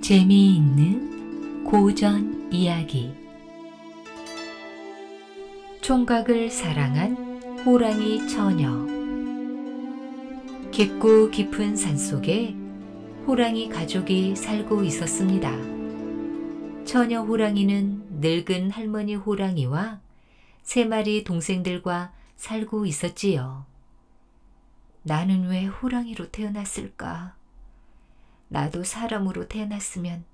재미있는 고전 이야기 총각을 사랑한 호랑이 처녀 깊고 깊은 산속에 호랑이 가족이 살고 있었습니다. 처녀 호랑이는 늙은 할머니 호랑이와 세 마리 동생들과 살고 있었지요. 나는 왜 호랑이로 태어났을까? 나도 사람으로 태어났으면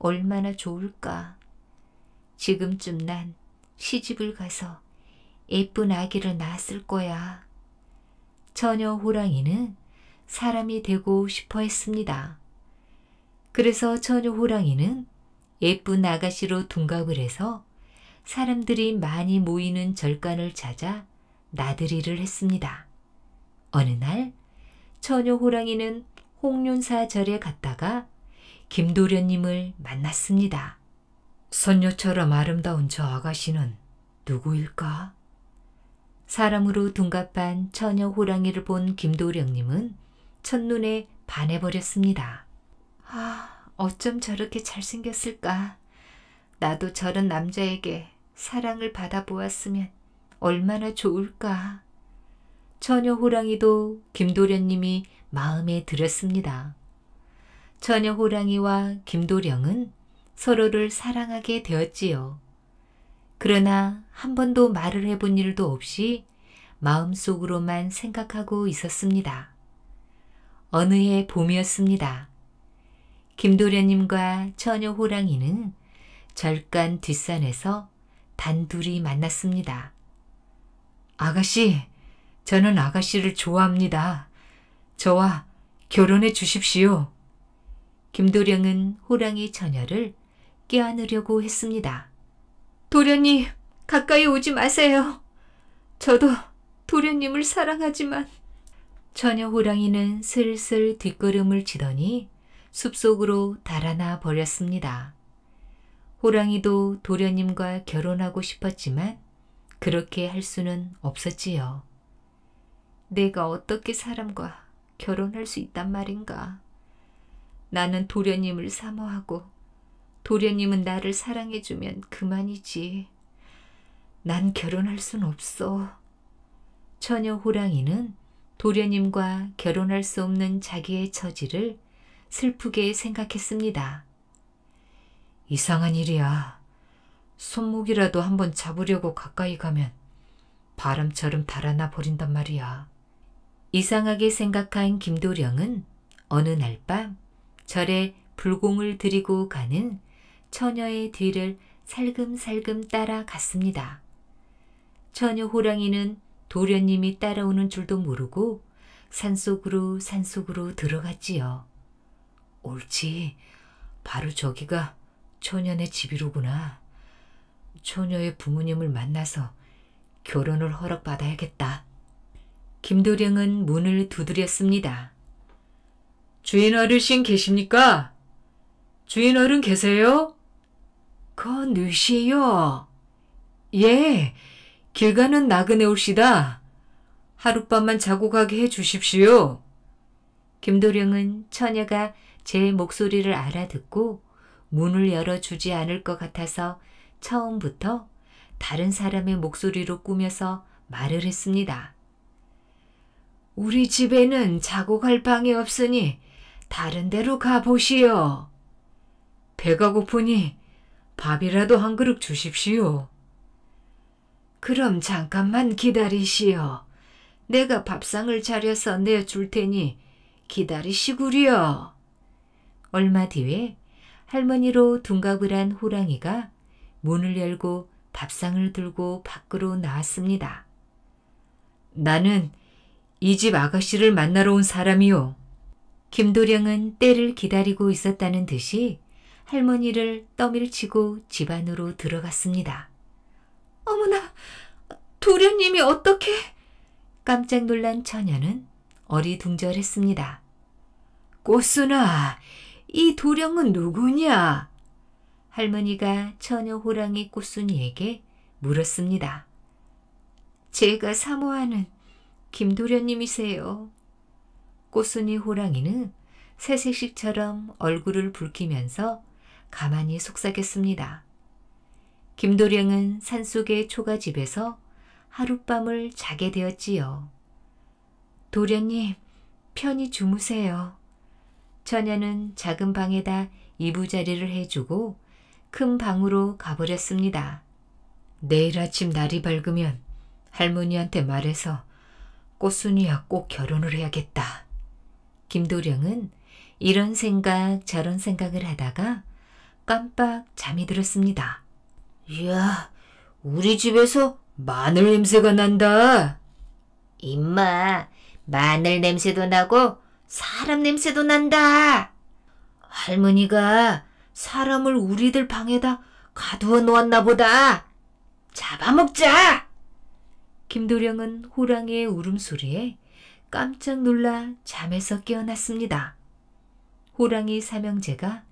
얼마나 좋을까. 지금쯤 난 시집을 가서 예쁜 아기를 낳았을 거야. 처녀 호랑이는 사람이 되고 싶어 했습니다. 그래서 처녀 호랑이는 예쁜 아가씨로 둔갑을 해서 사람들이 많이 모이는 절간을 찾아 나들이를 했습니다. 어느 날 처녀 호랑이는 홍륜사 절에 갔다가 김도련님을 만났습니다. 선녀처럼 아름다운 저 아가씨는 누구일까? 사람으로 둔갑한 처녀 호랑이를 본 김도령님은 첫눈에 반해버렸습니다. 아, 어쩜 저렇게 잘생겼을까? 나도 저런 남자에게 사랑을 받아보았으면 얼마나 좋을까? 처녀 호랑이도 김도련님이 마음에 들었습니다. 처녀 호랑이와 김도령은 서로를 사랑하게 되었지요. 그러나 한 번도 말을 해본 일도 없이 마음속으로만 생각하고 있었습니다. 어느 해 봄이었습니다. 김도련님과 처녀 호랑이는 절간 뒷산에서 단둘이 만났습니다. 아가씨, 저는 아가씨를 좋아합니다. 저와 결혼해 주십시오. 김도령은 호랑이 처녀를 껴안으려고 했습니다. 도련님, 가까이 오지 마세요. 저도 도련님을 사랑하지만. 처녀 호랑이는 슬슬 뒷걸음을 치더니 숲속으로 달아나 버렸습니다. 호랑이도 도련님과 결혼하고 싶었지만 그렇게 할 수는 없었지요. 내가 어떻게 사람과 결혼할 수 있단 말인가. 나는 도련님을 사모하고 도련님은 나를 사랑해주면 그만이지. 난 결혼할 순 없어. 처녀 호랑이는 도련님과 결혼할 수 없는 자기의 처지를 슬프게 생각했습니다. 이상한 일이야. 손목이라도 한번 잡으려고 가까이 가면 바람처럼 달아나 버린단 말이야. 이상하게 생각한 김도령은 어느 날 밤 절에 불공을 드리고 가는 처녀의 뒤를 살금살금 따라갔습니다. 처녀 호랑이는 도련님이 따라오는 줄도 모르고 산속으로 산속으로 들어갔지요. 옳지. 바로 저기가 처녀의 집이로구나. 처녀의 부모님을 만나서 결혼을 허락받아야겠다. 김도령은 문을 두드렸습니다. 주인 어르신 계십니까? 주인 어른 계세요? 그 누시요? 예, 길 가는 나그네 옵시다. 하룻밤만 자고 가게 해 주십시오. 김도령은 처녀가 제 목소리를 알아듣고 문을 열어주지 않을 것 같아서 처음부터 다른 사람의 목소리로 꾸며서 말을 했습니다. 우리 집에는 자고 갈 방이 없으니 다른 데로 가보시오. 배가 고프니 밥이라도 한 그릇 주십시오. 그럼 잠깐만 기다리시오. 내가 밥상을 차려서 내줄 테니 기다리시구려. 얼마 뒤에 할머니로 둔갑을 한 호랑이가 문을 열고 밥상을 들고 밖으로 나왔습니다. 나는 이집 아가씨를 만나러 온 사람이요. 김도령은 때를 기다리고 있었다는 듯이 할머니를 떠밀치고 집 안으로 들어갔습니다. 어머나, 도련님이 어떻게? 깜짝 놀란 처녀는 어리둥절했습니다. 꽃순아, 이 도령은 누구냐? 할머니가 처녀 호랑이 꽃순이에게 물었습니다. 제가 사모하는 김도련님이세요. 꽃순이 호랑이는 새색식처럼 얼굴을 붉히면서 가만히 속삭였습니다. 김도령은 산속의 초가집에서 하룻밤을 자게 되었지요. 도련님, 편히 주무세요. 처녀는 작은 방에다 이부자리를 해주고 큰 방으로 가버렸습니다. 내일 아침 날이 밝으면 할머니한테 말해서 꽃순이와 꼭 결혼을 해야겠다. 김도령은 이런 생각 저런 생각을 하다가 깜빡 잠이 들었습니다. 이야, 우리 집에서 마늘 냄새가 난다. 임마, 마늘 냄새도 나고 사람 냄새도 난다. 할머니가 사람을 우리들 방에다 가두어 놓았나 보다. 잡아먹자! 김도령은 호랑이의 울음소리에 깜짝 놀라 잠에서 깨어났습니다. 호랑이 사명제가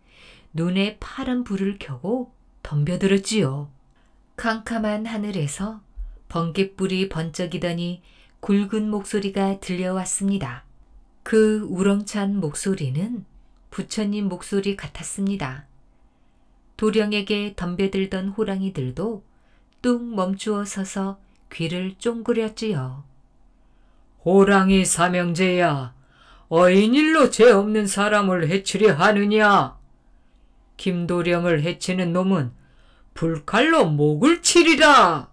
눈에 파란 불을 켜고 덤벼들었지요. 캄캄한 하늘에서 번갯불이 번쩍이더니 굵은 목소리가 들려왔습니다. 그 우렁찬 목소리는 부처님 목소리 같았습니다. 도령에게 덤벼들던 호랑이들도 뚝 멈추어 서서 귀를 쫑그렸지요. 호랑이 사명제야. 어인일로 죄 없는 사람을 해치려 하느냐? 김도령을 해치는 놈은 불칼로 목을 치리라!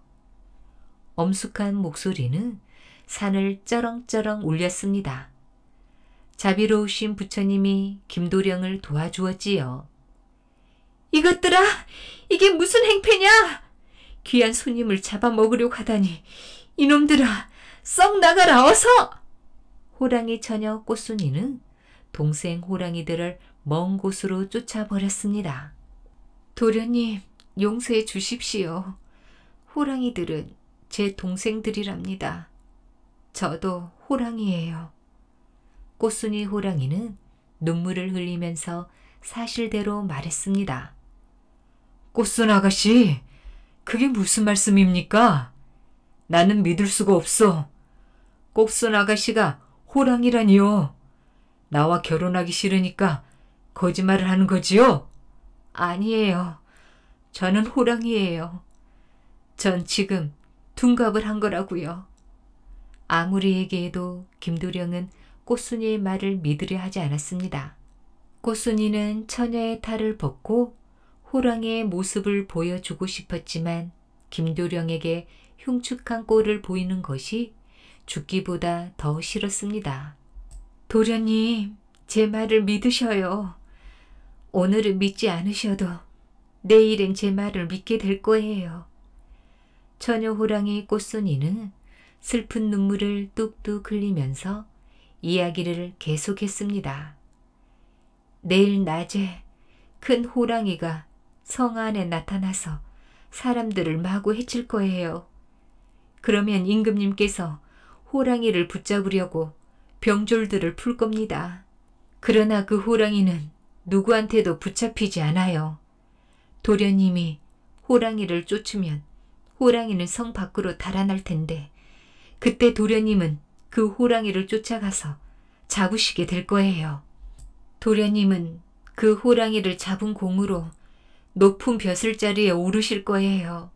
엄숙한 목소리는 산을 쩌렁쩌렁 울렸습니다. 자비로우신 부처님이 김도령을 도와주었지요. 이것들아, 이게 무슨 행패냐? 귀한 손님을 잡아먹으려고 하다니 이놈들아 썩 나가라 어서! 호랑이 처녀 꽃순이는 동생 호랑이들을 먼 곳으로 쫓아버렸습니다. 도련님 용서해 주십시오. 호랑이들은 제 동생들이랍니다. 저도 호랑이예요. 꽃순이 호랑이는 눈물을 흘리면서 사실대로 말했습니다. 꽃순 아가씨, 그게 무슨 말씀입니까? 나는 믿을 수가 없어. 꼭순 아가씨가 호랑이라니요. 나와 결혼하기 싫으니까 거짓말을 하는 거지요? 아니에요. 저는 호랑이에요. 전 지금 둔갑을 한 거라고요. 아무리 얘기해도 김도령은 꽃순이의 말을 믿으려 하지 않았습니다. 꽃순이는 처녀의 탈을 벗고 호랑이의 모습을 보여주고 싶었지만 김도령에게 흉측한 꼴을 보이는 것이 죽기보다 더 싫었습니다. 도련님, 제 말을 믿으셔요. 오늘은 믿지 않으셔도 내일은제 말을 믿게 될 거예요. 처녀 호랑이 꽃순이는 슬픈 눈물을 뚝뚝 흘리면서 이야기를 계속했습니다. 내일 낮에 큰 호랑이가 성 안에 나타나서 사람들을 마구 해칠 거예요. 그러면 임금님께서 호랑이를 붙잡으려고 병졸들을 풀 겁니다. 그러나 그 호랑이는 누구한테도 붙잡히지 않아요. 도련님이 호랑이를 쫓으면 호랑이는 성 밖으로 달아날 텐데 그때 도련님은 그 호랑이를 쫓아가서 잡으시게 될 거예요. 도련님은 그 호랑이를 잡은 공으로 높은 벼슬자리에 오르실 거예요.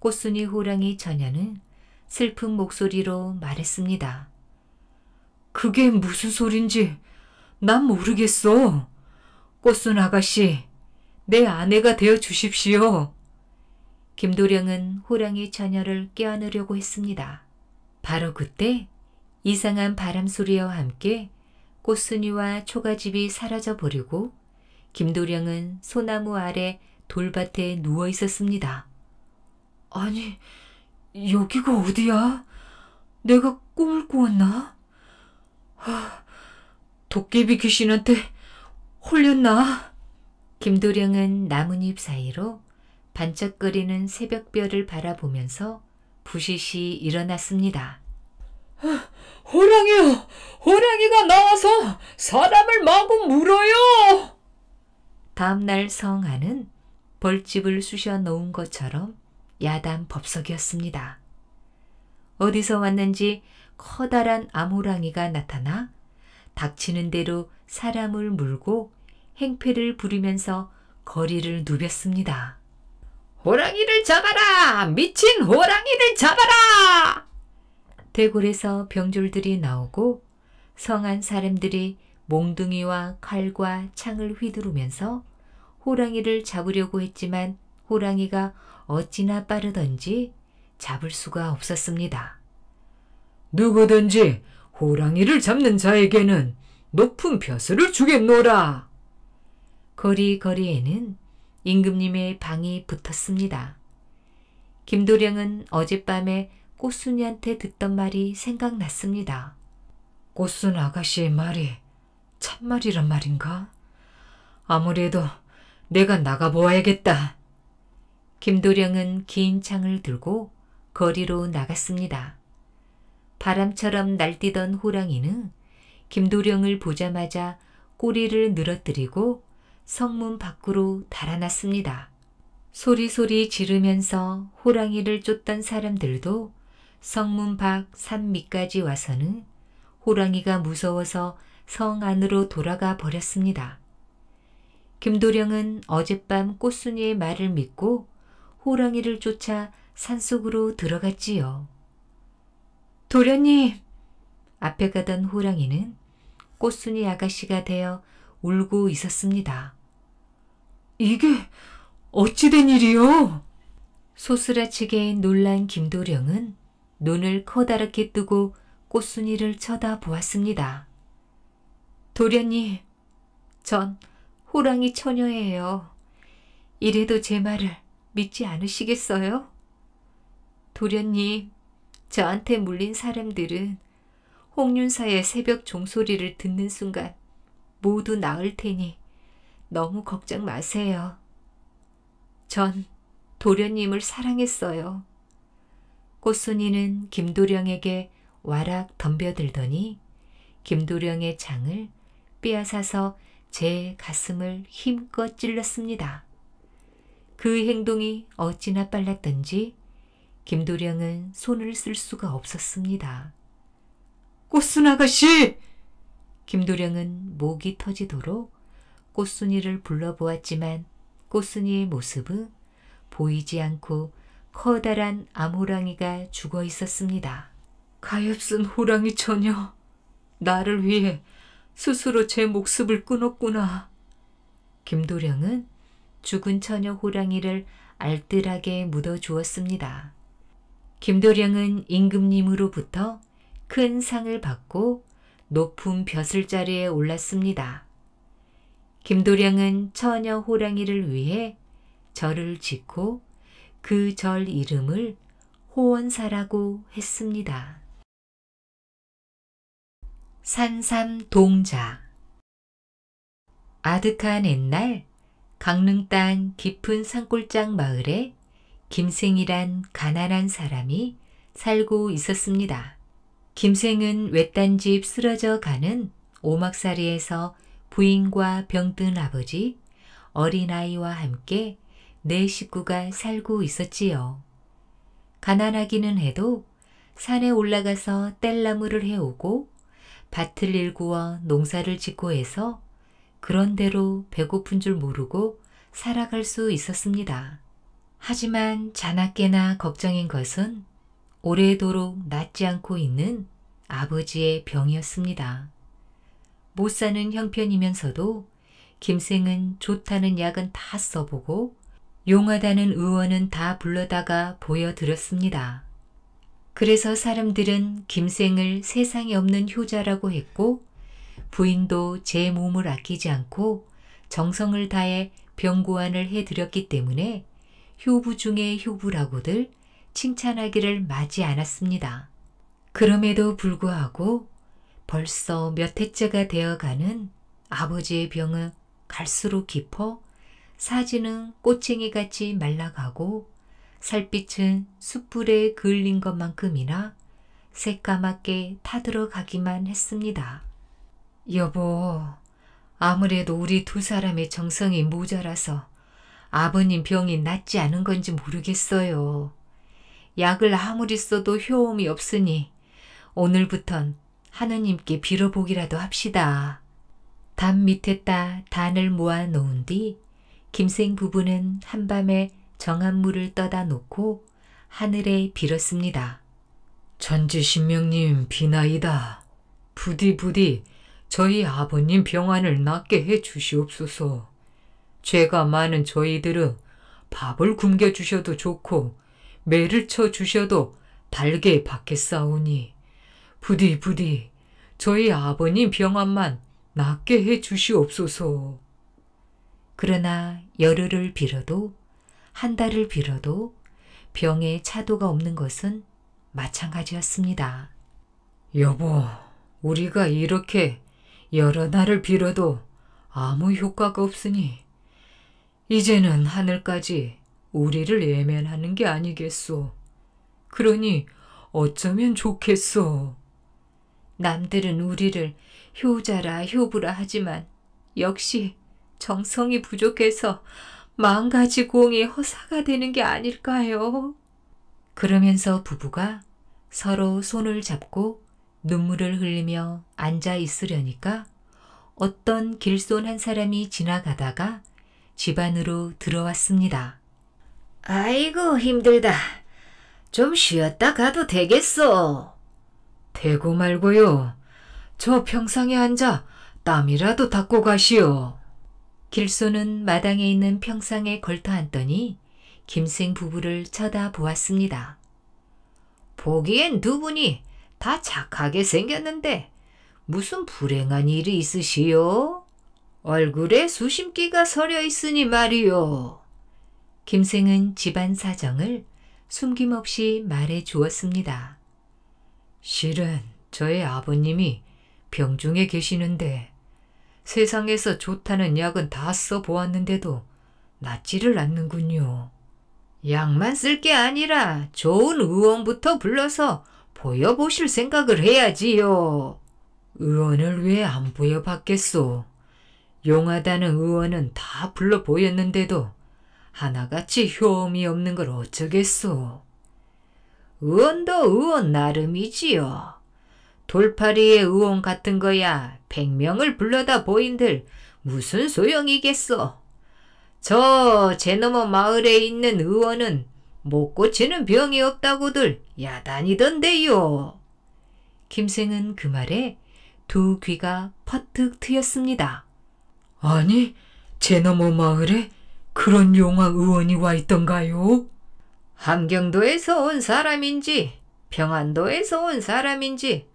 꽃순이 호랑이 자녀는 슬픈 목소리로 말했습니다. 그게 무슨 소린지 난 모르겠어. 꽃순 아가씨, 내 아내가 되어 주십시오. 김도령은 호랑이 처녀를 껴안으려고 했습니다. 바로 그때 이상한 바람 소리와 함께 꽃순이와 초가집이 사라져 버리고 김도령은 소나무 아래 돌밭에 누워 있었습니다. 아니, 여기가 어디야? 내가 꿈을 꾸었나? 하, 도깨비 귀신한테 홀렸나? 김도령은 나뭇잎 사이로 반짝거리는 새벽별을 바라보면서 부시시 일어났습니다. 호랑이요! 호랑이가 나와서 사람을 마구 물어요! 다음날 성안은 벌집을 쑤셔 놓은 것처럼 야단 법석이었습니다. 어디서 왔는지 커다란 암호랑이가 나타나 닥치는 대로 사람을 물고 행패를 부리면서 거리를 누볐습니다. 호랑이를 잡아라! 미친 호랑이를 잡아라! 대궐에서 병졸들이 나오고 성한 사람들이 몽둥이와 칼과 창을 휘두르면서 호랑이를 잡으려고 했지만 호랑이가 어찌나 빠르던지 잡을 수가 없었습니다. 누구든지 호랑이를 잡는 자에게는 높은 벼슬을 주겠노라. 거리거리에는 임금님의 방이 붙었습니다. 김도령은 어젯밤에 꽃순이한테 듣던 말이 생각났습니다. 꽃순 아가씨의 말이 참말이란 말인가? 아무래도 내가 나가보아야겠다. 김도령은 긴 창을 들고 거리로 나갔습니다. 바람처럼 날뛰던 호랑이는 김도령을 보자마자 꼬리를 늘어뜨리고 성문 밖으로 달아났습니다. 소리소리 지르면서 호랑이를 쫓던 사람들도 성문 밖 산밑까지 와서는 호랑이가 무서워서 성 안으로 돌아가 버렸습니다. 김도령은 어젯밤 꽃순이의 말을 믿고 호랑이를 쫓아 산속으로 들어갔지요. 도련님! 앞에 가던 호랑이는 꽃순이 아가씨가 되어 울고 있었습니다. 이게 어찌된 일이요? 소스라치게 놀란 김도령은 눈을 커다랗게 뜨고 꽃순이를 쳐다보았습니다. 도련님, 전 호랑이 처녀예요. 이래도 제 말을 믿지 않으시겠어요? 도련님, 저한테 물린 사람들은 홍윤사의 새벽 종소리를 듣는 순간 모두 나을 테니 너무 걱정 마세요. 전 도련님을 사랑했어요. 꽃순이는 김도령에게 와락 덤벼들더니 김도령의 장을 빼앗아서 제 가슴을 힘껏 찔렀습니다. 그 행동이 어찌나 빨랐던지 김도령은 손을 쓸 수가 없었습니다. 꽃순 아가씨! 김도령은 목이 터지도록 꽃순이를 불러보았지만 꽃순이의 모습은 보이지 않고 커다란 암호랑이가 죽어 있었습니다. 가엾은 호랑이 처녀, 나를 위해 스스로 제 목숨을 끊었구나. 김도령은 죽은 처녀 호랑이를 알뜰하게 묻어주었습니다. 김도령은 임금님으로부터 큰 상을 받고 높은 벼슬 자리에 올랐습니다. 김도령은 처녀 호랑이를 위해 절을 짓고 그 절 이름을 호원사라고 했습니다. 산삼동자 아득한 옛날 강릉 땅 깊은 산골장 마을에 김생이란 가난한 사람이 살고 있었습니다. 김생은 외딴 집 쓰러져 가는 오막살이에서 부인과 병든 아버지, 어린아이와 함께 네 식구가 살고 있었지요. 가난하기는 해도 산에 올라가서 땔나무를 해오고 밭을 일구어 농사를 짓고 해서 그런대로 배고픈 줄 모르고 살아갈 수 있었습니다. 하지만 자나깨나 걱정인 것은 오래도록 낫지 않고 있는 아버지의 병이었습니다. 못 사는 형편이면서도 김생은 좋다는 약은 다 써보고 용하다는 의원은 다 불러다가 보여드렸습니다. 그래서 사람들은 김생을 세상에 없는 효자라고 했고 부인도 제 몸을 아끼지 않고 정성을 다해 병고안을 해드렸기 때문에 효부 중에 효부라고들 칭찬하기를 마지 않았습니다. 그럼에도 불구하고 벌써 몇 해째가 되어가는 아버지의 병은 갈수록 깊어 사지는 꼬챙이같이 말라가고 살빛은 숯불에 그을린 것만큼이나 새까맣게 타들어가기만 했습니다. 여보, 아무래도 우리 두 사람의 정성이 모자라서 아버님 병이 낫지 않은 건지 모르겠어요. 약을 아무리 써도 효험이 없으니 오늘부턴 하느님께 빌어보기라도 합시다. 담 밑에다 단을 모아 놓은 뒤 김생 부부는 한밤에 정한 물을 떠다 놓고 하늘에 빌었습니다. 전지신명님 비나이다. 부디 부디 저희 아버님 병환을 낫게 해 주시옵소서. 죄가 많은 저희들은 밥을 굶겨 주셔도 좋고 매를 쳐 주셔도 달게 받겠사오니 부디 부디 저희 아버님 병환만 낫게 해 주시옵소서. 그러나 열흘을 빌어도 한 달을 빌어도 병에 차도가 없는 것은 마찬가지였습니다. 여보, 우리가 이렇게 여러 날을 빌어도 아무 효과가 없으니 이제는 하늘까지 우리를 예면하는 게 아니겠소. 그러니 어쩌면 좋겠소. 남들은 우리를 효자라 효부라 하지만 역시 정성이 부족해서 마음 가지 공이 허사가 되는 게 아닐까요? 그러면서 부부가 서로 손을 잡고 눈물을 흘리며 앉아 있으려니까 어떤 길손 한 사람이 지나가다가 집 안으로 들어왔습니다. 아이고 힘들다. 좀 쉬었다 가도 되겠소 되고 말고요. 저 평상에 앉아 땀이라도 닦고 가시오. 길소는 마당에 있는 평상에 걸터 앉더니 김생 부부를 쳐다보았습니다. 보기엔 두 분이 다 착하게 생겼는데 무슨 불행한 일이 있으시오? 얼굴에 수심기가 서려 있으니 말이오 김생은 집안 사정을 숨김없이 말해 주었습니다. 실은 저의 아버님이 병중에 계시는데 세상에서 좋다는 약은 다 써보았는데도 낫지를 않는군요. 약만 쓸 게 아니라 좋은 의원부터 불러서 보여보실 생각을 해야지요. 의원을 왜 안 보여봤겠소? 용하다는 의원은 다 불러 보였는데도 하나같이 효험이 없는 걸 어쩌겠소? 의원도 의원 나름이지요. 돌파리의 의원 같은 거야. 백명을 불러다 보인들 무슨 소용이겠어. 저 제너머 마을에 있는 의원은 못 고치는 병이 없다고들 야단이던데요. 김생은 그 말에 두 귀가 퍼뜩 트였습니다. 아니, 제너머 마을에 그런 용화 의원이 와 있던가요? 함경도에서 온 사람인지 평안도에서 온 사람인지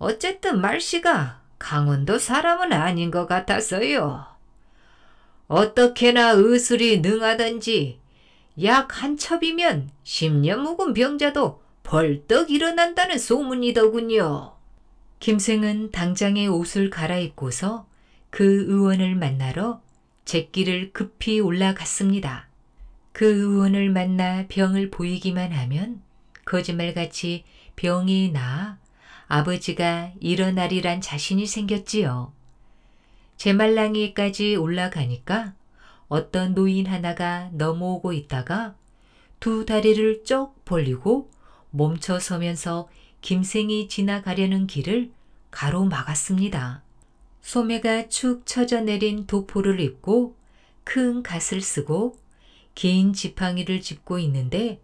어쨌든 말씨가 강원도 사람은 아닌 것 같았어요. 어떻게나 의술이 능하든지 약 한 첩이면 10년 묵은 병자도 벌떡 일어난다는 소문이더군요. 김생은 당장에 옷을 갈아입고서 그 의원을 만나러 제끼를 급히 올라갔습니다. 그 의원을 만나 병을 보이기만 하면 거짓말같이 병이 나 아버지가 일어나리란 자신이 생겼지요. 제말랑이까지 올라가니까 어떤 노인 하나가 넘어오고 있다가 두 다리를 쩍 벌리고 멈춰서면서 김생이 지나가려는 길을 가로막았습니다. 소매가 축 처져 내린 도포를 입고 큰 갓을 쓰고 긴 지팡이를 짚고 있는데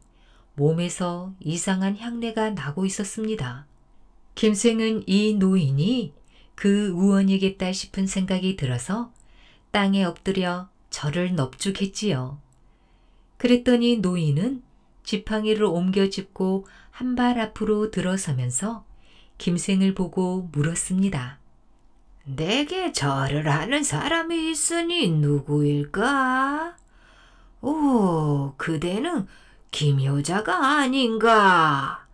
몸에서 이상한 향내가 나고 있었습니다. 김생은 이 노인이 그 우원이겠다 싶은 생각이 들어서 땅에 엎드려 절을 넙죽했지요. 그랬더니 노인은 지팡이를 옮겨 짚고 한 발 앞으로 들어서면서 김생을 보고 물었습니다. 내게 절을 하는 사람이 있으니 누구일까? 오, 그대는 김효자가 아닌가?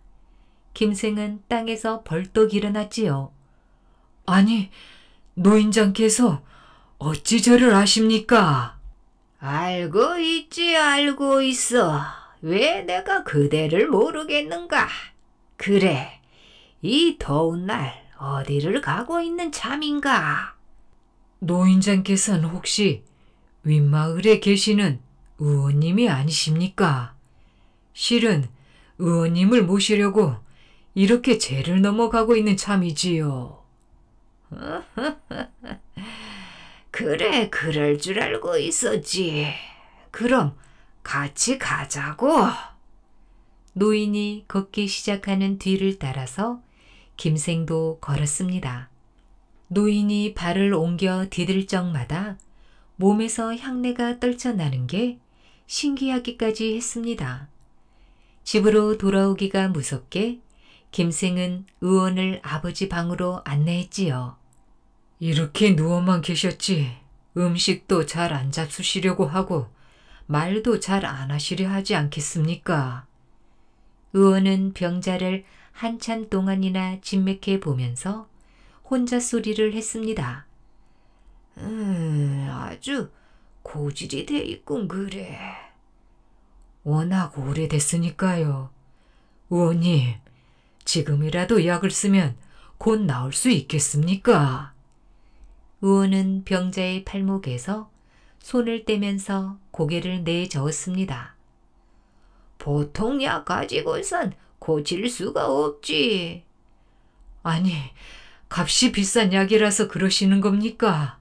김생은 땅에서 벌떡 일어났지요. 아니, 노인장께서 어찌 저를 아십니까? 알고 있지, 알고 있어. 왜 내가 그대를 모르겠는가? 그래, 이 더운 날 어디를 가고 있는 참인가? 노인장께서는 혹시 윗마을에 계시는 의원님이 아니십니까? 실은 의원님을 모시려고 이렇게 죄를 넘어가고 있는 참이지요. 그래, 그럴 줄 알고 있었지. 그럼 같이 가자고. 노인이 걷기 시작하는 뒤를 따라서 김생도 걸었습니다. 노인이 발을 옮겨 디딜 적마다 몸에서 향내가 떨쳐나는 게 신기하기까지 했습니다. 집으로 돌아오기가 무섭게 김생은 의원을 아버지 방으로 안내했지요. 이렇게 누워만 계셨지 음식도 잘 안 잡수시려고 하고 말도 잘 안 하시려 하지 않겠습니까? 의원은 병자를 한참 동안이나 진맥해 보면서 혼자 소리를 했습니다. 음, 아주 고질이 돼 있군 그래. 워낙 오래됐으니까요. 의원님, 지금이라도 약을 쓰면 곧나올수 있겠습니까? 의원은 병자의 팔목에서 손을 떼면서 고개를 내저었습니다. 보통 약 가지고선 고칠 수가 없지. 아니, 값이 비싼 약이라서 그러시는 겁니까?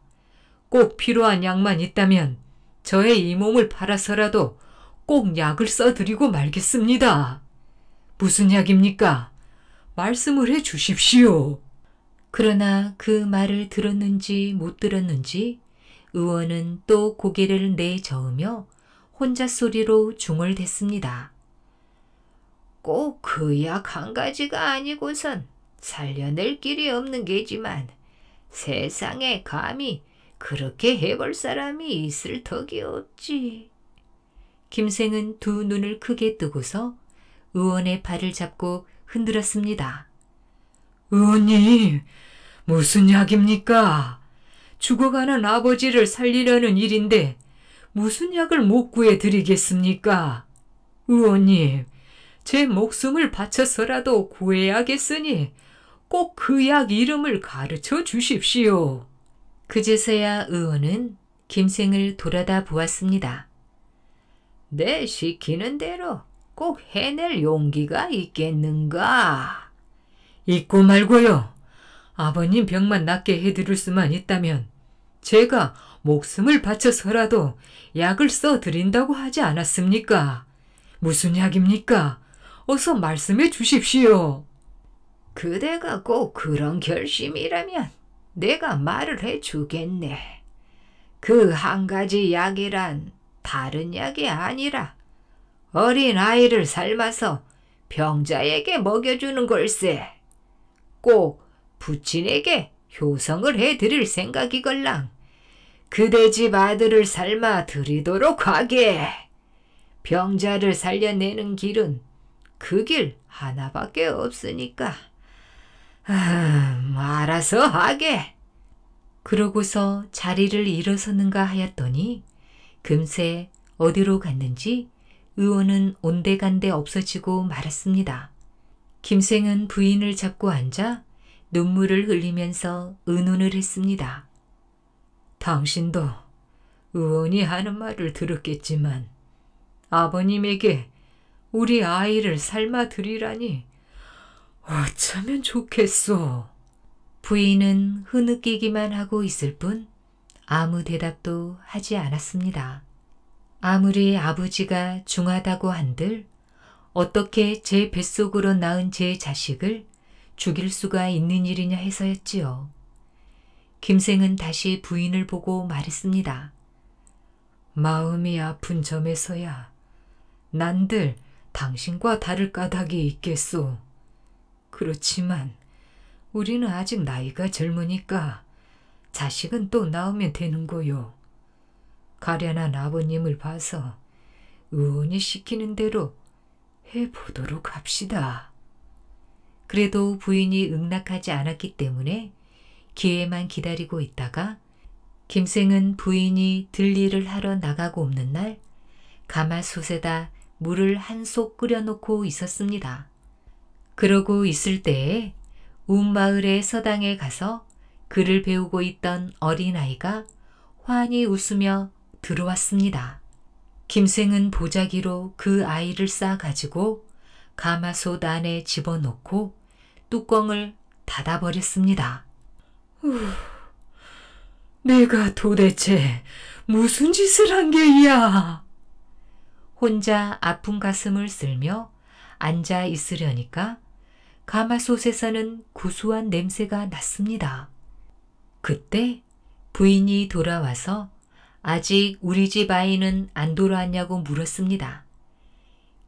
꼭 필요한 약만 있다면 저의 이 몸을 팔아서라도 꼭 약을 써드리고 말겠습니다. 무슨 약입니까? 말씀을 해 주십시오. 그러나 그 말을 들었는지 못 들었는지 의원은 또 고개를 내저으며 혼자 소리로 중얼댔습니다. 꼭 그 약 한 가지가 아니고선 살려낼 길이 없는 게지만 세상에 감히 그렇게 해볼 사람이 있을 턱이 없지. 김생은 두 눈을 크게 뜨고서 의원의 발을 잡고 흔들었습니다. 의원 무슨 약입니까? 죽어가는 아버지를 살리려는 일인데 무슨 약을 못 구해 드리겠습니까? 의원님, 제 목숨을 바쳐서라도 구해야겠으니 꼭 그 약 이름을 가르쳐 주십시오. 그제서야 의원은 김생을 돌아다 보았습니다. 내 네, 시키는 대로 꼭 해낼 용기가 있겠는가? 있고 말고요. 아버님 병만 낫게 해드릴 수만 있다면 제가 목숨을 바쳐서라도 약을 써드린다고 하지 않았습니까? 무슨 약입니까? 어서 말씀해 주십시오. 그대가 꼭 그런 결심이라면 내가 말을 해 주겠네. 그 한 가지 약이란 다른 약이 아니라 어린 아이를 삶아서 병자에게 먹여주는 걸세. 꼭 부친에게 효성을 해드릴 생각이걸랑 그대 집 아들을 삶아 드리도록 하게. 병자를 살려내는 길은 그 길 하나밖에 없으니까. 음, 알아서 하게. 그러고서 자리를 일어서는가 하였더니 금세 어디로 갔는지 의원은 온데간데 없어지고 말았습니다. 김생은 부인을 잡고 앉아 눈물을 흘리면서 의논을 했습니다. 당신도 의원이 하는 말을 들었겠지만 아버님에게 우리 아이를 삶아드리라니 어쩌면 좋겠소. 부인은 흐느끼기만 하고 있을 뿐 아무 대답도 하지 않았습니다. 아무리 아버지가 중하다고 한들 어떻게 제 뱃속으로 낳은 제 자식을 죽일 수가 있는 일이냐 해서였지요. 김생은 다시 부인을 보고 말했습니다. 마음이 아픈 점에서야 난들 당신과 다를 까닭이 있겠소. 그렇지만 우리는 아직 나이가 젊으니까 자식은 또 낳으면 되는 거요. 가련한 아버님을 봐서 의원이 시키는 대로 해보도록 합시다. 그래도 부인이 응낙하지 않았기 때문에 기회만 기다리고 있다가 김생은 부인이 들리를 하러 나가고 없는 날 가마솥에다 물을 한 속 끓여놓고 있었습니다. 그러고 있을 때에 운마을의 서당에 가서 글을 배우고 있던 어린아이가 환히 웃으며 들어왔습니다. 김생은 보자기로 그 아이를 싸가지고 가마솥 안에 집어넣고 뚜껑을 닫아버렸습니다. 후, 내가 도대체 무슨 짓을 한 게야? 혼자 아픈 가슴을 쓸며 앉아 있으려니까 가마솥에서는 구수한 냄새가 났습니다. 그때 부인이 돌아와서 아직 우리 집 아이는 안 돌아왔냐고 물었습니다.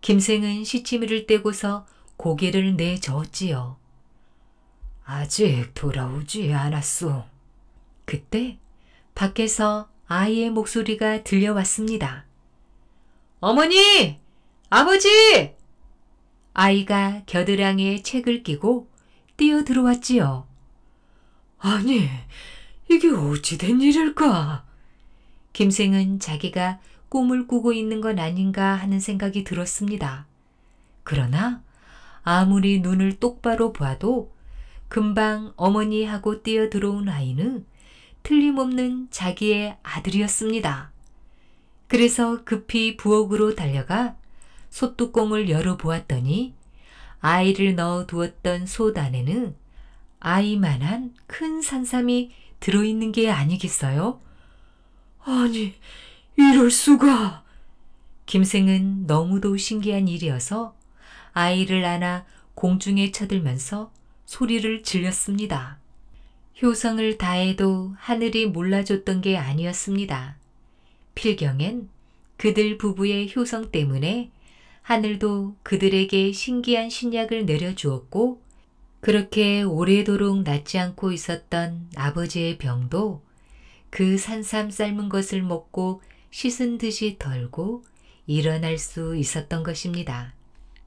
김생은 시치미를 떼고서 고개를 내저었지요. 아직 돌아오지 않았소. 그때 밖에서 아이의 목소리가 들려왔습니다. 어머니! 아버지! 아이가 겨드랑이에 책을 끼고 뛰어 들어왔지요. 아니, 이게 어찌 된 일일까? 김생은 자기가 꿈을 꾸고 있는 건 아닌가 하는 생각이 들었습니다. 그러나 아무리 눈을 똑바로 보아도 금방 어머니하고 뛰어들어온 아이는 틀림없는 자기의 아들이었습니다. 그래서 급히 부엌으로 달려가 솥뚜껑을 열어보았더니 아이를 넣어 두었던 솥 안에는 아이만한 큰 산삼이 들어있는 게 아니겠어요? 아니, 이럴 수가. 김생은 너무도 신기한 일이어서 아이를 안아 공중에 쳐들면서 소리를 질렸습니다. 효성을 다해도 하늘이 몰라줬던 게 아니었습니다. 필경엔 그들 부부의 효성 때문에 하늘도 그들에게 신기한 신약을 내려주었고 그렇게 오래도록 낫지 않고 있었던 아버지의 병도 그 산삼 삶은 것을 먹고 씻은 듯이 덜고 일어날 수 있었던 것입니다.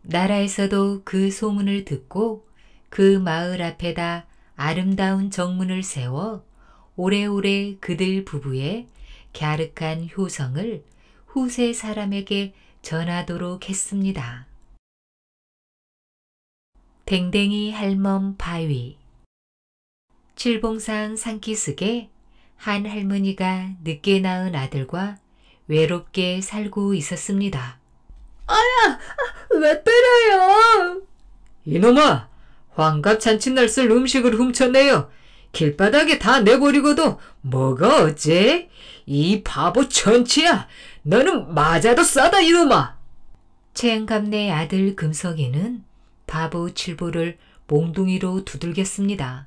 나라에서도 그 소문을 듣고 그 마을 앞에다 아름다운 정문을 세워 오래오래 그들 부부의 갸륵한 효성을 후세 사람에게 전하도록 했습니다. 댕댕이 할멈 바위 칠봉산 산기슭에 한 할머니가 늦게 낳은 아들과 외롭게 살고 있었습니다. 아야! 왜 때려요? 이놈아! 환갑잔치날 쓸 음식을 훔쳤네요. 길바닥에 다 내버리고도 뭐가 어째? 이 바보 천치야! 너는 맞아도 싸다 이놈아! 최양감내 아들 금석이는 바보 칠보를 몽둥이로 두들겼습니다.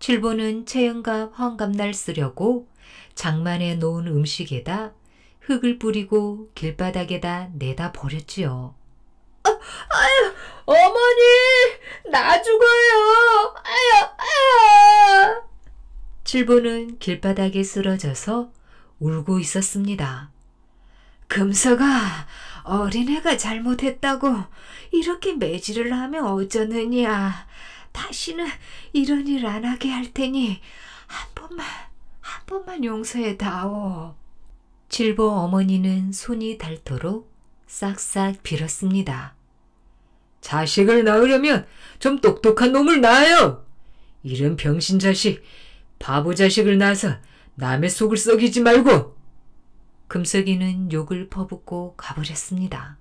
칠보는 채은갑 환갑날 쓰려고 장만에 놓은 음식에다 흙을 뿌리고 길바닥에다 내다 버렸지요. 아, 아유, 어머니, 나 죽어요. 아유, 아유. 칠보는 길바닥에 쓰러져서 울고 있었습니다. 금서가 어린애가 잘못했다고 이렇게 매질을 하면 어쩌느냐. 다시는 이런 일 안 하게 할 테니 한 번만, 한 번만 용서해 다오. 칠보 어머니는 손이 닳도록 싹싹 빌었습니다. 자식을 낳으려면 좀 똑똑한 놈을 낳아요. 이런 병신 자식, 바보 자식을 낳아서 남의 속을 썩이지 말고. 금석이는 욕을 퍼붓고 가버렸습니다.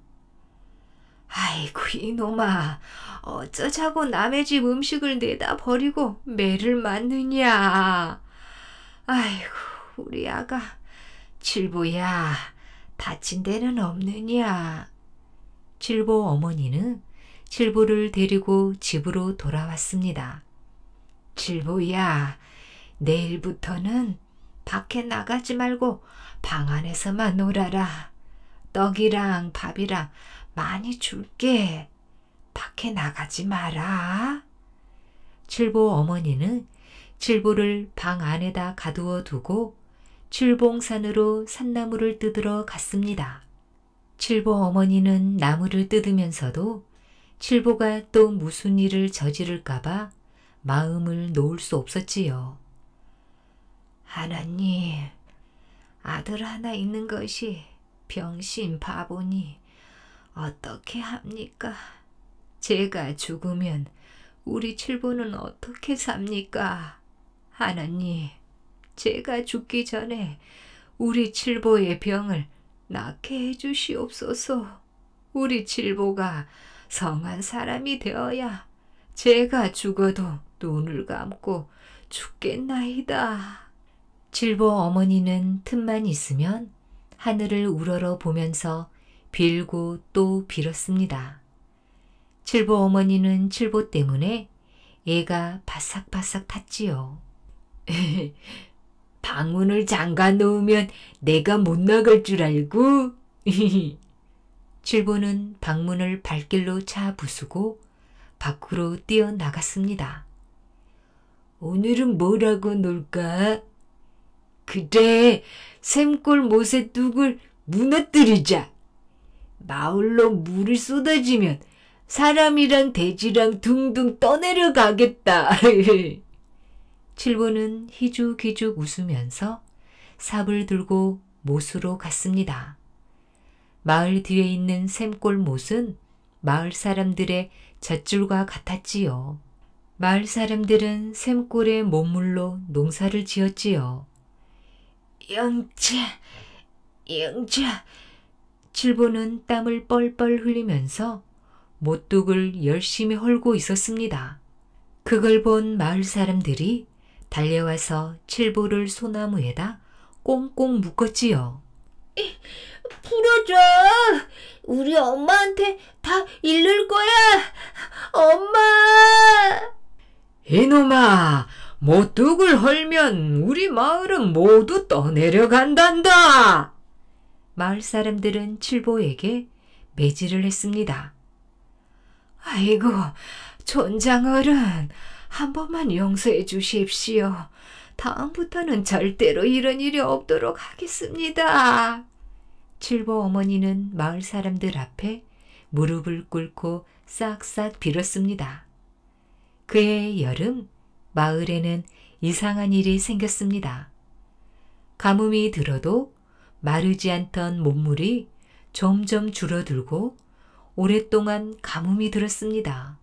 아이고 이놈아 어쩌자고 남의 집 음식을 내다 버리고 매를 맞느냐. 아이고 우리 아가 칠보야 다친 데는 없느냐. 칠보 어머니는 칠보를 데리고 집으로 돌아왔습니다. 칠보야 내일부터는 밖에 나가지 말고 방 안에서만 놀아라. 떡이랑 밥이랑 많이 줄게. 밖에 나가지 마라. 칠보 어머니는 칠보를 방 안에다 가두어 두고 칠봉산으로 산나무를 뜯으러 갔습니다. 칠보 어머니는 나무를 뜯으면서도 칠보가 또 무슨 일을 저지를까봐 마음을 놓을 수 없었지요. 하나님, 아들 하나 있는 것이 병신 바보니 어떻게 합니까? 제가 죽으면 우리 칠보는 어떻게 삽니까? 하나님, 제가 죽기 전에 우리 칠보의 병을 낫게 해주시옵소서. 우리 칠보가 성한 사람이 되어야 제가 죽어도 눈을 감고 죽겠나이다. 칠보 어머니는 틈만 있으면 하늘을 우러러 보면서 빌고 또 빌었습니다. 칠보 어머니는 칠보 때문에 애가 바싹바싹 탔지요. 방문을 잠가 놓으면 내가 못 나갈 줄 알고. 칠보는 방문을 발길로 차 부수고 밖으로 뛰어나갔습니다. 오늘은 뭐라고 놀까? 그래, 샘골 모세뚝을 무너뜨리자. 마을로 물이 쏟아지면 사람이랑 돼지랑 둥둥 떠내려가겠다. 칠보는 희죽희죽 웃으면서 삽을 들고 못으로 갔습니다. 마을 뒤에 있는 샘골 못은 마을 사람들의 젖줄과 같았지요. 마을 사람들은 샘골에 몸물로 농사를 지었지요. 영채, 영채, 칠보는 땀을 뻘뻘 흘리면서 모뚝을 열심히 헐고 있었습니다. 그걸 본 마을 사람들이 달려와서 칠보를 소나무에다 꽁꽁 묶었지요. 풀어줘! 우리 엄마한테 다 잃을 거야! 엄마! 이놈아! 모뚝을 헐면 우리 마을은 모두 떠내려간단다! 마을 사람들은 칠보에게 매질을 했습니다. 아이고, 촌장어른, 한 번만 용서해 주십시오. 다음부터는 절대로 이런 일이 없도록 하겠습니다. 칠보 어머니는 마을 사람들 앞에 무릎을 꿇고 싹싹 빌었습니다. 그해 여름 마을에는 이상한 일이 생겼습니다. 가뭄이 들어도 마르지 않던 몸물이 점점 줄어들고 오랫동안 가뭄이 들었습니다.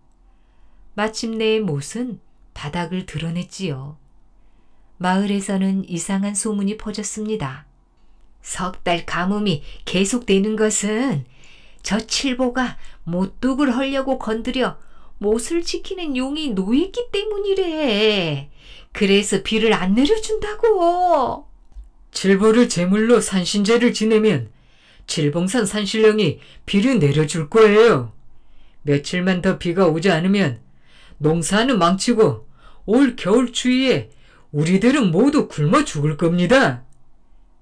마침내 못은 바닥을 드러냈지요. 마을에서는 이상한 소문이 퍼졌습니다. 석 달 가뭄이 계속되는 것은 저 칠보가 모뚝을 헐려고 건드려 못을 지키는 용이 노했기 때문이래. 그래서 비를 안 내려준다고. 칠보를 제물로 산신제를 지내면 칠봉산 산신령이 비를 내려줄 거예요. 며칠만 더 비가 오지 않으면 농사는 망치고 올 겨울 추위에 우리들은 모두 굶어 죽을 겁니다.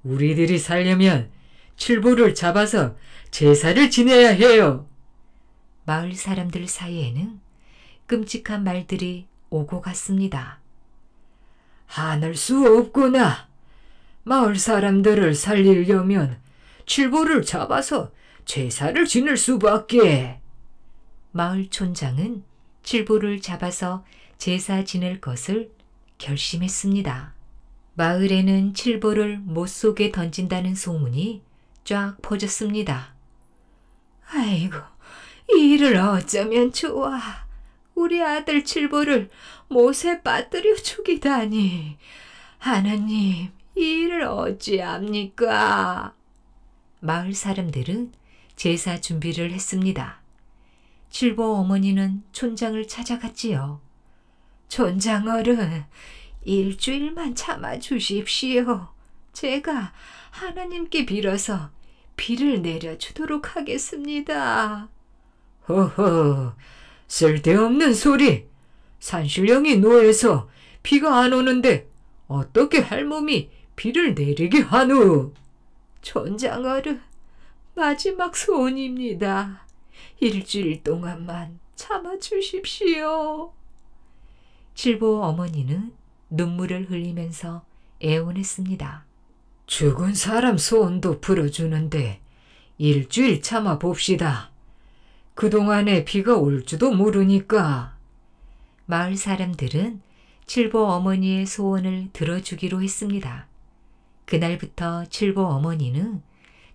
우리들이 살려면 칠보를 잡아서 제사를 지내야 해요. 마을 사람들 사이에는 끔찍한 말들이 오고 갔습니다. 하늘 수 없구나. 마을 사람들을 살리려면 칠보를 잡아서 제사를 지낼 수밖에. 마을 촌장은 칠보를 잡아서 제사 지낼 것을 결심했습니다. 마을에는 칠보를 못 속에 던진다는 소문이 쫙 퍼졌습니다. 아이고, 이 일을 어쩌면 좋아. 우리 아들 칠보를 못에 빠뜨려 죽이다니. 하나님, 일을 어찌합니까? 마을 사람들은 제사 준비를 했습니다. 칠보 어머니는 촌장을 찾아갔지요. 촌장 어른, 일주일만 참아 주십시오. 제가 하나님께 빌어서 비를 내려주도록 하겠습니다. 허허, 쓸데없는 소리. 산신령이 노에서 비가 안 오는데 어떻게 할멈이 비를 내리게 한후 전장어를 마지막 소원입니다. 일주일 동안만 참아주십시오. 칠보 어머니는 눈물을 흘리면서 애원했습니다. 죽은 사람 소원도 풀어주는데 일주일 참아 봅시다. 그동안에 비가 올지도 모르니까. 마을 사람들은 칠보 어머니의 소원을 들어주기로 했습니다. 그날부터 칠보 어머니는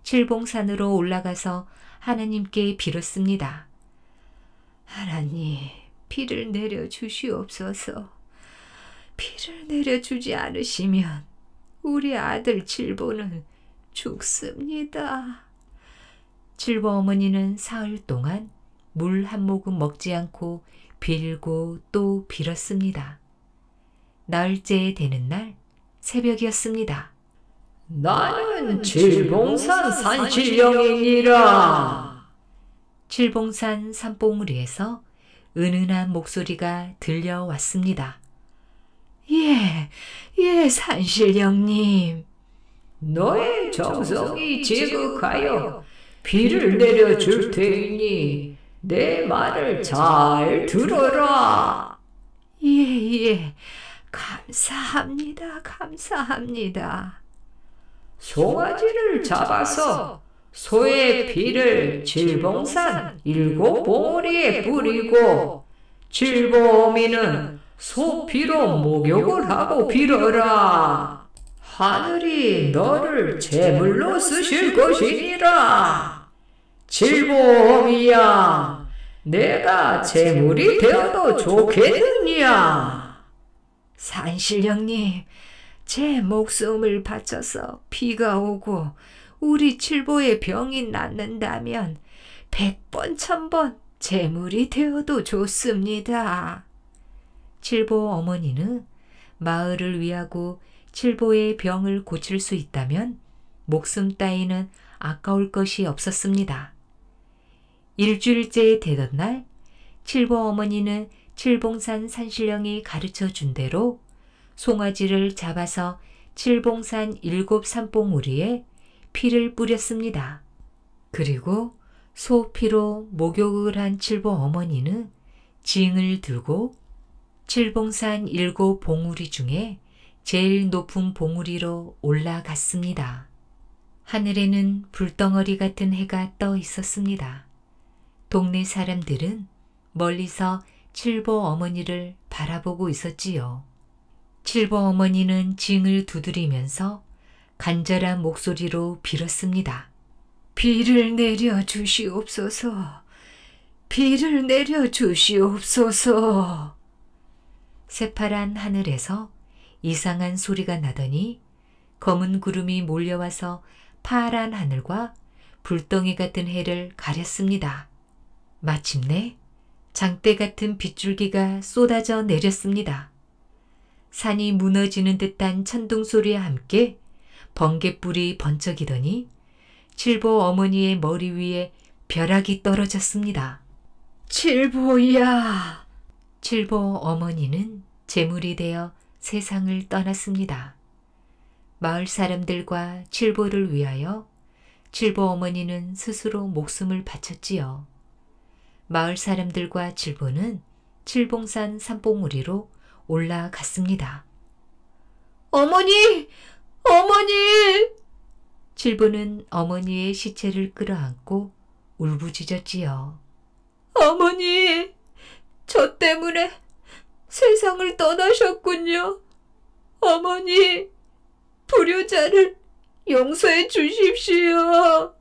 칠봉산으로 올라가서 하나님께 빌었습니다. 하나님, 비를 내려 주시옵소서. 비를 내려 주지 않으시면 우리 아들 칠보는 죽습니다. 칠보 어머니는 사흘 동안 물 한 모금 먹지 않고 빌고 또 빌었습니다. 나흘째 되는 날 새벽이었습니다. 나는 칠봉산 산신령이니라. 칠봉산 산봉우리에서 은은한 목소리가 들려왔습니다. 예, 예, 산신령님. 너의 정성이 지극하여 비를 내려줄 테니 내 말을 잘 들어라. 예, 예. 감사합니다. 감사합니다. 송아지를 잡아서 소의 피를 질봉산 일곱 봉우리에 뿌리고 질보미는 소피로 목욕을 하고 빌어라. 하늘이 너를 제물로 쓰실 것이니라. 질보미야, 내가 제물이 되어도 좋겠느냐? 산신령님, 제 목숨을 바쳐서 비가 오고 우리 칠보에 병이 낫는다면 백번 천번 재물이 되어도 좋습니다. 칠보 어머니는 마을을 위하고 칠보의 병을 고칠 수 있다면 목숨 따위는 아까울 것이 없었습니다. 일주일째 되던 날 칠보 어머니는 칠봉산 산신령이 가르쳐 준 대로 송아지를 잡아서 칠봉산 일곱 산봉우리에 피를 뿌렸습니다. 그리고 소피로 목욕을 한 칠보 어머니는 징을 들고 칠봉산 일곱 봉우리 중에 제일 높은 봉우리로 올라갔습니다. 하늘에는 불덩어리 같은 해가 떠 있었습니다. 동네 사람들은 멀리서 칠보 어머니를 바라보고 있었지요. 실버 어머니는 징을 두드리면서 간절한 목소리로 빌었습니다. 비를 내려 주시옵소서. 비를 내려 주시옵소서. 새파란 하늘에서 이상한 소리가 나더니 검은 구름이 몰려와서 파란 하늘과 불덩이 같은 해를 가렸습니다. 마침내 장대 같은 빗줄기가 쏟아져 내렸습니다. 산이 무너지는 듯한 천둥 소리와 함께 번갯불이 번쩍이더니 칠보 어머니의 머리 위에 벼락이 떨어졌습니다. 칠보야! 칠보 어머니는 재물이 되어 세상을 떠났습니다. 마을 사람들과 칠보를 위하여 칠보 어머니는 스스로 목숨을 바쳤지요. 마을 사람들과 칠보는 칠봉산 산봉우리로 올라갔습니다. 어머니! 어머니! 칠부는 어머니의 시체를 끌어안고 울부짖었지요. 어머니! 저 때문에 세상을 떠나셨군요. 어머니! 불효자를 용서해 주십시오.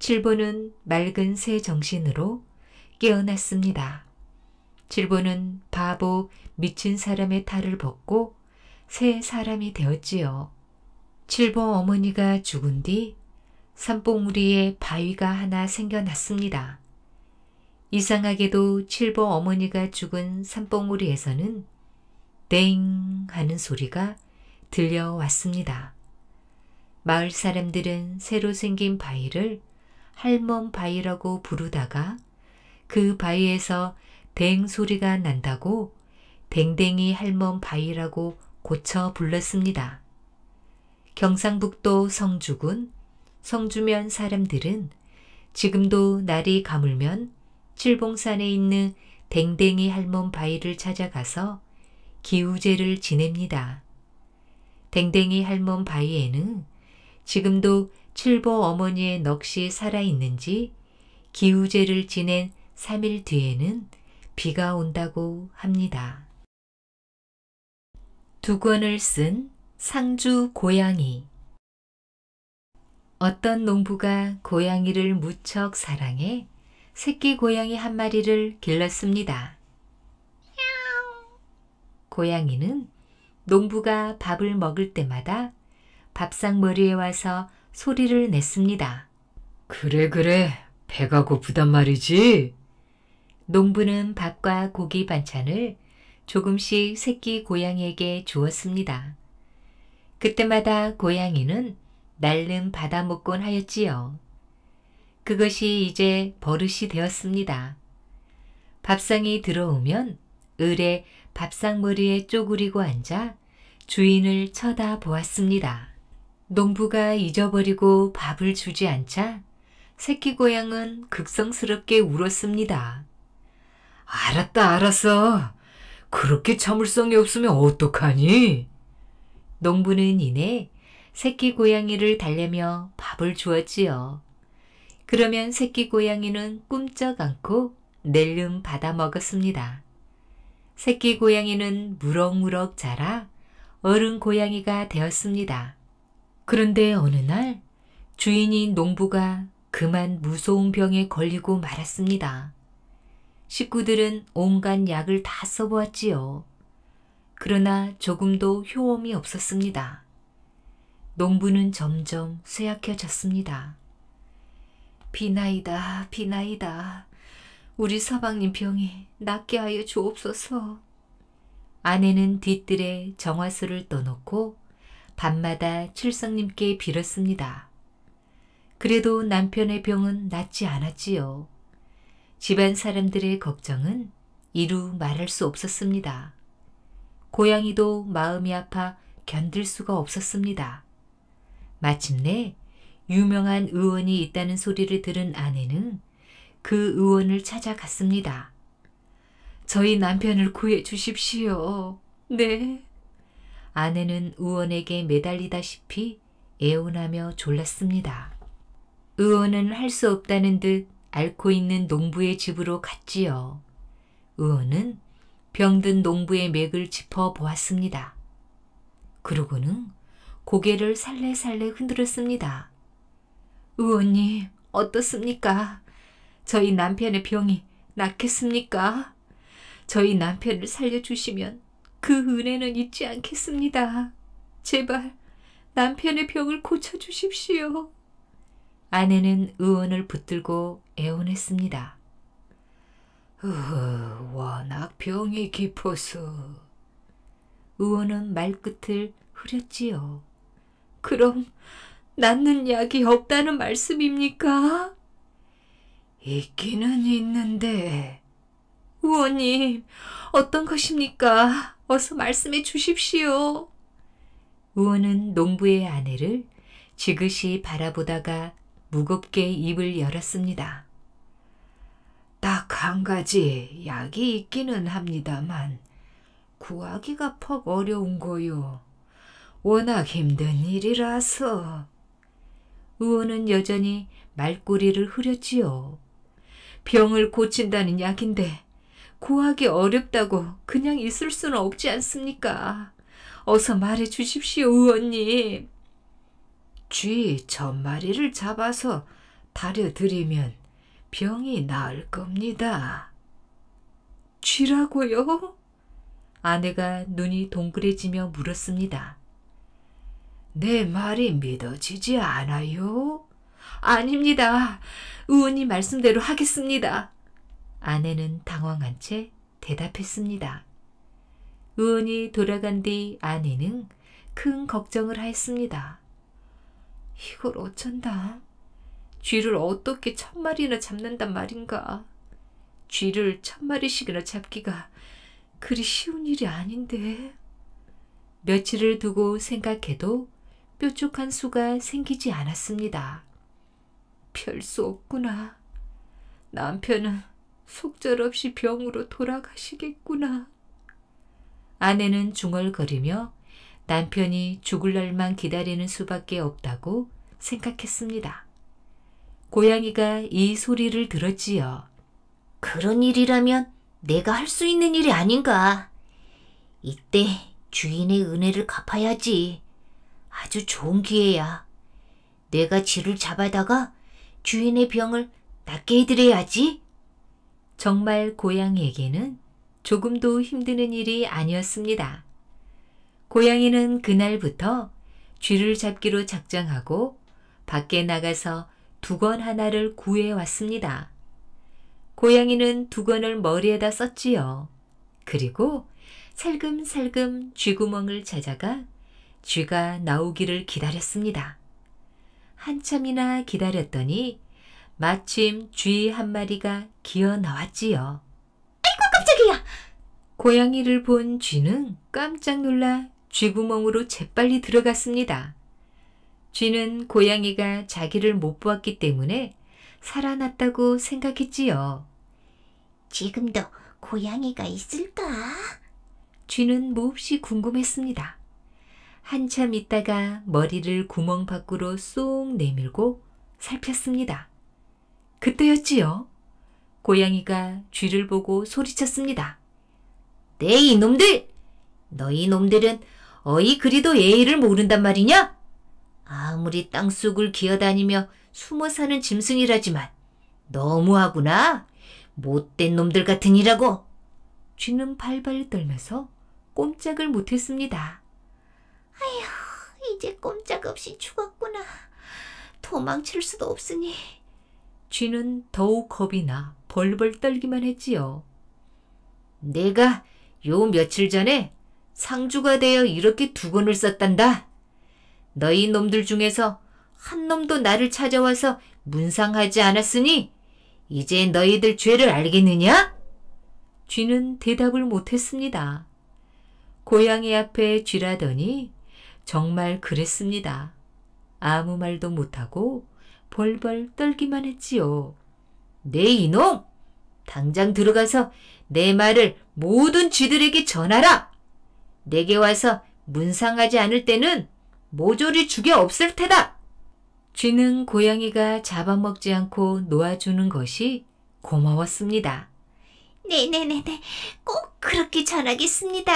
칠보는 맑은 새 정신으로 깨어났습니다. 칠보는 바보 미친 사람의 탈을 벗고 새 사람이 되었지요. 칠보 어머니가 죽은 뒤 산봉우리에 바위가 하나 생겨났습니다. 이상하게도 칠보 어머니가 죽은 산봉우리에서는 땡 하는 소리가 들려왔습니다. 마을 사람들은 새로 생긴 바위를 할멈 바위라고 부르다가 그 바위에서 댕 소리가 난다고 댕댕이 할멈 바위라고 고쳐 불렀습니다. 경상북도 성주군 성주면 사람들은 지금도 날이 가물면 칠봉산에 있는 댕댕이 할멈 바위를 찾아가서 기우제를 지냅니다. 댕댕이 할멈 바위에는 지금도 칠보 어머니의 넋이 살아있는지 기우제를 지낸 3일 뒤에는 비가 온다고 합니다. 두 권을 쓴 상주 고양이 어떤 농부가 고양이를 무척 사랑해 새끼 고양이 한 마리를 길렀습니다. 고양이는 농부가 밥을 먹을 때마다 밥상머리에 와서 소리를 냈습니다. 그래 그래 배가 고프단 말이지. 농부는 밥과 고기 반찬을 조금씩 새끼 고양이에게 주었습니다. 그때마다 고양이는 날름 받아먹곤 하였지요. 그것이 이제 버릇이 되었습니다. 밥상이 들어오면 을에 밥상머리에 쪼그리고 앉아 주인을 쳐다보았습니다. 농부가 잊어버리고 밥을 주지 않자 새끼 고양은 극성스럽게 울었습니다. 알았다 알았어. 그렇게 참을성이 없으면 어떡하니? 농부는 이내 새끼 고양이를 달래며 밥을 주었지요. 그러면 새끼 고양이는 꿈쩍 않고 낼름 받아 먹었습니다. 새끼 고양이는 무럭무럭 자라 어른 고양이가 되었습니다. 그런데 어느 날 주인인 농부가 그만 무서운 병에 걸리고 말았습니다. 식구들은 온갖 약을 다 써보았지요. 그러나 조금도 효험이 없었습니다. 농부는 점점 쇠약해졌습니다. 비나이다, 비나이다. 우리 서방님 병이 낫게 하여 주옵소서. 아내는 뒤뜰에 정화수를 떠놓고 밤마다 칠성님께 빌었습니다. 그래도 남편의 병은 낫지 않았지요. 집안 사람들의 걱정은 이루 말할 수 없었습니다. 고양이도 마음이 아파 견딜 수가 없었습니다. 마침내 유명한 의원이 있다는 소리를 들은 아내는 그 의원을 찾아갔습니다. 저희 남편을 구해 주십시오. 네. 아내는 의원에게 매달리다시피 애원하며 졸랐습니다. 의원은 할 수 없다는 듯 앓고 있는 농부의 집으로 갔지요. 의원은 병든 농부의 맥을 짚어보았습니다. 그러고는 고개를 살래살래 흔들었습니다. 의원님, 어떻습니까? 저희 남편의 병이 낫겠습니까? 저희 남편을 살려주시면 그 은혜는 잊지 않겠습니다. 제발 남편의 병을 고쳐주십시오. 아내는 의원을 붙들고 애원했습니다. 으흐, 워낙 병이 깊어서. 의원은 말끝을 흐렸지요. 그럼 낫는 약이 없다는 말씀입니까? 있기는 있는데. 의원님, 어떤 것입니까? 어서 말씀해 주십시오. 의원은 농부의 아내를 지그시 바라보다가 무겁게 입을 열었습니다. 딱 한 가지 약이 있기는 합니다만 구하기가 퍽 어려운 거요. 워낙 힘든 일이라서. 의원은 여전히 말꼬리를 흐렸지요. 병을 고친다는 약인데 구하기 어렵다고 그냥 있을 수는 없지 않습니까? 어서 말해 주십시오, 의원님. 쥐 천마리를 잡아서 다려드리면 병이 나을 겁니다. 쥐라고요? 아내가 눈이 동그래지며 물었습니다. 내 말이 믿어지지 않아요? 아닙니다. 의원님 말씀대로 하겠습니다. 아내는 당황한 채 대답했습니다. 의원이 돌아간 뒤 아내는 큰 걱정을 하였습니다. 이걸 어쩐다. 쥐를 어떻게 천 마리나 잡는단 말인가. 쥐를 천 마리씩이나 잡기가 그리 쉬운 일이 아닌데. 며칠을 두고 생각해도 뾰족한 수가 생기지 않았습니다. 별 수 없구나. 남편은 속절없이 병으로 돌아가시겠구나. 아내는 중얼거리며 남편이 죽을 날만 기다리는 수밖에 없다고 생각했습니다. 고양이가 이 소리를 들었지요. 그런 일이라면 내가 할 수 있는 일이 아닌가. 이때 주인의 은혜를 갚아야지. 아주 좋은 기회야. 내가 쥐를 잡아다가 주인의 병을 낫게 해드려야지. 정말 고양이에게는 조금도 힘드는 일이 아니었습니다. 고양이는 그날부터 쥐를 잡기로 작정하고 밖에 나가서 두건 하나를 구해왔습니다. 고양이는 두건을 머리에다 썼지요. 그리고 살금살금 쥐구멍을 찾아가 쥐가 나오기를 기다렸습니다. 한참이나 기다렸더니 마침 쥐 한 마리가 기어 나왔지요. 아이고 깜짝이야! 고양이를 본 쥐는 깜짝 놀라 쥐구멍으로 재빨리 들어갔습니다. 쥐는 고양이가 자기를 못 보았기 때문에 살아났다고 생각했지요. 지금도 고양이가 있을까? 쥐는 몹시 궁금했습니다. 한참 있다가 머리를 구멍 밖으로 쏙 내밀고 살폈습니다. 그때였지요. 고양이가 쥐를 보고 소리쳤습니다. 네 이놈들! 너희 놈들은 어이 그리도 예의를 모른단 말이냐? 아무리 땅속을 기어다니며 숨어 사는 짐승이라지만 너무하구나. 못된 놈들 같은이라고 쥐는 발발 떨면서 꼼짝을 못했습니다. 아휴, 이제 꼼짝없이 죽었구나. 도망칠 수도 없으니. 쥐는 더욱 겁이 나 벌벌 떨기만 했지요. 내가 요 며칠 전에 상주가 되어 이렇게 두 권을 썼단다. 너희 놈들 중에서 한 놈도 나를 찾아와서 문상하지 않았으니 이제 너희들 죄를 알겠느냐? 쥐는 대답을 못했습니다. 고양이 앞에 쥐라더니 정말 그랬습니다. 아무 말도 못하고 벌벌 떨기만 했지요. 네 이놈! 당장 들어가서 내 말을 모든 쥐들에게 전하라! 내게 와서 문상하지 않을 때는 모조리 죽여 없을 테다. 쥐는 고양이가 잡아먹지 않고 놓아주는 것이 고마웠습니다. 네네네네, 꼭 그렇게 전하겠습니다.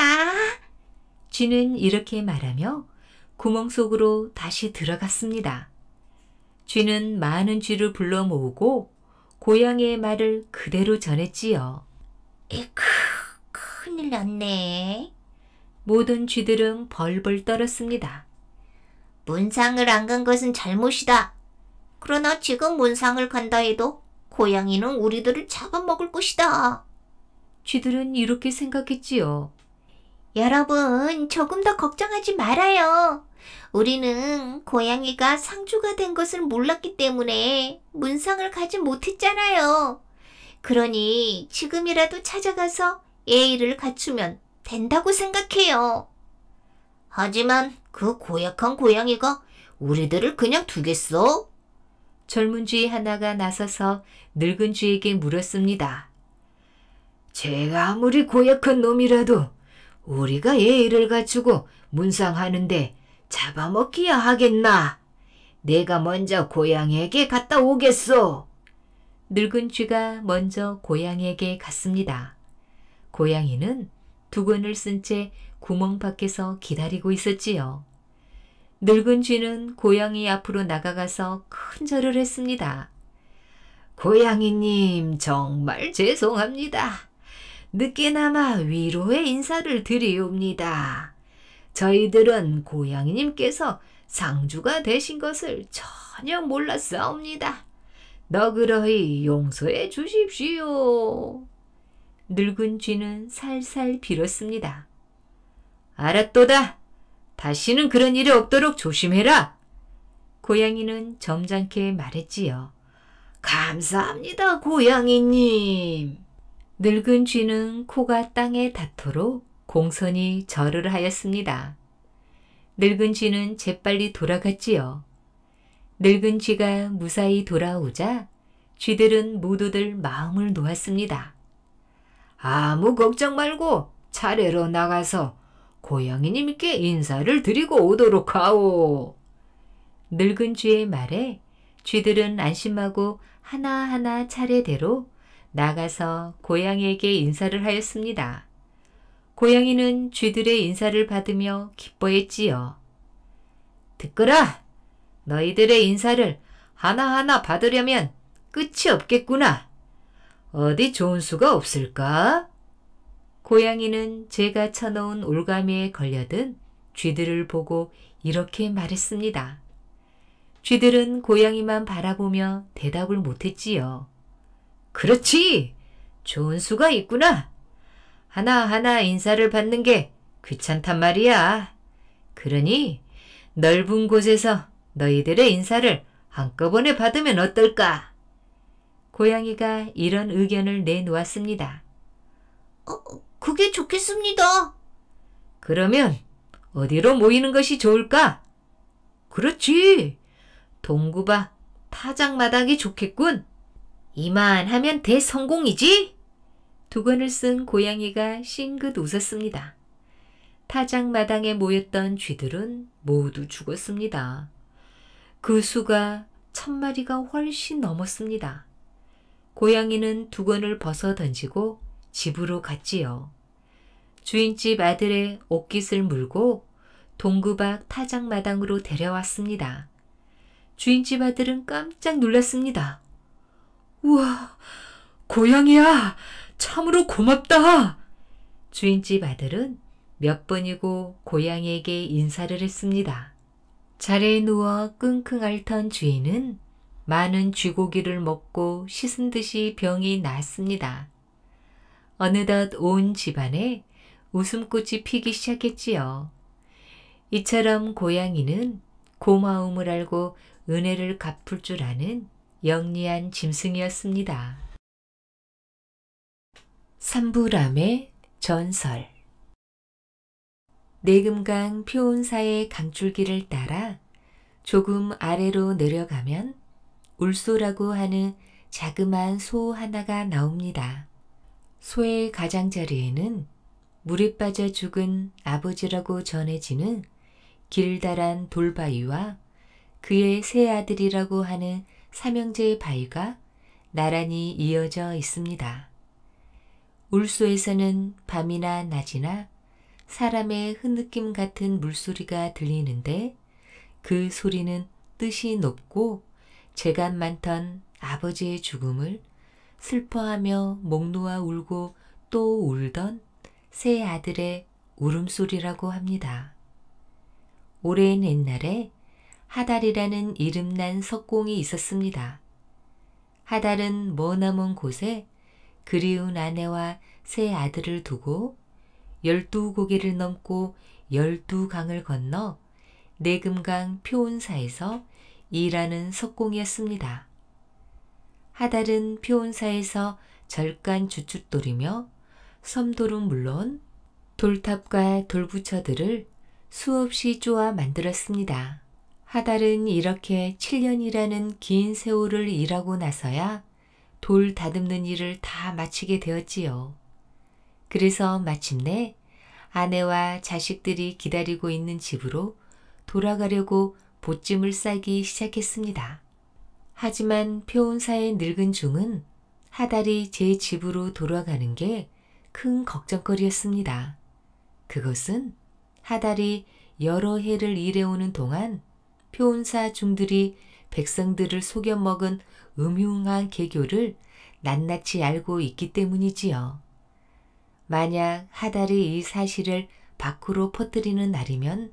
쥐는 이렇게 말하며 구멍 속으로 다시 들어갔습니다. 쥐는 많은 쥐를 불러 모으고 고양이의 말을 그대로 전했지요. 에크, 큰일 났네. 모든 쥐들은 벌벌 떨었습니다. 문상을 안 간 것은 잘못이다. 그러나 지금 문상을 간다 해도 고양이는 우리들을 잡아먹을 것이다. 쥐들은 이렇게 생각했지요. 여러분, 조금 더 걱정하지 말아요. 우리는 고양이가 상주가 된 것을 몰랐기 때문에 문상을 가지 못했잖아요. 그러니 지금이라도 찾아가서 예의를 갖추면 된다고 생각해요. 하지만 그 고약한 고양이가 우리들을 그냥 두겠어? 젊은 쥐 하나가 나서서 늙은 쥐에게 물었습니다. 제가 아무리 고약한 놈이라도 우리가 예의를 갖추고 문상하는데 잡아먹기야 하겠나? 내가 먼저 고양이에게 갔다 오겠소. 늙은 쥐가 먼저 고양이에게 갔습니다. 고양이는 두건을 쓴 채 구멍 밖에서 기다리고 있었지요. 늙은 쥐는 고양이 앞으로 나가가서 큰 절을 했습니다. 고양이님 정말 죄송합니다. 늦게나마 위로의 인사를 드리옵니다. 저희들은 고양이님께서 상주가 되신 것을 전혀 몰랐사옵니다. 너그러이 용서해 주십시오. 늙은 쥐는 살살 빌었습니다. 알았도다. 다시는 그런 일이 없도록 조심해라. 고양이는 점잖게 말했지요. 감사합니다, 고양이님. 늙은 쥐는 코가 땅에 닿도록 공손히 절을 하였습니다. 늙은 쥐는 재빨리 돌아갔지요. 늙은 쥐가 무사히 돌아오자 쥐들은 모두들 마음을 놓았습니다. 아무 걱정 말고 차례로 나가서 고양이님께 인사를 드리고 오도록 하오. 늙은 쥐의 말에 쥐들은 안심하고 하나하나 차례대로 나가서 고양이에게 인사를 하였습니다. 고양이는 쥐들의 인사를 받으며 기뻐했지요. 듣거라! 너희들의 인사를 하나하나 받으려면 끝이 없겠구나. 어디 좋은 수가 없을까? 고양이는 제가 쳐놓은 올가미에 걸려든 쥐들을 보고 이렇게 말했습니다. 쥐들은 고양이만 바라보며 대답을 못했지요. 그렇지! 좋은 수가 있구나! 하나하나 인사를 받는 게 귀찮단 말이야. 그러니 넓은 곳에서 너희들의 인사를 한꺼번에 받으면 어떨까? 고양이가 이런 의견을 내놓았습니다. 어, 어, 그게 좋겠습니다. 그러면 어디로 모이는 것이 좋을까? 그렇지. 동구박, 타작마당이 좋겠군. 이만 하면 대성공이지? 두건을 쓴 고양이가 싱긋 웃었습니다. 타작마당에 모였던 쥐들은 모두 죽었습니다. 그 수가 천 마리가 훨씬 넘었습니다. 고양이는 두건을 벗어 던지고 집으로 갔지요. 주인집 아들의 옷깃을 물고 동구 박 타작마당으로 데려왔습니다. 주인집 아들은 깜짝 놀랐습니다. 우와, 고양이야! 참으로 고맙다! 주인집 아들은 몇 번이고 고양이에게 인사를 했습니다. 자리에 누워 끙끙 앓던 주인은 많은 쥐고기를 먹고 씻은 듯이 병이 났습니다. 어느덧 온 집안에 웃음꽃이 피기 시작했지요. 이처럼 고양이는 고마움을 알고 은혜를 갚을 줄 아는 영리한 짐승이었습니다. 삼부람의 전설 내금강 표온사의 강줄기를 따라 조금 아래로 내려가면 울소라고 하는 자그마한 소 하나가 나옵니다. 소의 가장자리에는 물에 빠져 죽은 아버지라고 전해지는 길다란 돌바위와 그의 세 아들이라고 하는 삼형제의 바위가 나란히 이어져 있습니다. 울소에서는 밤이나 낮이나 사람의 흐느낌 같은 물소리가 들리는데 그 소리는 뜻이 높고 죄가 많던 아버지의 죽음을 슬퍼하며 목 놓아 울고 또 울던 세 아들의 울음소리라고 합니다. 오랜 옛날에 하달이라는 이름난 석공이 있었습니다. 하달은 머나먼 뭐 곳에 그리운 아내와 세 아들을 두고 열두 고개를 넘고 열두 강을 건너 내금강 표운사에서 일하는 석공이었습니다. 하달은 표온사에서 절간 주춧돌이며 섬돌은 물론 돌탑과 돌부처들을 수없이 쪼아 만들었습니다. 하달은 이렇게 7년이라는 긴 세월을 일하고 나서야 돌 다듬는 일을 다 마치게 되었지요. 그래서 마침내 아내와 자식들이 기다리고 있는 집으로 돌아가려고 보찜을 싸기 시작했습니다. 하지만 표온사의 늙은 중은 하달이 제 집으로 돌아가는 게 큰 걱정거리였습니다. 그것은 하달이 여러 해를 일해오는 동안 표온사 중들이 백성들을 속여먹은 음흉한 개교를 낱낱이 알고 있기 때문이지요. 만약 하달이 이 사실을 밖으로 퍼뜨리는 날이면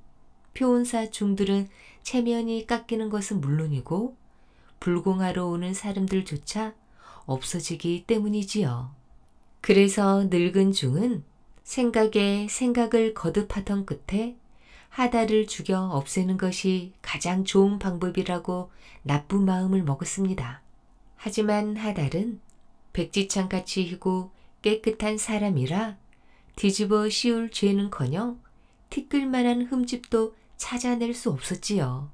표온사 중들은 체면이 깎이는 것은 물론이고 불공하러 오는 사람들조차 없어지기 때문이지요. 그래서 늙은 중은 생각에 생각을 거듭하던 끝에 하다를 죽여 없애는 것이 가장 좋은 방법이라고 나쁜 마음을 먹었습니다. 하지만 하달은 백지창같이 희고 깨끗한 사람이라 뒤집어 씌울 죄는커녕 티끌만한 흠집도 찾아낼 수 없었지요.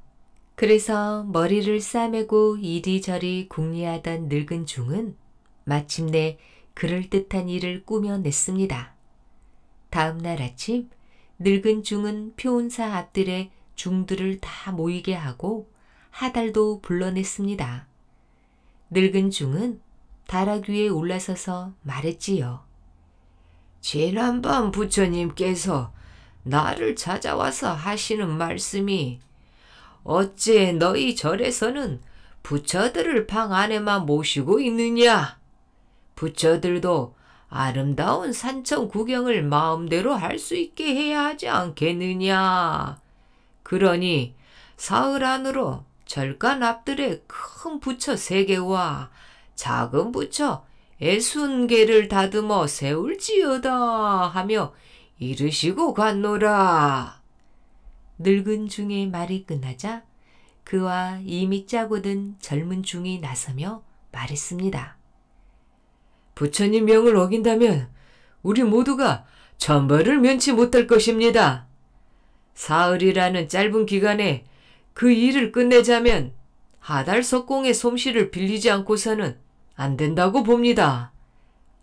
그래서 머리를 싸매고 이리저리 궁리하던 늙은 중은 마침내 그럴듯한 일을 꾸며냈습니다. 다음날 아침 늙은 중은 표운사 앞들에 중들을 다 모이게 하고 하달도 불러냈습니다. 늙은 중은 다락 위에 올라서서 말했지요. 지난번 부처님께서 나를 찾아와서 하시는 말씀이 어째 너희 절에서는 부처들을 방 안에만 모시고 있느냐? 부처들도 아름다운 산천 구경을 마음대로 할 수 있게 해야 하지 않겠느냐? 그러니 사흘 안으로 절간 앞들의 큰 부처 세 개와 작은 부처 애순 개를 다듬어 세울지어다 하며 이르시고 갔노라. 늙은 중의 말이 끝나자 그와 이미 짜고 든 젊은 중이 나서며 말했습니다. 부처님 명을 어긴다면 우리 모두가 천벌을 면치 못할 것입니다. 사흘이라는 짧은 기간에 그 일을 끝내자면 하달석공의 솜씨를 빌리지 않고서는 안 된다고 봅니다.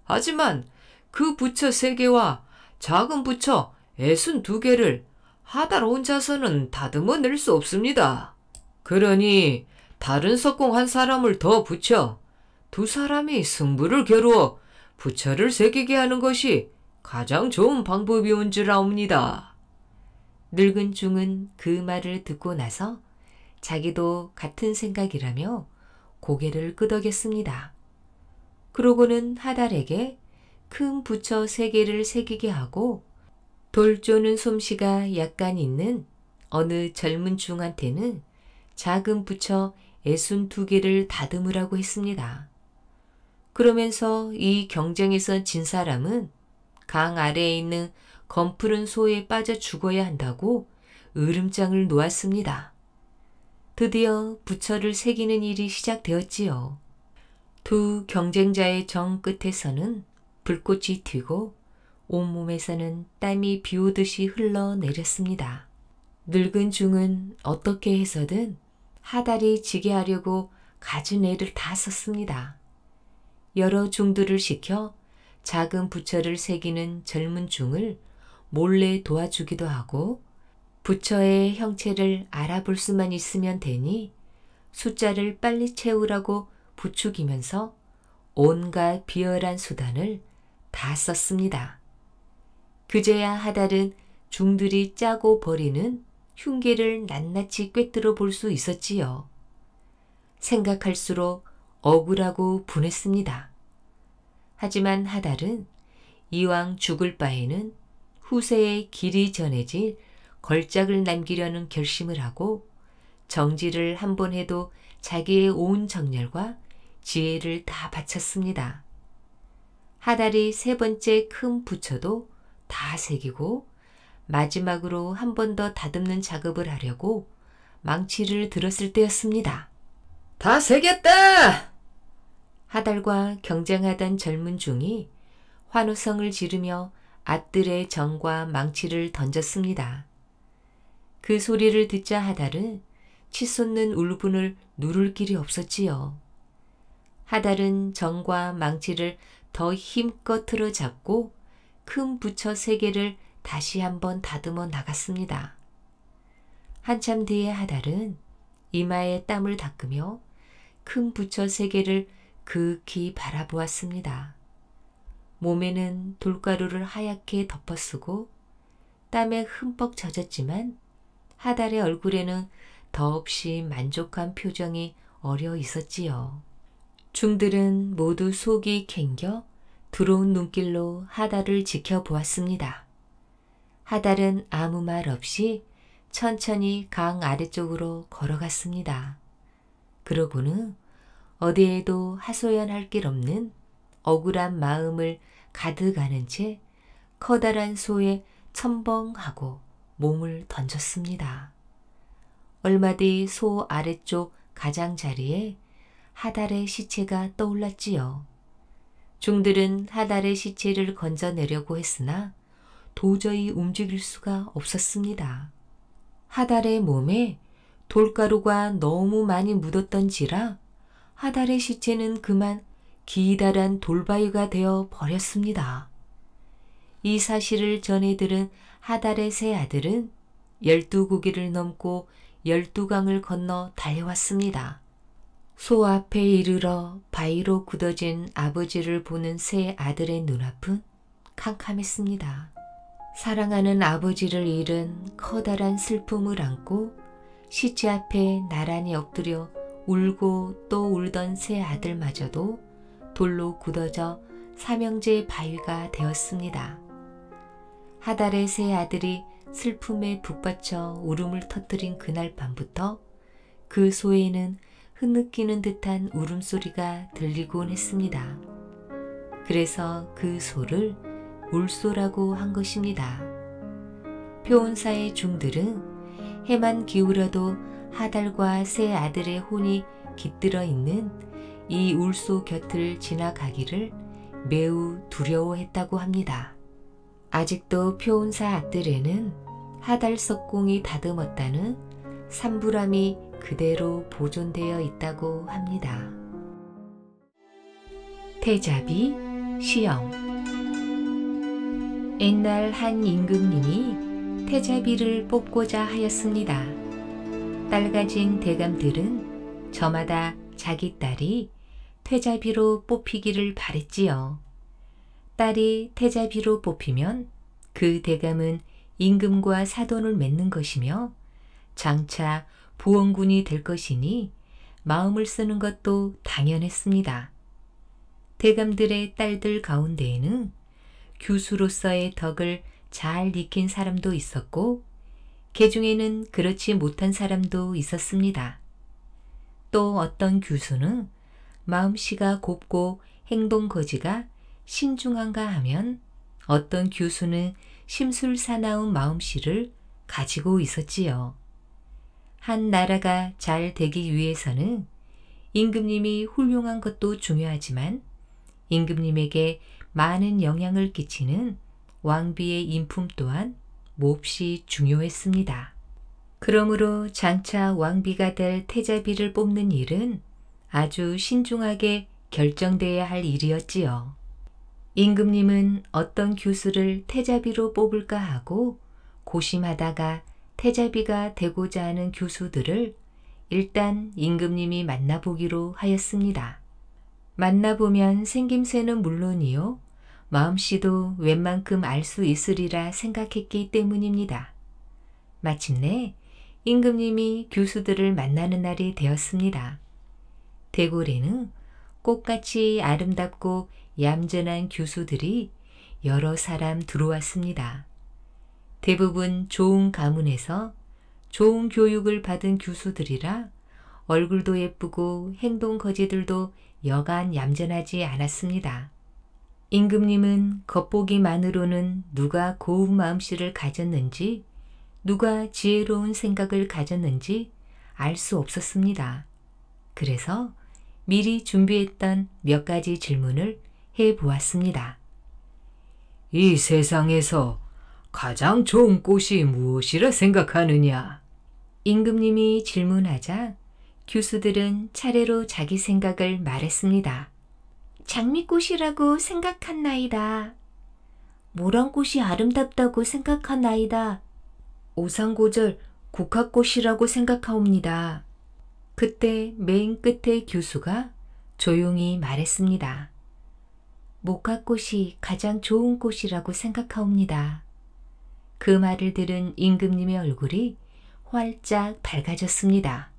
하지만 그 부처 세계와 작은 부처 애순 두 개를 하달 혼자서는 다듬어 낼 수 없습니다. 그러니 다른 석공 한 사람을 더 붙여 두 사람이 승부를 겨루어 부처를 새기게 하는 것이 가장 좋은 방법이온 줄 아옵니다. 늙은 중은 그 말을 듣고 나서 자기도 같은 생각이라며 고개를 끄덕였습니다. 그러고는 하달에게 큰 부처 세 개를 새기게 하고 돌 쪼는 솜씨가 약간 있는 어느 젊은 중한테는 작은 부처 애순 두 개를 다듬으라고 했습니다. 그러면서 이 경쟁에서 진 사람은 강 아래에 있는 검푸른 소에 빠져 죽어야 한다고 으름장을 놓았습니다. 드디어 부처를 새기는 일이 시작되었지요. 두 경쟁자의 정 끝에서는 불꽃이 튀고 온몸에서는 땀이 비 오듯이 흘러내렸습니다. 늙은 중은 어떻게 해서든 하다리 지게 하려고 가진 애를 다 썼습니다. 여러 중들을 시켜 작은 부처를 새기는 젊은 중을 몰래 도와주기도 하고 부처의 형체를 알아볼 수만 있으면 되니 숫자를 빨리 채우라고 부추기면서 온갖 비열한 수단을 다 썼습니다. 그제야 하달은 중들이 짜고 버리는 흉계를 낱낱이 꿰뚫어 볼 수 있었지요. 생각할수록 억울하고 분했습니다. 하지만 하달은 이왕 죽을 바에는 후세에 길이 전해질 걸작을 남기려는 결심을 하고 정지를 한번 해도 자기의 온 정열과 지혜를 다 바쳤습니다. 하다리 세 번째 큰 부처도 다 새기고 마지막으로 한 번 더 다듬는 작업을 하려고 망치를 들었을 때였습니다. 다 새겼다! 하달과 경쟁하던 젊은 중이 환호성을 지르며 앞들의 정과 망치를 던졌습니다. 그 소리를 듣자 하달은 치솟는 울분을 누를 길이 없었지요. 하달은 정과 망치를 더 힘껏 틀어 잡고 큰 부처 세 개를 다시 한번 다듬어 나갔습니다. 한참 뒤에 하달은 이마에 땀을 닦으며 큰 부처 세 개를 극히 바라보았습니다. 몸에는 돌가루를 하얗게 덮어쓰고 땀에 흠뻑 젖었지만 하달의 얼굴에는 더없이 만족한 표정이 어려 있었지요. 중들은 모두 속이 캥겨 들어온 눈길로 하달을 지켜보았습니다. 하달은 아무 말 없이 천천히 강 아래쪽으로 걸어갔습니다. 그러고는 어디에도 하소연할 길 없는 억울한 마음을 가득 안은 채 커다란 소에 첨벙하고 몸을 던졌습니다. 얼마 뒤 소 아래쪽 가장자리에 하달의 시체가 떠올랐지요. 중들은 하달의 시체를 건져내려고 했으나 도저히 움직일 수가 없었습니다. 하달의 몸에 돌가루가 너무 많이 묻었던지라 하달의 시체는 그만 기다란 돌바위가 되어 버렸습니다. 이 사실을 전해 들은 하달의 세 아들은 열두 고기를 넘고 열두 강을 건너 달려왔습니다. 소 앞에 이르러 바위로 굳어진 아버지를 보는 세 아들의 눈앞은 캄캄했습니다. 사랑하는 아버지를 잃은 커다란 슬픔을 안고 시체 앞에 나란히 엎드려 울고 또 울던 세 아들마저도 돌로 굳어져 삼형제 바위가 되었습니다. 하달의 세 아들이 슬픔에 북받쳐 울음을 터뜨린 그날 밤부터 그 소에는 흐느끼는 듯한 울음소리가 들리곤 했습니다. 그래서 그 소를 울소라고 한 것입니다. 표온사의 중들은 해만 기울어도 하달과 세 아들의 혼이 깃들어 있는 이 울소 곁을 지나가기를 매우 두려워했다고 합니다. 아직도 표온사 앞들에는 하달석공이 다듬었다는 삼부람이 그대로 보존되어 있다고 합니다. 태자비 시영 옛날 한 임금님이 태자비를 뽑고자 하였습니다. 딸 가진 대감들은 저마다 자기 딸이 태자비로 뽑히기를 바랬지요. 딸이 태자비로 뽑히면 그 대감은 임금과 사돈을 맺는 것이며 장차 보원군이 될 것이니 마음을 쓰는 것도 당연했습니다. 대감들의 딸들 가운데에는 교수로서의 덕을 잘 익힌 사람도 있었고 개중에는 그렇지 못한 사람도 있었습니다. 또 어떤 교수는 마음씨가 곱고 행동거지가 신중한가 하면 어떤 교수는 심술사나운 마음씨를 가지고 있었지요. 한 나라가 잘 되기 위해서는 임금님이 훌륭한 것도 중요하지만 임금님에게 많은 영향을 끼치는 왕비의 인품 또한 몹시 중요했습니다. 그러므로 장차 왕비가 될 태자비를 뽑는 일은 아주 신중하게 결정돼야 할 일이었지요. 임금님은 어떤 교수를 태자비로 뽑을까 하고 고심하다가 태자비가 되고자 하는 교수들을 일단 임금님이 만나보기로 하였습니다. 만나보면 생김새는 물론이요. 마음씨도 웬만큼 알 수 있으리라 생각했기 때문입니다. 마침내 임금님이 교수들을 만나는 날이 되었습니다. 대궐에는 꽃같이 아름답고 얌전한 교수들이 여러 사람 들어왔습니다. 대부분 좋은 가문에서 좋은 교육을 받은 교수들이라 얼굴도 예쁘고 행동 거지들도 여간 얌전하지 않았습니다. 임금님은 겉보기만으로는 누가 고운 마음씨를 가졌는지 누가 지혜로운 생각을 가졌는지 알 수 없었습니다. 그래서 미리 준비했던 몇 가지 질문을 해 보았습니다. 이 세상에서 가장 좋은 꽃이 무엇이라 생각하느냐? 임금님이 질문하자 교수들은 차례로 자기 생각을 말했습니다. 장미꽃이라고 생각한 나이다. 모란꽃이 아름답다고 생각한 나이다. 오상고절 국화꽃이라고 생각하옵니다. 그때 맨 끝에 교수가 조용히 말했습니다. 목화꽃이 가장 좋은 꽃이라고 생각하옵니다. 그 말을 들은 임금님의 얼굴이 활짝 밝아졌습니다.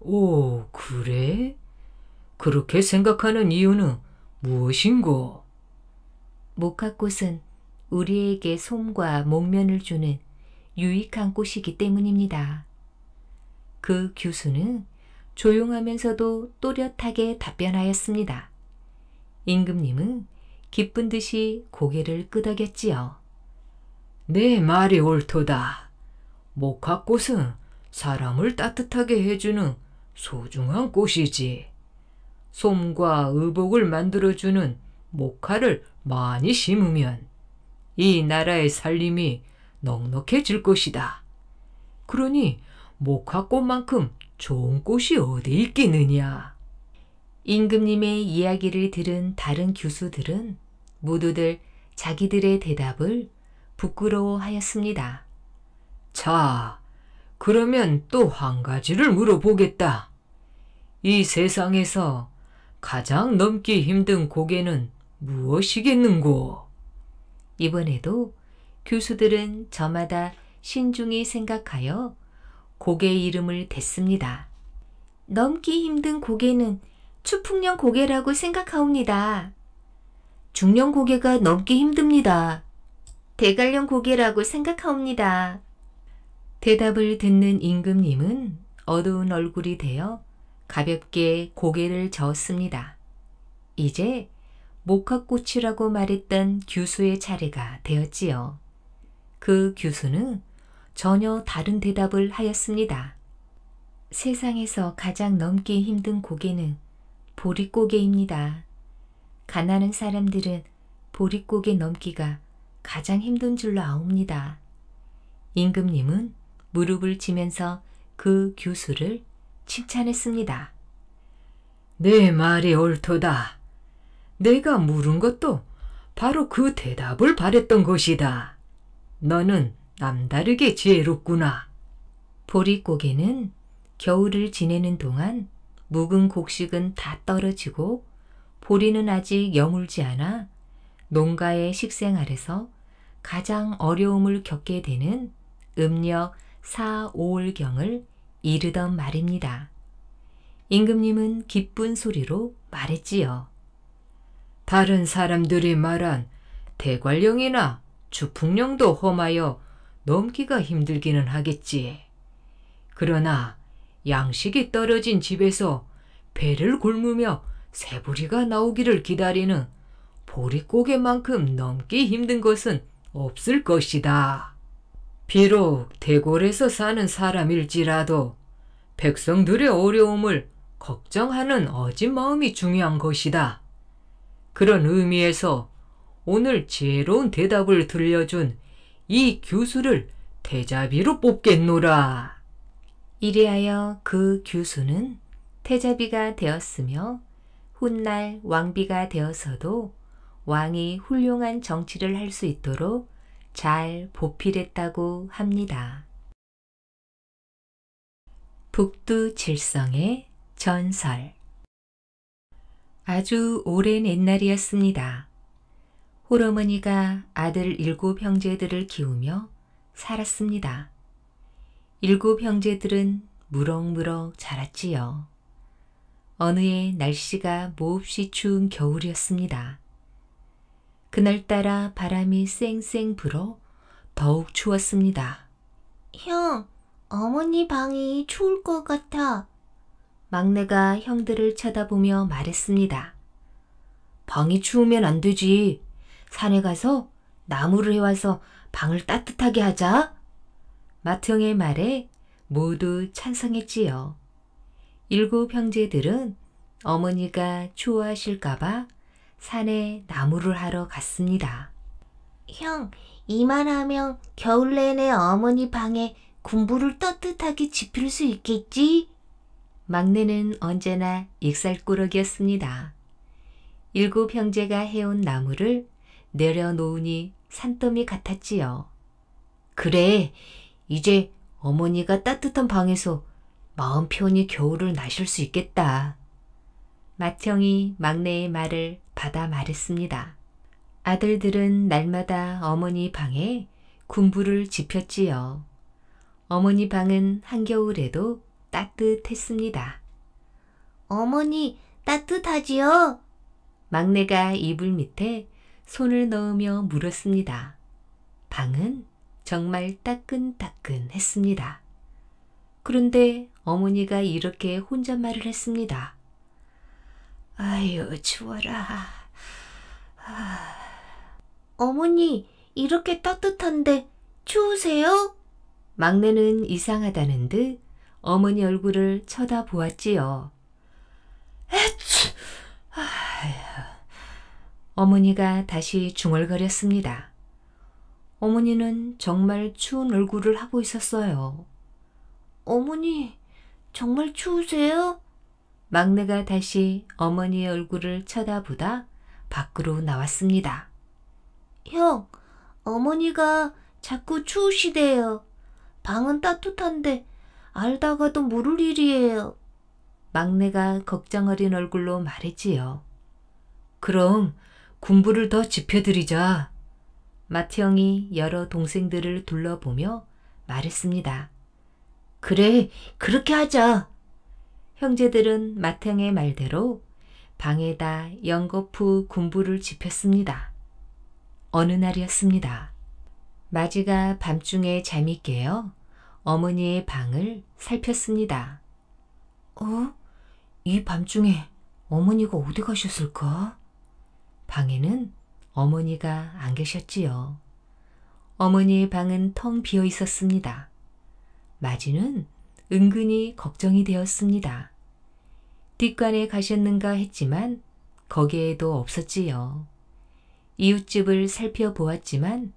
오, 그래? 그렇게 생각하는 이유는 무엇인고? 목화꽃은 우리에게 솜과 목면을 주는 유익한 꽃이기 때문입니다. 그 교수는 조용하면서도 또렷하게 답변하였습니다. 임금님은 기쁜 듯이 고개를 끄덕였지요. 내 말이 옳도다. 목화꽃은 사람을 따뜻하게 해주는 소중한 꽃이지. 솜과 의복을 만들어주는 목화를 많이 심으면 이 나라의 살림이 넉넉해질 것이다. 그러니 목화꽃만큼 좋은 꽃이 어디 있겠느냐. 임금님의 이야기를 들은 다른 교수들은 모두들 자기들의 대답을 부끄러워하였습니다. 자, 그러면 또 한 가지를 물어보겠다. 이 세상에서 가장 넘기 힘든 고개는 무엇이겠는고? 이번에도 교수들은 저마다 신중히 생각하여 고개 이름을 댔습니다. 넘기 힘든 고개는 추풍령 고개라고 생각하옵니다. 중령 고개가 넘기 힘듭니다. 대관령 고개라고 생각하옵니다. 대답을 듣는 임금님은 어두운 얼굴이 되어 가볍게 고개를 저었습니다. 이제 목화꽃이라고 말했던 규수의 차례가 되었지요. 그 규수는 전혀 다른 대답을 하였습니다. 세상에서 가장 넘기 힘든 고개는 보릿고개입니다. 가난한 사람들은 보릿고개 넘기가 가장 힘든 줄로 아옵니다. 임금님은 무릎을 치면서 그 교수를 칭찬했습니다. 내 네 말이 옳도다. 내가 물은 것도 바로 그 대답을 바랬던 것이다. 너는 남다르게 지혜롭구나. 보릿고개는 겨울을 지내는 동안 묵은 곡식은 다 떨어지고 보리는 아직 여물지 않아 농가의 식생 활에서 가장 어려움을 겪게 되는 음력 4, 5월경을 이르던 말입니다. 임금님은 기쁜 소리로 말했지요. 다른 사람들이 말한 대관령이나 주풍령도 험하여 넘기가 힘들기는 하겠지. 그러나 양식이 떨어진 집에서 배를 굶으며 새부리가 나오기를 기다리는 보릿고개만큼 넘기 힘든 것은 없을 것이다. 비록 대궐에서 사는 사람일지라도 백성들의 어려움을 걱정하는 어진 마음이 중요한 것이다. 그런 의미에서 오늘 지혜로운 대답을 들려준 이 교수를 태자비로 뽑겠노라. 이래하여 그 교수는 태자비가 되었으며 훗날 왕비가 되어서도 왕이 훌륭한 정치를 할 수 있도록 잘 보필했다고 합니다. 북두 질성의 전설 아주 오랜 옛날이었습니다. 홀어머니가 아들 일곱 형제들을 키우며 살았습니다. 일곱 형제들은 무럭무럭 자랐지요. 어느 해 날씨가 몹시 추운 겨울이었습니다. 그날따라 바람이 쌩쌩 불어 더욱 추웠습니다. 형, 어머니 방이 추울 것 같아. 막내가 형들을 쳐다보며 말했습니다. 방이 추우면 안 되지. 산에 가서 나무를 해와서 방을 따뜻하게 하자. 마형의 트 말에 모두 찬성했지요. 일곱 형제들은 어머니가 추워하실까봐 산에 나무를 하러 갔습니다. 형, 이만하면 겨울 내내 어머니 방에 군부를 떳떳하게 지필 수 있겠지? 막내는 언제나 익살꾸러기였습니다. 일곱 형제가 해온 나무를 내려놓으니 산더미 같았지요. 그래, 이제 어머니가 따뜻한 방에서 마음 편히 겨울을 나실 수 있겠다. 맏형이 막내의 말을 받아 말했습니다. 아들들은 날마다 어머니 방에 군부를 지폈지요. 어머니 방은 한겨울에도 따뜻했습니다. 어머니 따뜻하지요? 막내가 이불 밑에 손을 넣으며 물었습니다. 방은 정말 따끈따끈했습니다. 그런데 어머니가 이렇게 혼잣말을 했습니다. 아유, 추워라. 아... 어머니, 이렇게 따뜻한데 추우세요? 막내는 이상하다는 듯 어머니 얼굴을 쳐다보았지요. 에치! 아휴. 어머니가 다시 중얼거렸습니다. 어머니는 정말 추운 얼굴을 하고 있었어요. 어머니, 정말 추우세요? 막내가 다시 어머니의 얼굴을 쳐다보다 밖으로 나왔습니다. 형, 어머니가 자꾸 추우시대요. 방은 따뜻한데 알다가도 모를 일이에요. 막내가 걱정 어린 얼굴로 말했지요. 그럼 군부를 더 지펴드리자. 마티형이 여러 동생들을 둘러보며 말했습니다. 그래, 그렇게 하자. 형제들은 마탱의 말대로 방에다 연거푸 군부를 지폈습니다 어느 날이었습니다. 마지가 밤중에 잠이 깨어 어머니의 방을 살폈습니다. 어? 이 밤중에 어머니가 어디 가셨을까? 방에는 어머니가 안 계셨지요. 어머니의 방은 텅 비어 있었습니다. 마지는 은근히 걱정이 되었습니다. 뒷간에 가셨는가 했지만 거기에도 없었지요. 이웃집을 살펴보았지만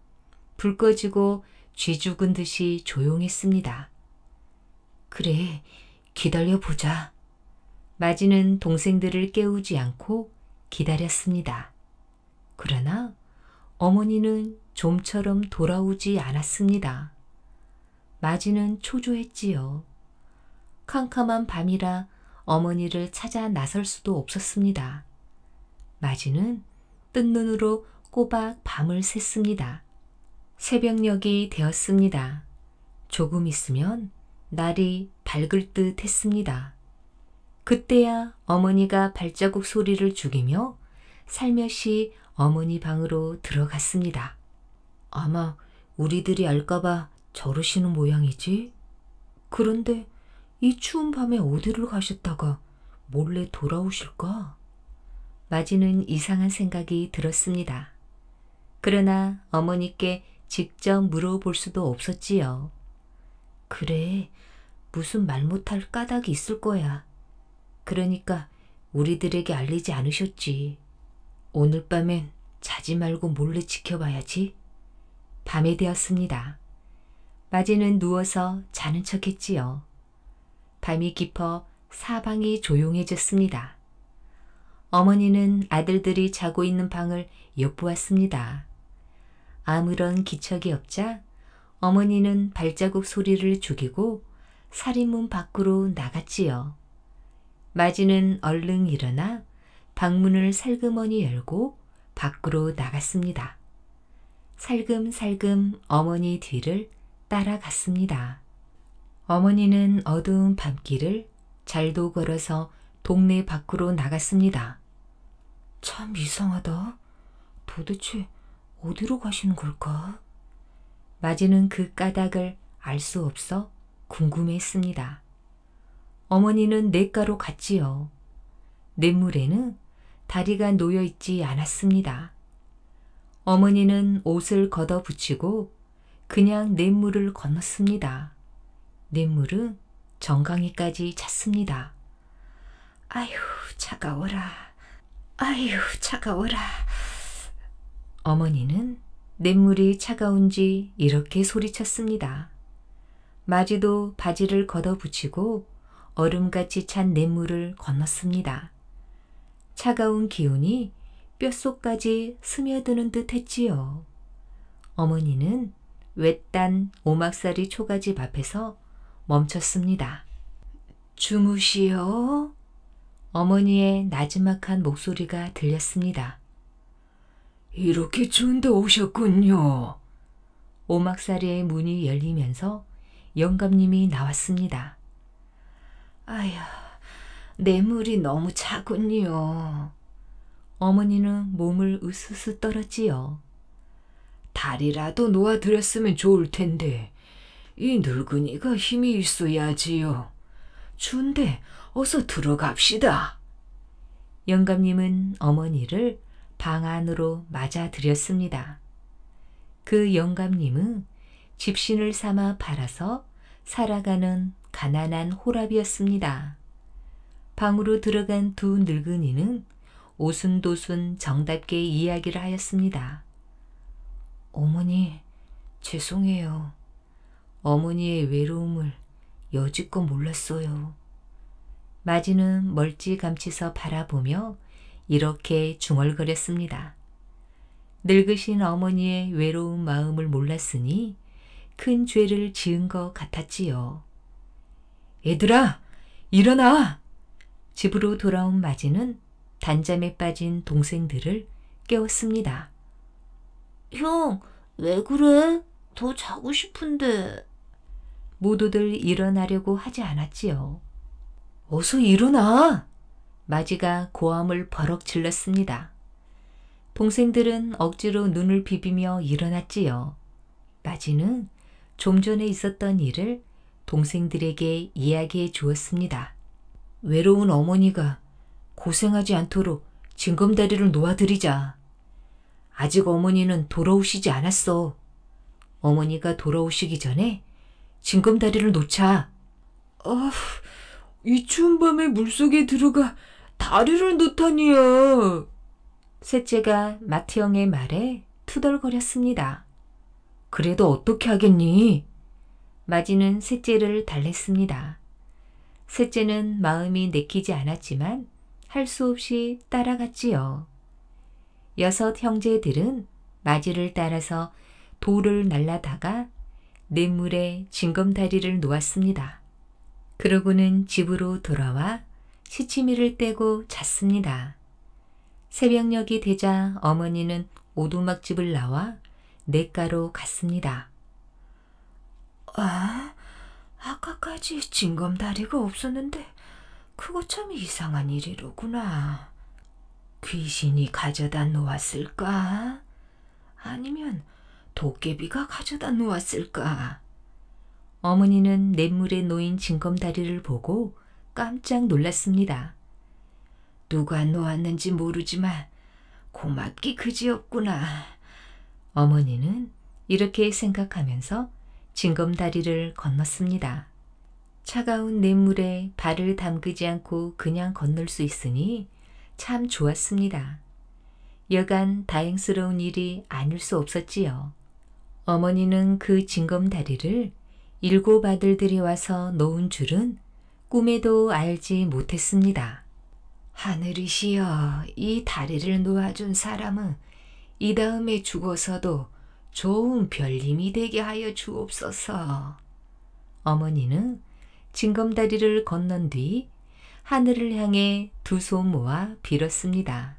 불 꺼지고 쥐 죽은 듯이 조용했습니다. 그래, 기다려보자. 마지는 동생들을 깨우지 않고 기다렸습니다. 그러나 어머니는 좀처럼 돌아오지 않았습니다. 마지는 초조했지요. 캄캄한 밤이라 어머니를 찾아 나설 수도 없었습니다. 마지는 뜬 눈으로 꼬박 밤을 샜습니다. 새벽녘이 되었습니다. 조금 있으면 날이 밝을 듯 했습니다. 그때야 어머니가 발자국 소리를 죽이며 살며시 어머니 방으로 들어갔습니다. 아마 우리들이 알까봐 저러시는 모양이지? 그런데 이 추운 밤에 어디를 가셨다가 몰래 돌아오실까? 마지는 이상한 생각이 들었습니다. 그러나 어머니께 직접 물어볼 수도 없었지요. 그래, 무슨 말 못할 까닭이 있을 거야. 그러니까 우리들에게 알리지 않으셨지. 오늘 밤엔 자지 말고 몰래 지켜봐야지. 밤이 되었습니다. 마지는 누워서 자는 척했지요. 밤이 깊어 사방이 조용해졌습니다. 어머니는 아들들이 자고 있는 방을 엿보았습니다. 아무런 기척이 없자 어머니는 발자국 소리를 죽이고 살인문 밖으로 나갔지요. 마지는 얼른 일어나 방문을 살그머니 열고 밖으로 나갔습니다. 살금살금 어머니 뒤를 따라갔습니다. 어머니는 어두운 밤길을 잘도 걸어서 동네 밖으로 나갔습니다. 참 이상하다. 도대체 어디로 가시는 걸까? 마지는 그 까닭을 알 수 없어 궁금했습니다. 어머니는 냇가로 갔지요. 냇물에는 다리가 놓여 있지 않았습니다. 어머니는 옷을 걷어 붙이고 그냥 냇물을 건넜습니다. 냇물은 정강이까지 찼습니다. 아휴, 차가워라. 아휴, 차가워라. 어머니는 냇물이 차가운지 이렇게 소리쳤습니다. 마지도 바지를 걷어붙이고 얼음같이 찬 냇물을 건넜습니다. 차가운 기운이 뼛속까지 스며드는 듯 했지요. 어머니는 외딴 오막살이 초가집 앞에서 멈췄습니다. 주무시오. 어머니의 나지막한 목소리가 들렸습니다. 이렇게 추운데 오셨군요. 오막사리의 문이 열리면서 영감님이 나왔습니다. 아휴, 뇌물이 너무 차군요. 어머니는 몸을 으스스 떨었지요. 달이라도 놓아드렸으면 좋을 텐데 이 늙은이가 힘이 있어야지요. 준데 어서 들어갑시다. 영감님은 어머니를 방 안으로 맞아들였습니다. 그 영감님은 집신을 삼아 팔아서 살아가는 가난한 호랍이었습니다. 방으로 들어간 두 늙은이는 오순도순 정답게 이야기를 하였습니다. 어머니, 죄송해요. 어머니의 외로움을 여지껏 몰랐어요. 마지는 멀찌감치서 바라보며 이렇게 중얼거렸습니다. 늙으신 어머니의 외로운 마음을 몰랐으니 큰 죄를 지은 것 같았지요. 얘들아, 일어나! 집으로 돌아온 마지는 단잠에 빠진 동생들을 깨웠습니다. 형, 왜 그래? 더 자고 싶은데. 모두들 일어나려고 하지 않았지요. 어서 일어나! 마지가 고함을 버럭 질렀습니다. 동생들은 억지로 눈을 비비며 일어났지요. 마지는 좀 전에 있었던 일을 동생들에게 이야기해 주었습니다. 외로운 어머니가 고생하지 않도록 징검다리를 놓아드리자. 아직 어머니는 돌아오시지 않았어. 어머니가 돌아오시기 전에 징검다리를 놓자. 아, 이 추운 밤에 물속에 들어가 다리를 놓다니야 셋째가 마티 형의 말에 투덜거렸습니다. 그래도 어떻게 하겠니? 마지는 셋째를 달랬습니다. 셋째는 마음이 내키지 않았지만 할 수 없이 따라갔지요. 여섯 형제들은 마지를 따라서 돌을 날라다가 냇물에 징검다리를 놓았습니다. 그러고는 집으로 돌아와 시치미를 떼고 잤습니다. 새벽녘이 되자 어머니는 오두막집을 나와 내가로 갔습니다. 아, 아까까지 징검다리가 없었는데 그거 참 이상한 일이로구나. 귀신이 가져다 놓았을까? 아니면 도깨비가 가져다 놓았을까? 어머니는 냇물에 놓인 징검다리를 보고 깜짝 놀랐습니다. 누가 놓았는지 모르지만 고맙기 그지없구나. 어머니는 이렇게 생각하면서 징검다리를 건넜습니다. 차가운 냇물에 발을 담그지 않고 그냥 건널 수 있으니 참 좋았습니다. 여간 다행스러운 일이 아닐 수 없었지요. 어머니는 그 징검다리를 일곱 아들들이 와서 놓은 줄은 꿈에도 알지 못했습니다. 하늘이시여 이 다리를 놓아준 사람은 이 다음에 죽어서도 좋은 별님이 되게 하여 주옵소서. 어머니는 징검다리를 건넌 뒤 하늘을 향해 두 손 모아 빌었습니다.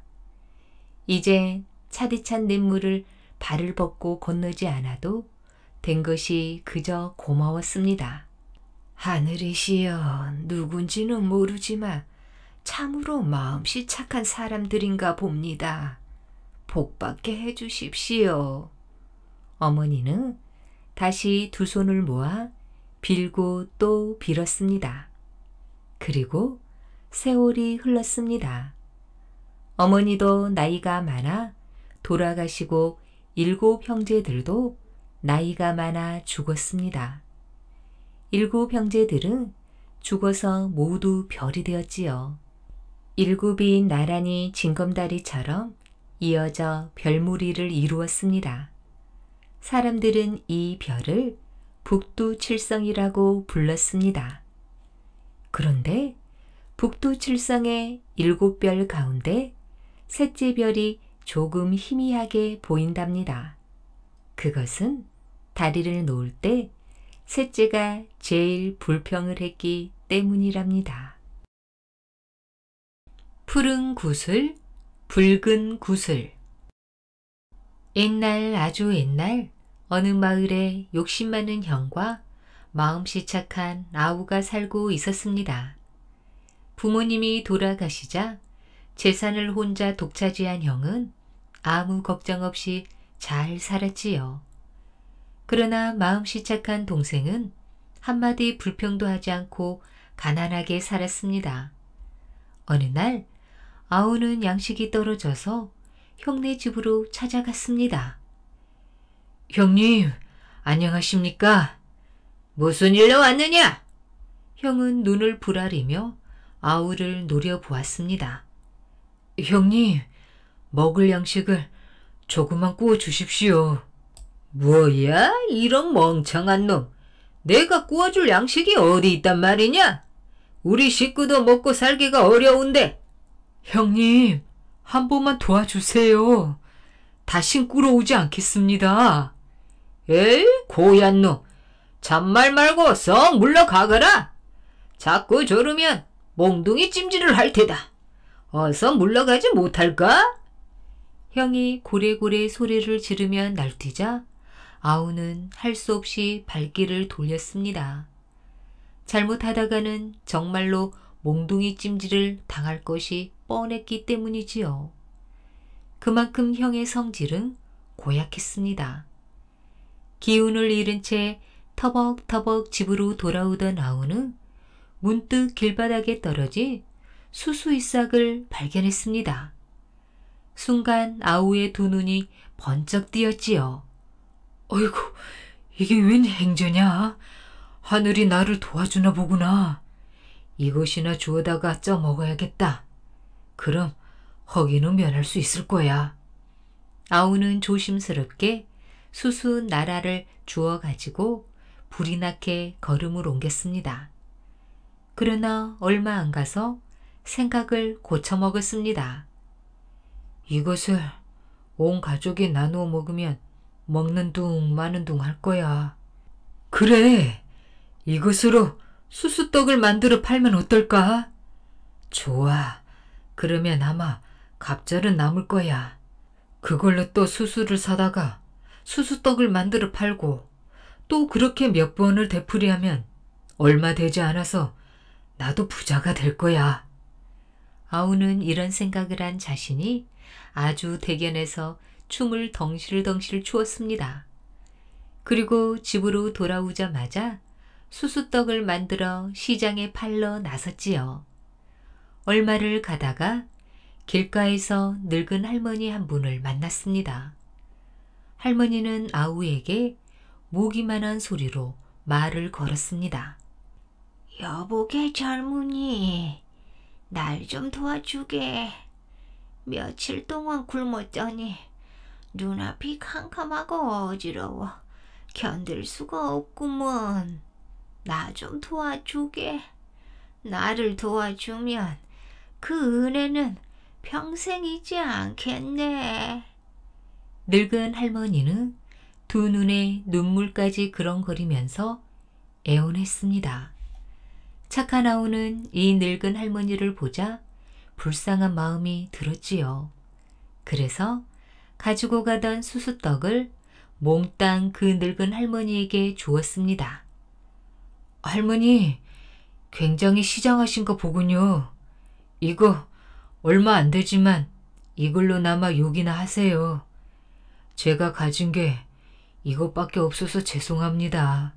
이제 차디찬 냇물을 발을 벗고 건너지 않아도 된 것이 그저 고마웠습니다. 하늘이시여 누군지는 모르지만 참으로 마음씨 착한 사람들인가 봅니다. 복받게 해주십시오. 어머니는 다시 두 손을 모아 빌고 또 빌었습니다. 그리고 세월이 흘렀습니다. 어머니도 나이가 많아 돌아가시고 일곱 형제들도 나이가 많아 죽었습니다. 일곱 형제들은 죽어서 모두 별이 되었지요. 일곱이 나란히 징검다리처럼 이어져 별무리를 이루었습니다. 사람들은 이 별을 북두칠성이라고 불렀습니다. 그런데 북두칠성의 일곱 별 가운데 셋째 별이 조금 희미하게 보인답니다. 그것은 다리를 놓을 때 셋째가 제일 불평을 했기 때문이랍니다. 푸른 구슬, 붉은 구슬 옛날 아주 옛날 어느 마을에 욕심 많은 형과 마음씨 착한 아우가 살고 있었습니다. 부모님이 돌아가시자 재산을 혼자 독차지한 형은 아무 걱정 없이 잘 살았지요. 그러나 마음씨 착한 동생은 한마디 불평도 하지 않고 가난하게 살았습니다. 어느 날 아우는 양식이 떨어져서 형네 집으로 찾아갔습니다. 형님, 안녕하십니까? 무슨 일로 왔느냐? 형은 눈을 부라리며 아우를 노려보았습니다. 형님, 먹을 양식을 조금만 구워 주십시오. 뭐야? 이런 멍청한 놈. 내가 구워줄 양식이 어디 있단 말이냐? 우리 식구도 먹고 살기가 어려운데. 형님, 한 번만 도와주세요. 다신 꾸러오지 않겠습니다. 에이, 고얀 놈. 잔말 말고 썩 물러가거라. 자꾸 졸으면 몽둥이 찜질을 할 테다. 어서 물러가지 못할까? 형이 고래고래 소리를 지르며 날뛰자 아우는 할 수 없이 발길을 돌렸습니다. 잘못하다가는 정말로 몽둥이 찜질을 당할 것이 뻔했기 때문이지요. 그만큼 형의 성질은 고약했습니다. 기운을 잃은 채 터벅터벅 집으로 돌아오던 아우는 문득 길바닥에 떨어진 수수이삭을 발견했습니다. 순간 아우의 두 눈이 번쩍 뛰었지요 어이구, 이게 웬 행제냐? 하늘이 나를 도와주나 보구나. 이것이나 주워다가 쪄먹어야겠다. 그럼 허기는 면할 수 있을 거야. 아우는 조심스럽게 수수 나라를 주워 가지고 불이 나게 걸음을 옮겼습니다. 그러나 얼마 안 가서 생각을 고쳐먹었습니다. 이것을 온 가족이 나누어 먹으면 먹는 둥 마는 둥 할 거야. 그래! 이것으로 수수떡을 만들어 팔면 어떨까? 좋아. 그러면 아마 갑절은 남을 거야. 그걸로 또 수수를 사다가 수수떡을 만들어 팔고 또 그렇게 몇 번을 되풀이하면 얼마 되지 않아서 나도 부자가 될 거야. 아우는 이런 생각을 한 자신이 아주 대견해서 춤을 덩실덩실 추었습니다. 그리고 집으로 돌아오자마자 수수떡을 만들어 시장에 팔러 나섰지요. 얼마를 가다가 길가에서 늙은 할머니 한 분을 만났습니다. 할머니는 아우에게 모기만한 소리로 말을 걸었습니다. 여보게 젊은이, 날좀 도와주게. 며칠 동안 굶었더니 눈앞이 캄캄하고 어지러워 견딜 수가 없구먼. 나 좀 도와주게. 나를 도와주면 그 은혜는 평생 잊지 않겠네. 늙은 할머니는 두 눈에 눈물까지 그렁거리면서 애원했습니다. 착하나오는이 늙은 할머니를 보자 불쌍한 마음이 들었지요. 그래서 가지고 가던 수수떡을 몽땅 그 늙은 할머니에게 주었습니다. 할머니, 굉장히 시장하신 거 보군요. 이거 얼마 안 되지만 이걸로나마 욕이나 하세요. 제가 가진 게 이것밖에 없어서 죄송합니다.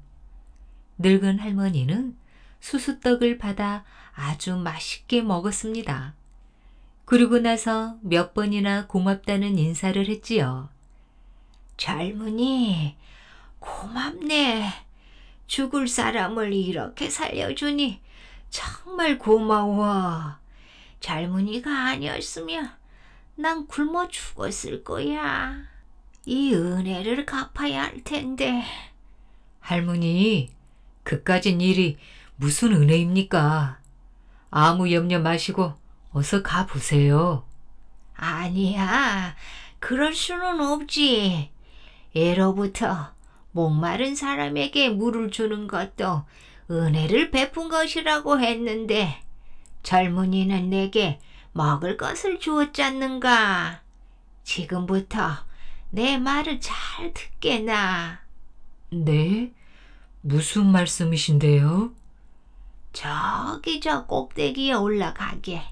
늙은 할머니는 수수떡을 받아 아주 맛있게 먹었습니다. 그리고 나서 몇 번이나 고맙다는 인사를 했지요. 젊은이, 고맙네. 죽을 사람을 이렇게 살려주니 정말 고마워. 젊은이가 아니었으면 난 굶어 죽었을 거야. 이 은혜를 갚아야 할 텐데. 할머니, 그까진 일이 무슨 은혜입니까? 아무 염려 마시고 어서 가보세요. 아니야, 그럴 수는 없지. 예로부터 목마른 사람에게 물을 주는 것도 은혜를 베푼 것이라고 했는데 젊은이는 내게 먹을 것을 주었잖는가. 지금부터 내 말을 잘 듣게나. 네? 무슨 말씀이신데요? 저기 저 꼭대기에 올라가게.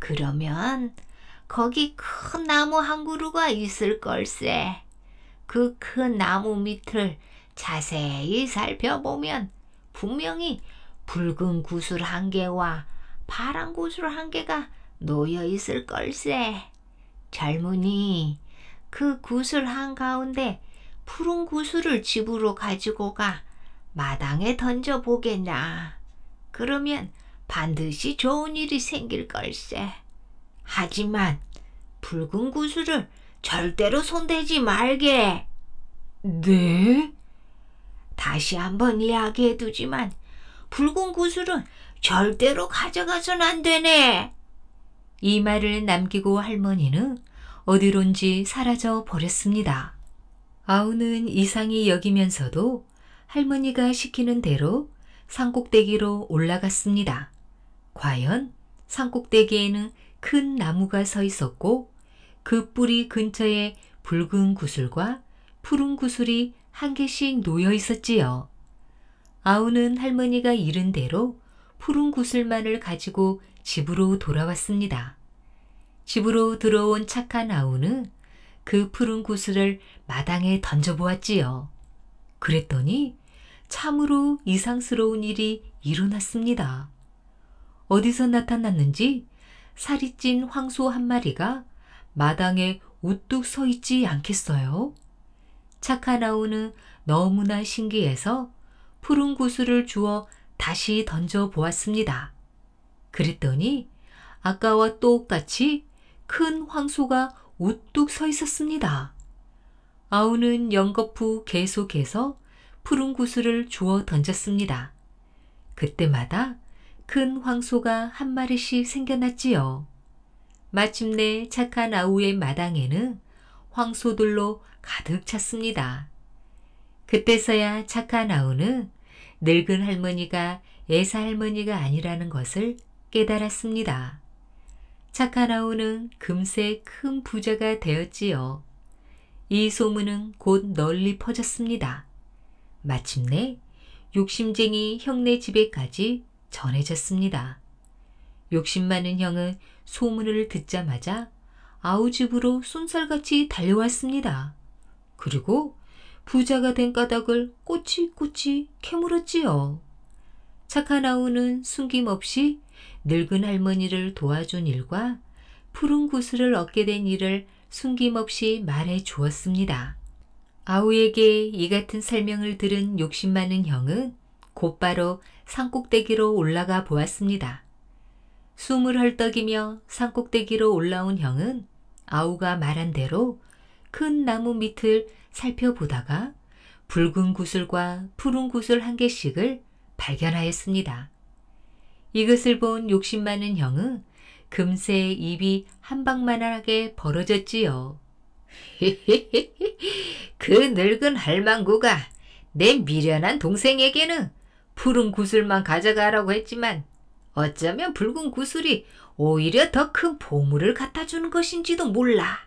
그러면 거기 큰 나무 한 그루가 있을 걸세. 그 큰 나무 밑을 자세히 살펴보면 분명히 붉은 구슬 한 개와 파란 구슬 한 개가 놓여 있을 걸세. 젊은이, 그 구슬 한 가운데 푸른 구슬을 집으로 가지고 가 마당에 던져 보겠냐 그러면 반드시 좋은 일이 생길 걸세. 하지만 붉은 구슬을 절대로 손대지 말게. 네? 다시 한번 이야기해 두지만 붉은 구슬은 절대로 가져가선 안 되네. 이 말을 남기고 할머니는 어디론지 사라져 버렸습니다. 아우는 이상히 여기면서도 할머니가 시키는 대로 산꼭대기로 올라갔습니다. 과연 산꼭대기에는 큰 나무가 서 있었고 그 뿌리 근처에 붉은 구슬과 푸른 구슬이 한 개씩 놓여 있었지요. 아우는 할머니가 이른 대로 푸른 구슬만을 가지고 집으로 돌아왔습니다. 집으로 들어온 착한 아우는 그 푸른 구슬을 마당에 던져보았지요. 그랬더니 참으로 이상스러운 일이 일어났습니다. 어디서 나타났는지 살이 찐 황소 한 마리가 마당에 우뚝 서 있지 않겠어요? 착한 아우는 너무나 신기해서 푸른 구슬을 주워 다시 던져 보았습니다. 그랬더니 아까와 똑같이 큰 황소가 우뚝 서 있었습니다. 아우는 연거푸 계속해서 푸른 구슬을 주워 던졌습니다. 그때마다 큰 황소가 한 마리씩 생겨났지요. 마침내 착한 아우의 마당에는 황소들로 가득 찼습니다. 그때서야 착한 아우는 늙은 할머니가 애사 할머니가 아니라는 것을 깨달았습니다. 착한 아우는 금세 큰 부자가 되었지요. 이 소문은 곧 널리 퍼졌습니다. 마침내 욕심쟁이 형네 집에까지 전해졌습니다. 욕심 많은 형은 소문을 듣자마자 아우 집으로 쏜살같이 달려왔습니다. 그리고 부자가 된 까닭을 꼬치꼬치 캐물었지요. 착한 아우는 숨김없이 늙은 할머니를 도와준 일과 푸른 구슬을 얻게 된 일을 숨김없이 말해 주었습니다. 아우에게 이 같은 설명을 들은 욕심 많은 형은 곧바로 산꼭대기로 올라가 보았습니다. 숨을 헐떡이며 산꼭대기로 올라온 형은 아우가 말한 대로 큰 나무 밑을 살펴보다가 붉은 구슬과 푸른 구슬 한 개씩을 발견하였습니다. 이것을 본 욕심 많은 형은 금세 입이 한방만하게 벌어졌지요. 그 늙은 할망구가 내 미련한 동생에게는 푸른 구슬만 가져가라고 했지만 어쩌면 붉은 구슬이 오히려 더 큰 보물을 갖다 주는 것인지도 몰라.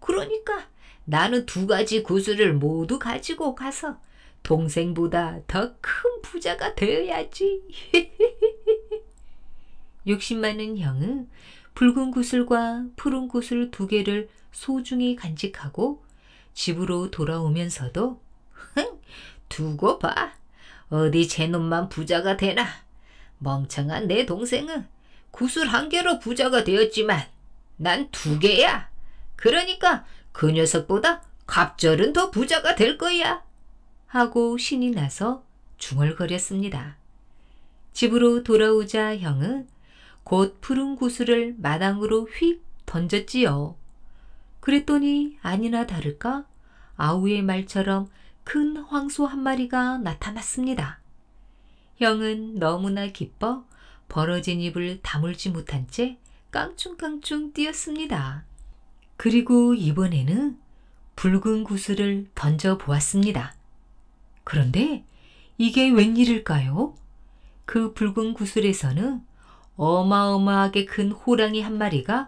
그러니까 나는 두 가지 구슬을 모두 가지고 가서 동생보다 더 큰 부자가 되어야지. 60만은 형은 붉은 구슬과 푸른 구슬 두 개를 소중히 간직하고 집으로 돌아오면서도 흥, 두고 봐. 어디 제놈만 부자가 되나. 멍청한 내 동생은 구슬 한 개로 부자가 되었지만 난 두 개야. 그러니까 그 녀석보다 갑절은 더 부자가 될 거야. 하고 신이 나서 중얼거렸습니다. 집으로 돌아오자 형은 곧 푸른 구슬을 마당으로 휙 던졌지요. 그랬더니 아니나 다를까 아우의 말처럼 큰 황소 한 마리가 나타났습니다. 형은 너무나 기뻐 벌어진 입을 다물지 못한 채 깡충깡충 뛰었습니다. 그리고 이번에는 붉은 구슬을 던져 보았습니다. 그런데 이게 웬일일까요? 그 붉은 구슬에서는 어마어마하게 큰 호랑이 한 마리가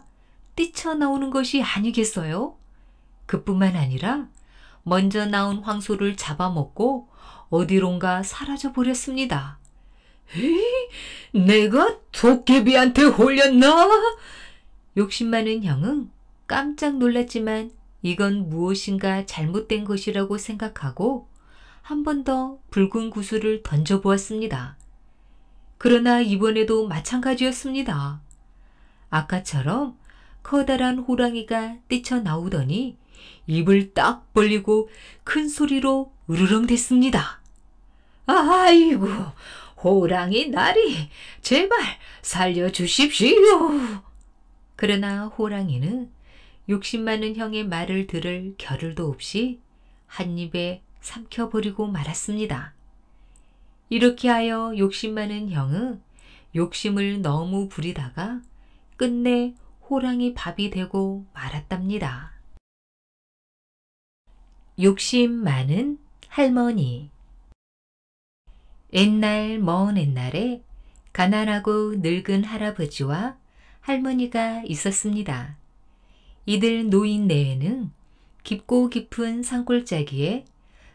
뛰쳐나오는 것이 아니겠어요? 그뿐만 아니라 먼저 나온 황소를 잡아먹고 어디론가 사라져 버렸습니다. 에이, 내가 도깨비한테 홀렸나? 욕심 많은 형은 깜짝 놀랐지만 이건 무엇인가 잘못된 것이라고 생각하고 한 번 더 붉은 구슬을 던져보았습니다. 그러나 이번에도 마찬가지였습니다. 아까처럼 커다란 호랑이가 뛰쳐나오더니 입을 딱 벌리고 큰 소리로 으르렁 댔습니다. 아이고, 호랑이 나리, 제발 살려주십시오. 그러나 호랑이는 욕심 많은 형의 말을 들을 겨를도 없이 한 입에 삼켜버리고 말았습니다. 이렇게 하여 욕심 많은 형은 욕심을 너무 부리다가 끝내 호랑이 밥이 되고 말았답니다. 욕심 많은 할머니 옛날 먼 옛날에 가난하고 늙은 할아버지와 할머니가 있었습니다. 이들 노인 내외는 깊고 깊은 산골짜기에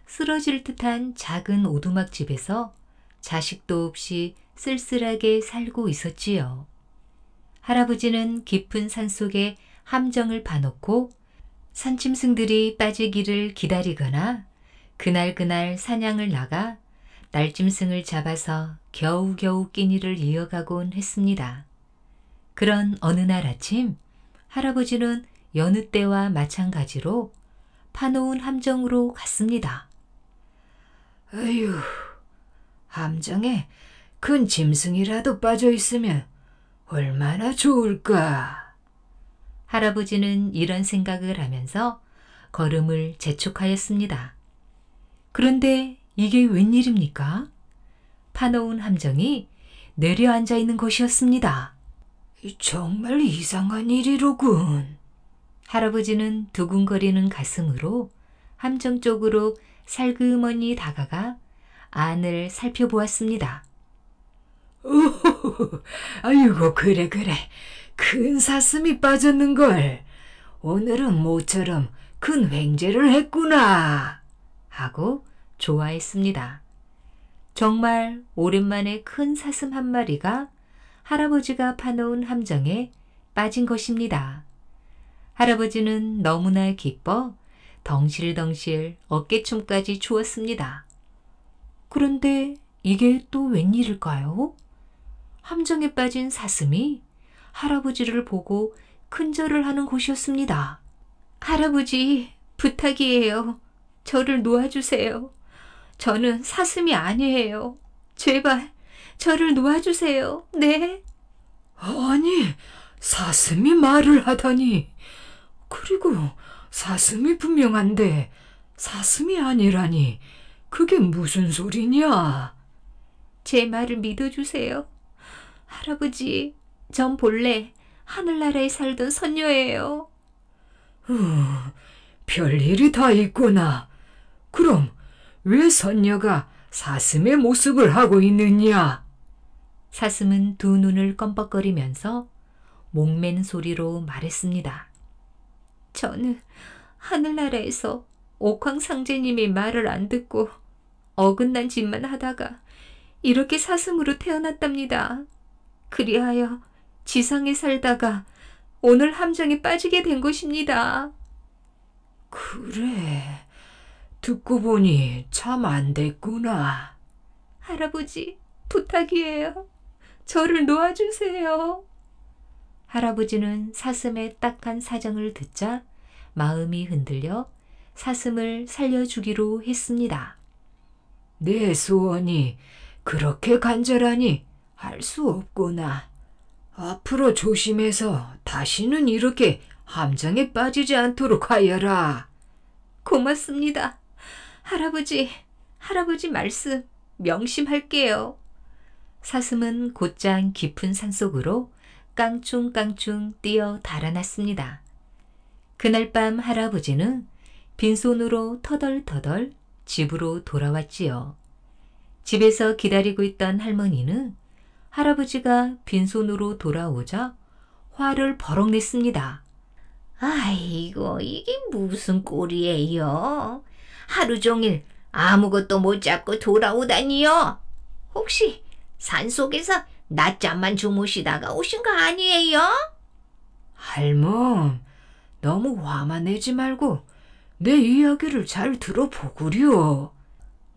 쓰러질 듯한 작은 오두막집에서 자식도 없이 쓸쓸하게 살고 있었지요. 할아버지는 깊은 산속에 함정을 파놓고 산짐승들이 빠지기를 기다리거나 그날그날 사냥을 나가 날짐승을 잡아서 겨우겨우 끼니를 이어가곤 했습니다. 그런 어느 날 아침 할아버지는 여느 때와 마찬가지로 파놓은 함정으로 갔습니다. 어휴, 함정에 큰 짐승이라도 빠져 있으면 얼마나 좋을까. 할아버지는 이런 생각을 하면서 걸음을 재촉하였습니다. 그런데 이게 웬일입니까? 파놓은 함정이 내려앉아 있는 것이었습니다. 정말 이상한 일이로군. 할아버지는 두근거리는 가슴으로 함정 쪽으로 살그머니 다가가 안을 살펴보았습니다. 오, 아이고 그래 그래. 큰 사슴이 빠졌는걸. 오늘은 모처럼 큰 횡재를 했구나. 하고 좋아했습니다. 정말 오랜만에 큰 사슴 한 마리가 할아버지가 파놓은 함정에 빠진 것입니다. 할아버지는 너무나 기뻐 덩실덩실 어깨춤까지 추었습니다. 그런데 이게 또 웬일일까요? 함정에 빠진 사슴이 할아버지를 보고 큰절을 하는 곳이었습니다. 할아버지, 부탁이에요. 저를 놓아주세요. 저는 사슴이 아니에요. 제발, 저를 놓아주세요. 네? 아니, 사슴이 말을 하다니. 그리고 사슴이 분명한데 사슴이 아니라니. 그게 무슨 소리냐? 제 말을 믿어주세요. 할아버지, 전 본래 하늘나라에 살던 선녀예요. 후, 별일이 다 있구나. 그럼 왜 선녀가 사슴의 모습을 하고 있느냐? 사슴은 두 눈을 껌뻑거리면서 목맨 소리로 말했습니다. 저는 하늘나라에서 옥황상제님이 말을 안 듣고 어긋난 짓만 하다가 이렇게 사슴으로 태어났답니다. 그리하여 지상에 살다가 오늘 함정에 빠지게 된 것입니다. 그래. 듣고 보니 참 안 됐구나. 할아버지, 부탁이에요. 저를 놓아주세요. 할아버지는 사슴의 딱한 사정을 듣자 마음이 흔들려 사슴을 살려주기로 했습니다. 내 소원이 그렇게 간절하니 할 수 없구나. 앞으로 조심해서 다시는 이렇게 함정에 빠지지 않도록 하여라. 고맙습니다. 할아버지, 할아버지 말씀 명심할게요. 사슴은 곧장 깊은 산속으로 깡충깡충 뛰어 달아났습니다. 그날 밤 할아버지는 빈손으로 터덜터덜 집으로 돌아왔지요. 집에서 기다리고 있던 할머니는 할아버지가 빈손으로 돌아오자 화를 버럭 냈습니다. 아이고, 이게 무슨 꼴이에요? 하루 종일 아무것도 못 잡고 돌아오다니요? 혹시 산속에서 낮잠만 주무시다가 오신 거 아니에요? 할멈, 너무 화만 내지 말고 내 이야기를 잘 들어보구려.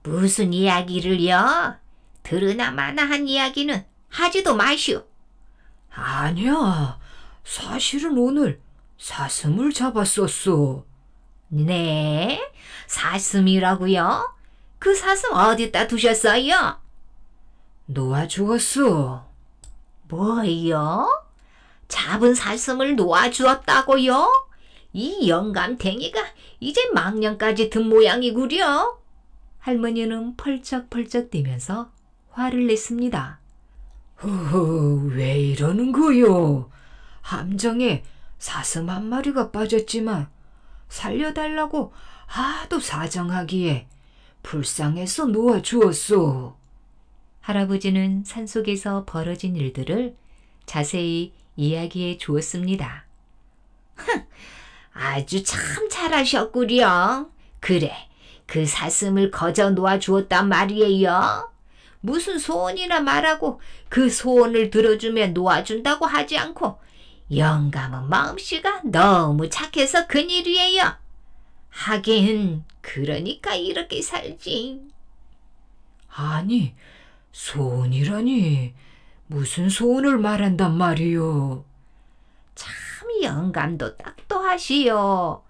무슨 이야기를요? 들으나 마나 한 이야기는 하지도 마시오. 아니야. 사실은 오늘 사슴을 잡았었소. 네? 사슴이라고요? 그 사슴 어디다 두셨어요? 놓아 주었소. 뭐요? 잡은 사슴을 놓아 주었다고요? 이 영감탱이가 이제 망년까지 든 모양이구려. 할머니는 펄쩍펄쩍 뛰면서 화를 냈습니다. 허허, 왜 이러는 거요? 함정에 사슴 한 마리가 빠졌지만 살려달라고 하도 사정하기에 불쌍해서 놓아주었소. 할아버지는 산속에서 벌어진 일들을 자세히 이야기해 주었습니다. 흥, 아주 참 잘하셨구려. 그래, 그 사슴을 거저 놓아 주었단 말이에요. 무슨 소원이나 말하고 그 소원을 들어주며 놓아준다고 하지 않고 영감은 마음씨가 너무 착해서 그일이에요. 하긴 그러니까 이렇게 살지. 아니, 소원이라니 무슨 소원을 말한단 말이요. 영감도 딱 또하시오.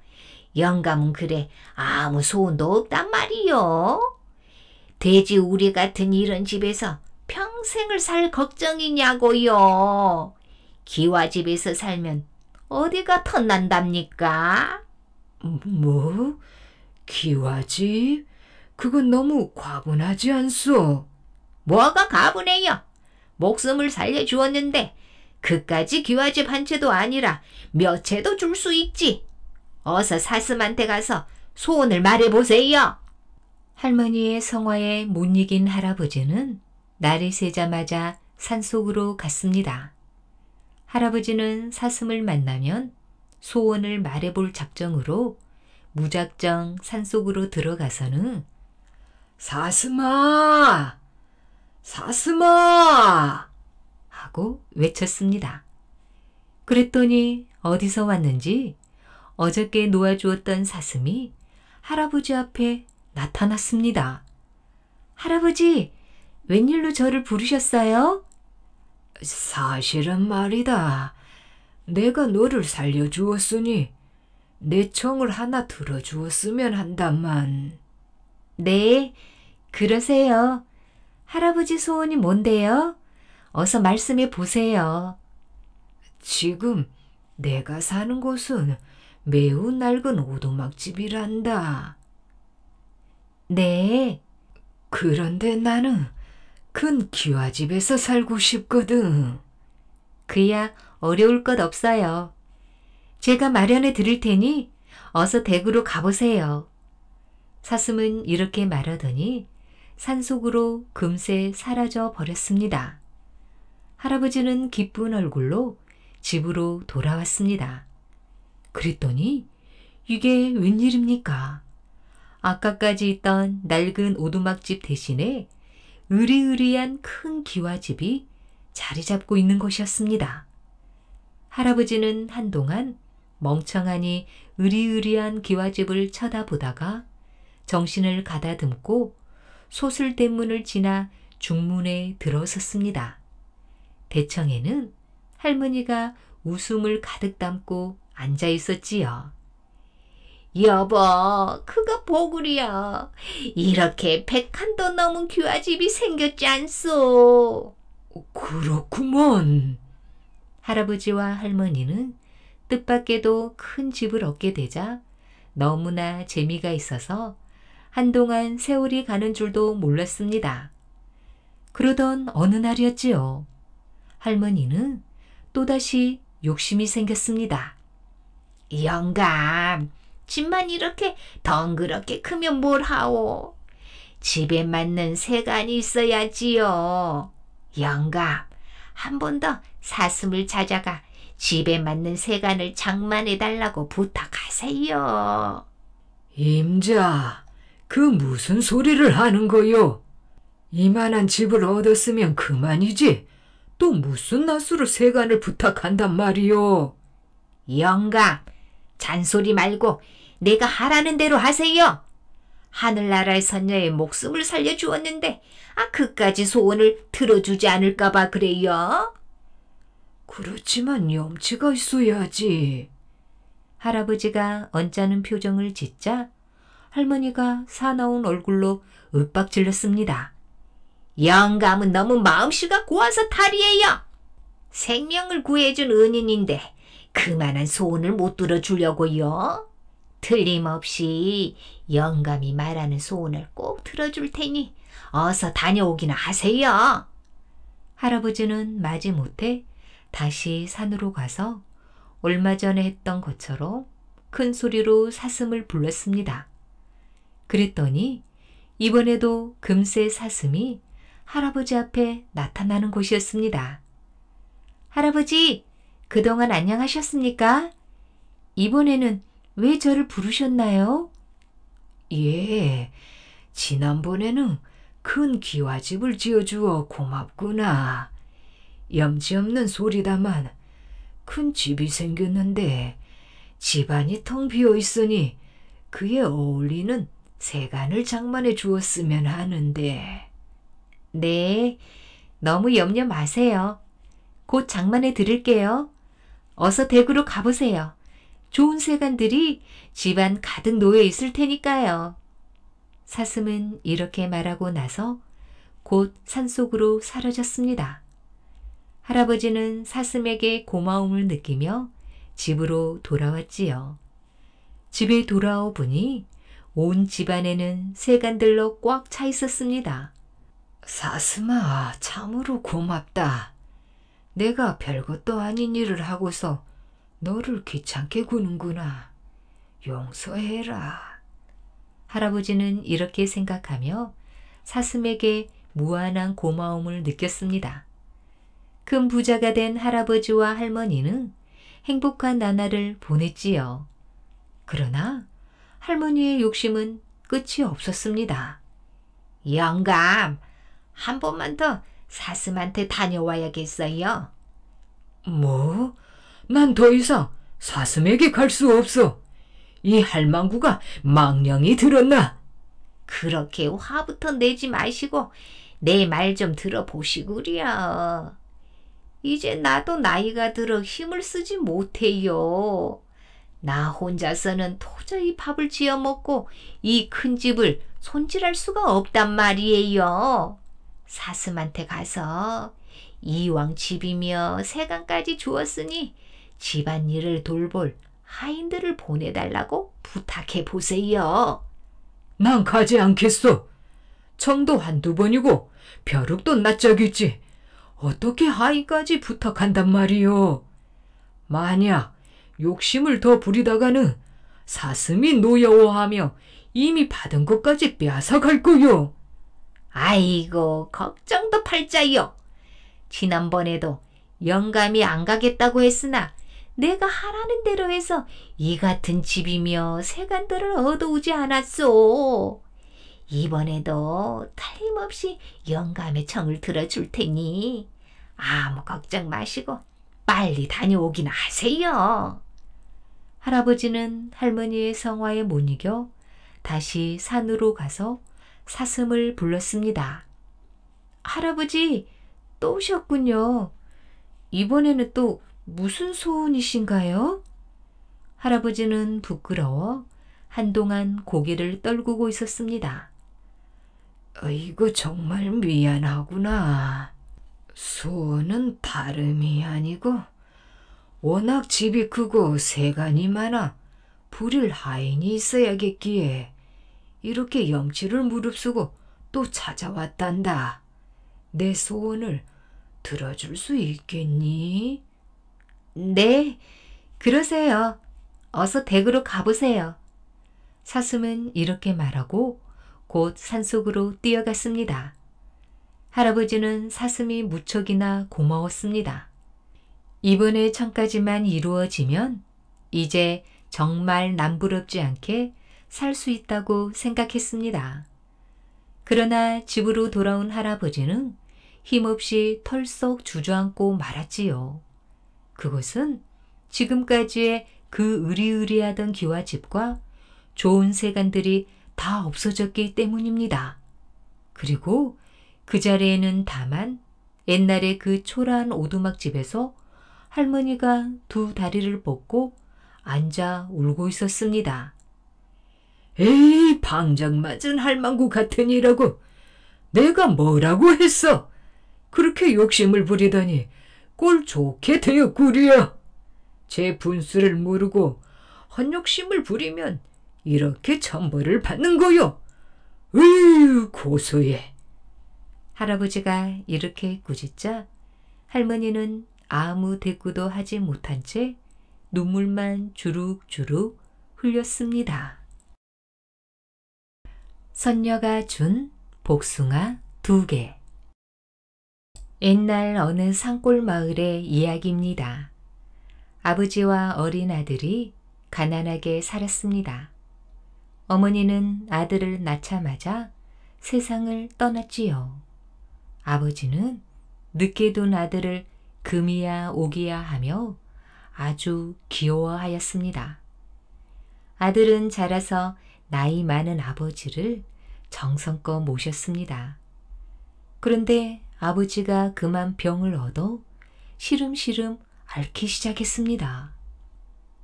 영감은 그래 아무 소원도 없단 말이요. 돼지 우리 같은 이런 집에서 평생을 살 걱정이냐고요. 기와 집에서 살면 어디가 턴난답니까? 뭐? 기와 집? 그건 너무 과분하지 않소? 뭐가 과분해요? 목숨을 살려주었는데 그까지 귀화집 한 채도 아니라 몇 채도 줄 수 있지. 어서 사슴한테 가서 소원을 말해보세요. 할머니의 성화에 못 이긴 할아버지는 날이 새자마자 산속으로 갔습니다. 할아버지는 사슴을 만나면 소원을 말해볼 작정으로 무작정 산속으로 들어가서는 사슴아! 사슴아! 하고 외쳤습니다. 그랬더니 어디서 왔는지 어저께 놓아주었던 사슴이 할아버지 앞에 나타났습니다. 할아버지, 웬일로 저를 부르셨어요? 사실은 말이다. 내가 너를 살려주었으니 내 청을 하나 들어주었으면 한단만 네, 그러세요. 할아버지 소원이 뭔데요? 어서 말씀해 보세요. 지금 내가 사는 곳은 매우 낡은 오두막집이란다. 네. 그런데 나는 큰 기와집에서 살고 싶거든. 그야 어려울 것 없어요. 제가 마련해 드릴 테니 어서 댁으로 가보세요. 사슴은 이렇게 말하더니 산속으로 금세 사라져 버렸습니다. 할아버지는 기쁜 얼굴로 집으로 돌아왔습니다. 그랬더니 이게 웬일입니까? 아까까지 있던 낡은 오두막집 대신에 으리으리한 큰 기와집이 자리 잡고 있는 것이었습니다. 할아버지는 한동안 멍청하니 으리으리한 기와집을 쳐다보다가 정신을 가다듬고 소술대문을 지나 중문에 들어섰습니다. 대청에는 할머니가 웃음을 가득 담고 앉아 있었지요. 여보, 그거 보구려. 이렇게 백한도 넘은 귀화집이 생겼지 않소. 그렇구먼. 할아버지와 할머니는 뜻밖에도 큰 집을 얻게 되자 너무나 재미가 있어서 한동안 세월이 가는 줄도 몰랐습니다. 그러던 어느 날이었지요. 할머니는 또다시 욕심이 생겼습니다. 영감, 집만 이렇게 덩그렇게 크면 뭘 하오? 집에 맞는 세간이 있어야지요. 영감, 한 번 더 사슴을 찾아가 집에 맞는 세간을 장만해달라고 부탁하세요. 임자, 그 무슨 소리를 하는 거요? 이만한 집을 얻었으면 그만이지. 또 무슨 낯으로 세간을 부탁한단 말이오 영감, 잔소리 말고 내가 하라는 대로 하세요. 하늘나라의 선녀의 목숨을 살려주었는데 아 그까지 소원을 들어주지 않을까 봐 그래요. 그렇지만 염치가 있어야지. 할아버지가 언짢은 표정을 짓자 할머니가 사나운 얼굴로 윽박질렀습니다. 영감은 너무 마음씨가 고와서 탈이에요. 생명을 구해준 은인인데 그만한 소원을 못 들어주려고요. 틀림없이 영감이 말하는 소원을 꼭 들어줄 테니 어서 다녀오기나 하세요. 할아버지는 마지못해 다시 산으로 가서 얼마 전에 했던 것처럼 큰 소리로 사슴을 불렀습니다. 그랬더니 이번에도 금세 사슴이 할아버지 앞에 나타나는 곳이었습니다. 할아버지, 그동안 안녕하셨습니까? 이번에는 왜 저를 부르셨나요? 예, 지난번에는 큰 기와집을 지어주어 고맙구나. 염치없는 소리다만 큰 집이 생겼는데 집안이 텅 비어 있으니 그에 어울리는 세간을 장만해 주었으면 하는데. 네, 너무 염려 마세요. 곧 장만해 드릴게요. 어서 댁으로 가보세요. 좋은 세간들이 집안 가득 놓여 있을 테니까요. 사슴은 이렇게 말하고 나서 곧 산속으로 사라졌습니다. 할아버지는 사슴에게 고마움을 느끼며 집으로 돌아왔지요. 집에 돌아오 보니 온 집안에는 세간들로 꽉 차 있었습니다. 사슴아 참으로 고맙다. 내가 별것도 아닌 일을 하고서 너를 귀찮게 구는구나. 용서해라. 할아버지는 이렇게 생각하며 사슴에게 무한한 고마움을 느꼈습니다. 큰 부자가 된 할아버지와 할머니는 행복한 나날을 보냈지요. 그러나 할머니의 욕심은 끝이 없었습니다. 영감, 한 번만 더 사슴한테 다녀와야겠어요. 뭐? 난 더 이상 사슴에게 갈 수 없어. 이 할망구가 망령이 들었나? 그렇게 화부터 내지 마시고 내 말 좀 들어보시구려. 이제 나도 나이가 들어 힘을 쓰지 못해요. 나 혼자서는 도저히 밥을 지어 먹고 이 큰 집을 손질할 수가 없단 말이에요. 사슴한테 가서 이왕 집이며 세간까지 주었으니 집안일을 돌볼 하인들을 보내달라고 부탁해 보세요. 난 가지 않겠소. 청도 한두 번이고 벼룩도 낯짝이지. 어떻게 하인까지 부탁한단 말이오. 만약 욕심을 더 부리다가는 사슴이 노여워하며 이미 받은 것까지 뺏어갈 거요. 아이고 걱정도 팔자요. 지난번에도 영감이 안 가겠다고 했으나 내가 하라는 대로 해서 이 같은 집이며 세간들을 얻어오지 않았소. 이번에도 틀림없이 영감의 청을 들어줄 테니 아무 걱정 마시고 빨리 다녀오기 하세요. 할아버지는 할머니의 성화에 못 이겨 다시 산으로 가서 사슴을 불렀습니다. 할아버지, 또 오셨군요. 이번에는 또 무슨 소원이신가요? 할아버지는 부끄러워 한동안 고개를 떨구고 있었습니다. 이거 정말 미안하구나. 소원은 다름이 아니고 워낙 집이 크고 세간이 많아 불일 하인이 있어야겠기에 이렇게 염치를 무릅쓰고 또 찾아왔단다. 내 소원을 들어줄 수 있겠니? 네, 그러세요. 어서 댁으로 가보세요. 사슴은 이렇게 말하고 곧 산속으로 뛰어갔습니다. 할아버지는 사슴이 무척이나 고마웠습니다. 이번에 청까지만 이루어지면 이제 정말 남부럽지 않게 살수 있다고 생각했습니다. 그러나 집으로 돌아온 할아버지는 힘없이 털썩 주저앉고 말았지요. 그곳은 지금까지의 그 으리으리하던 기와 집과 좋은 세간들이 다 없어졌기 때문입니다. 그리고 그 자리에는 다만 옛날에 그 초라한 오두막집에서 할머니가 두 다리를 뻗고 앉아 울고 있었습니다. 에이 방장맞은 할망구 같으니라고 내가 뭐라고 했어? 그렇게 욕심을 부리더니꼴 좋게 되었구려. 제 분수를 모르고 헌욕심을 부리면 이렇게 천벌을 받는 거요. 으유 고소해. 할아버지가 이렇게 꾸짖자 할머니는 아무 대꾸도 하지 못한 채 눈물만 주룩주룩 흘렸습니다. 선녀가 준 복숭아 두 개. 옛날 어느 산골 마을의 이야기입니다. 아버지와 어린 아들이 가난하게 살았습니다. 어머니는 아들을 낳자마자 세상을 떠났지요. 아버지는 늦게 둔 아들을 금이야 오기야 하며 아주 귀여워하였습니다. 아들은 자라서 나이 많은 아버지를 정성껏 모셨습니다. 그런데 아버지가 그만 병을 얻어 시름시름 앓기 시작했습니다.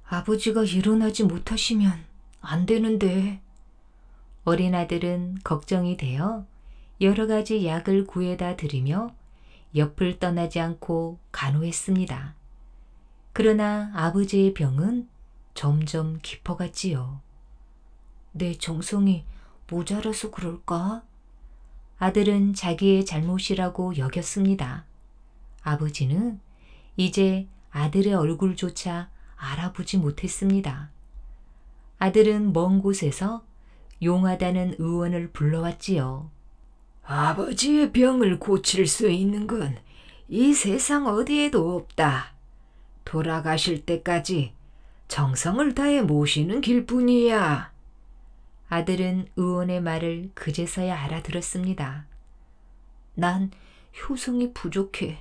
아버지가 일어나지 못하시면 안 되는데. 어린 아들은 걱정이 되어 여러 가지 약을 구해다 드리며 옆을 떠나지 않고 간호했습니다. 그러나 아버지의 병은 점점 깊어갔지요. 내 정성이 모자라서 그럴까? 아들은 자기의 잘못이라고 여겼습니다. 아버지는 이제 아들의 얼굴조차 알아보지 못했습니다. 아들은 먼 곳에서 용하다는 의원을 불러왔지요. 아버지의 병을 고칠 수 있는 건 이 세상 어디에도 없다. 돌아가실 때까지 정성을 다해 모시는 길뿐이야. 아들은 의원의 말을 그제서야 알아들었습니다. 난 효성이 부족해.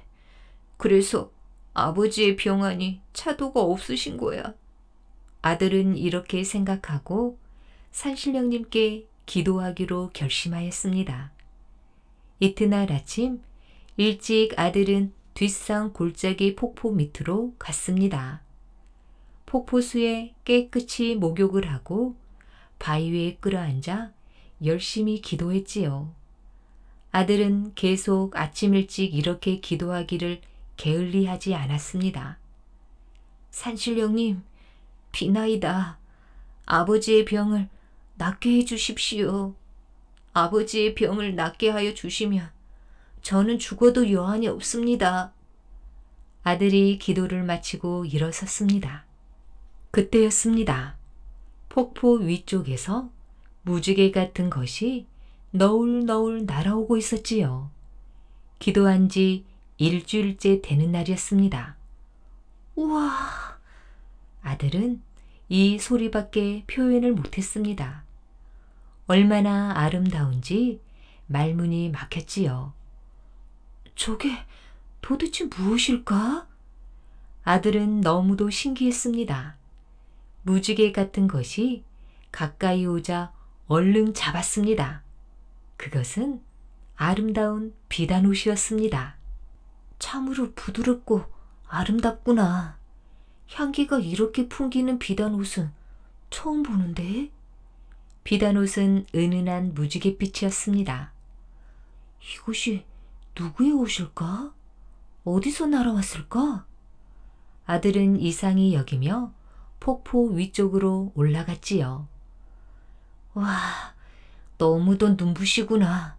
그래서 아버지의 병환이 차도가 없으신 거야. 아들은 이렇게 생각하고 산신령님께 기도하기로 결심하였습니다. 이튿날 아침 일찍 아들은 뒷산 골짜기 폭포 밑으로 갔습니다. 폭포수에 깨끗이 목욕을 하고 바위 위에 끌어앉아 열심히 기도했지요. 아들은 계속 아침 일찍 이렇게 기도하기를 게을리하지 않았습니다. 산신령님, 비나이다. 아버지의 병을 낫게 해 주십시오. 아버지의 병을 낫게 하여 주시면 저는 죽어도 여한이 없습니다. 아들이 기도를 마치고 일어섰습니다. 그때였습니다. 폭포 위쪽에서 무지개 같은 것이 너울너울 날아오고 있었지요. 기도한 지 일주일째 되는 날이었습니다. 우와! 아들은 이 소리밖에 표현을 못했습니다. 얼마나 아름다운지 말문이 막혔지요. 저게 도대체 무엇일까? 아들은 너무도 신기했습니다. 무지개 같은 것이 가까이 오자 얼른 잡았습니다. 그것은 아름다운 비단 옷이었습니다. 참으로 부드럽고 아름답구나. 향기가 이렇게 풍기는 비단 옷은 처음 보는데? 비단 옷은 은은한 무지갯빛이었습니다 이곳이 누구의 옷일까? 어디서 날아왔을까? 아들은 이상이 여기며 폭포 위쪽으로 올라갔지요. 와, 너무도 눈부시구나.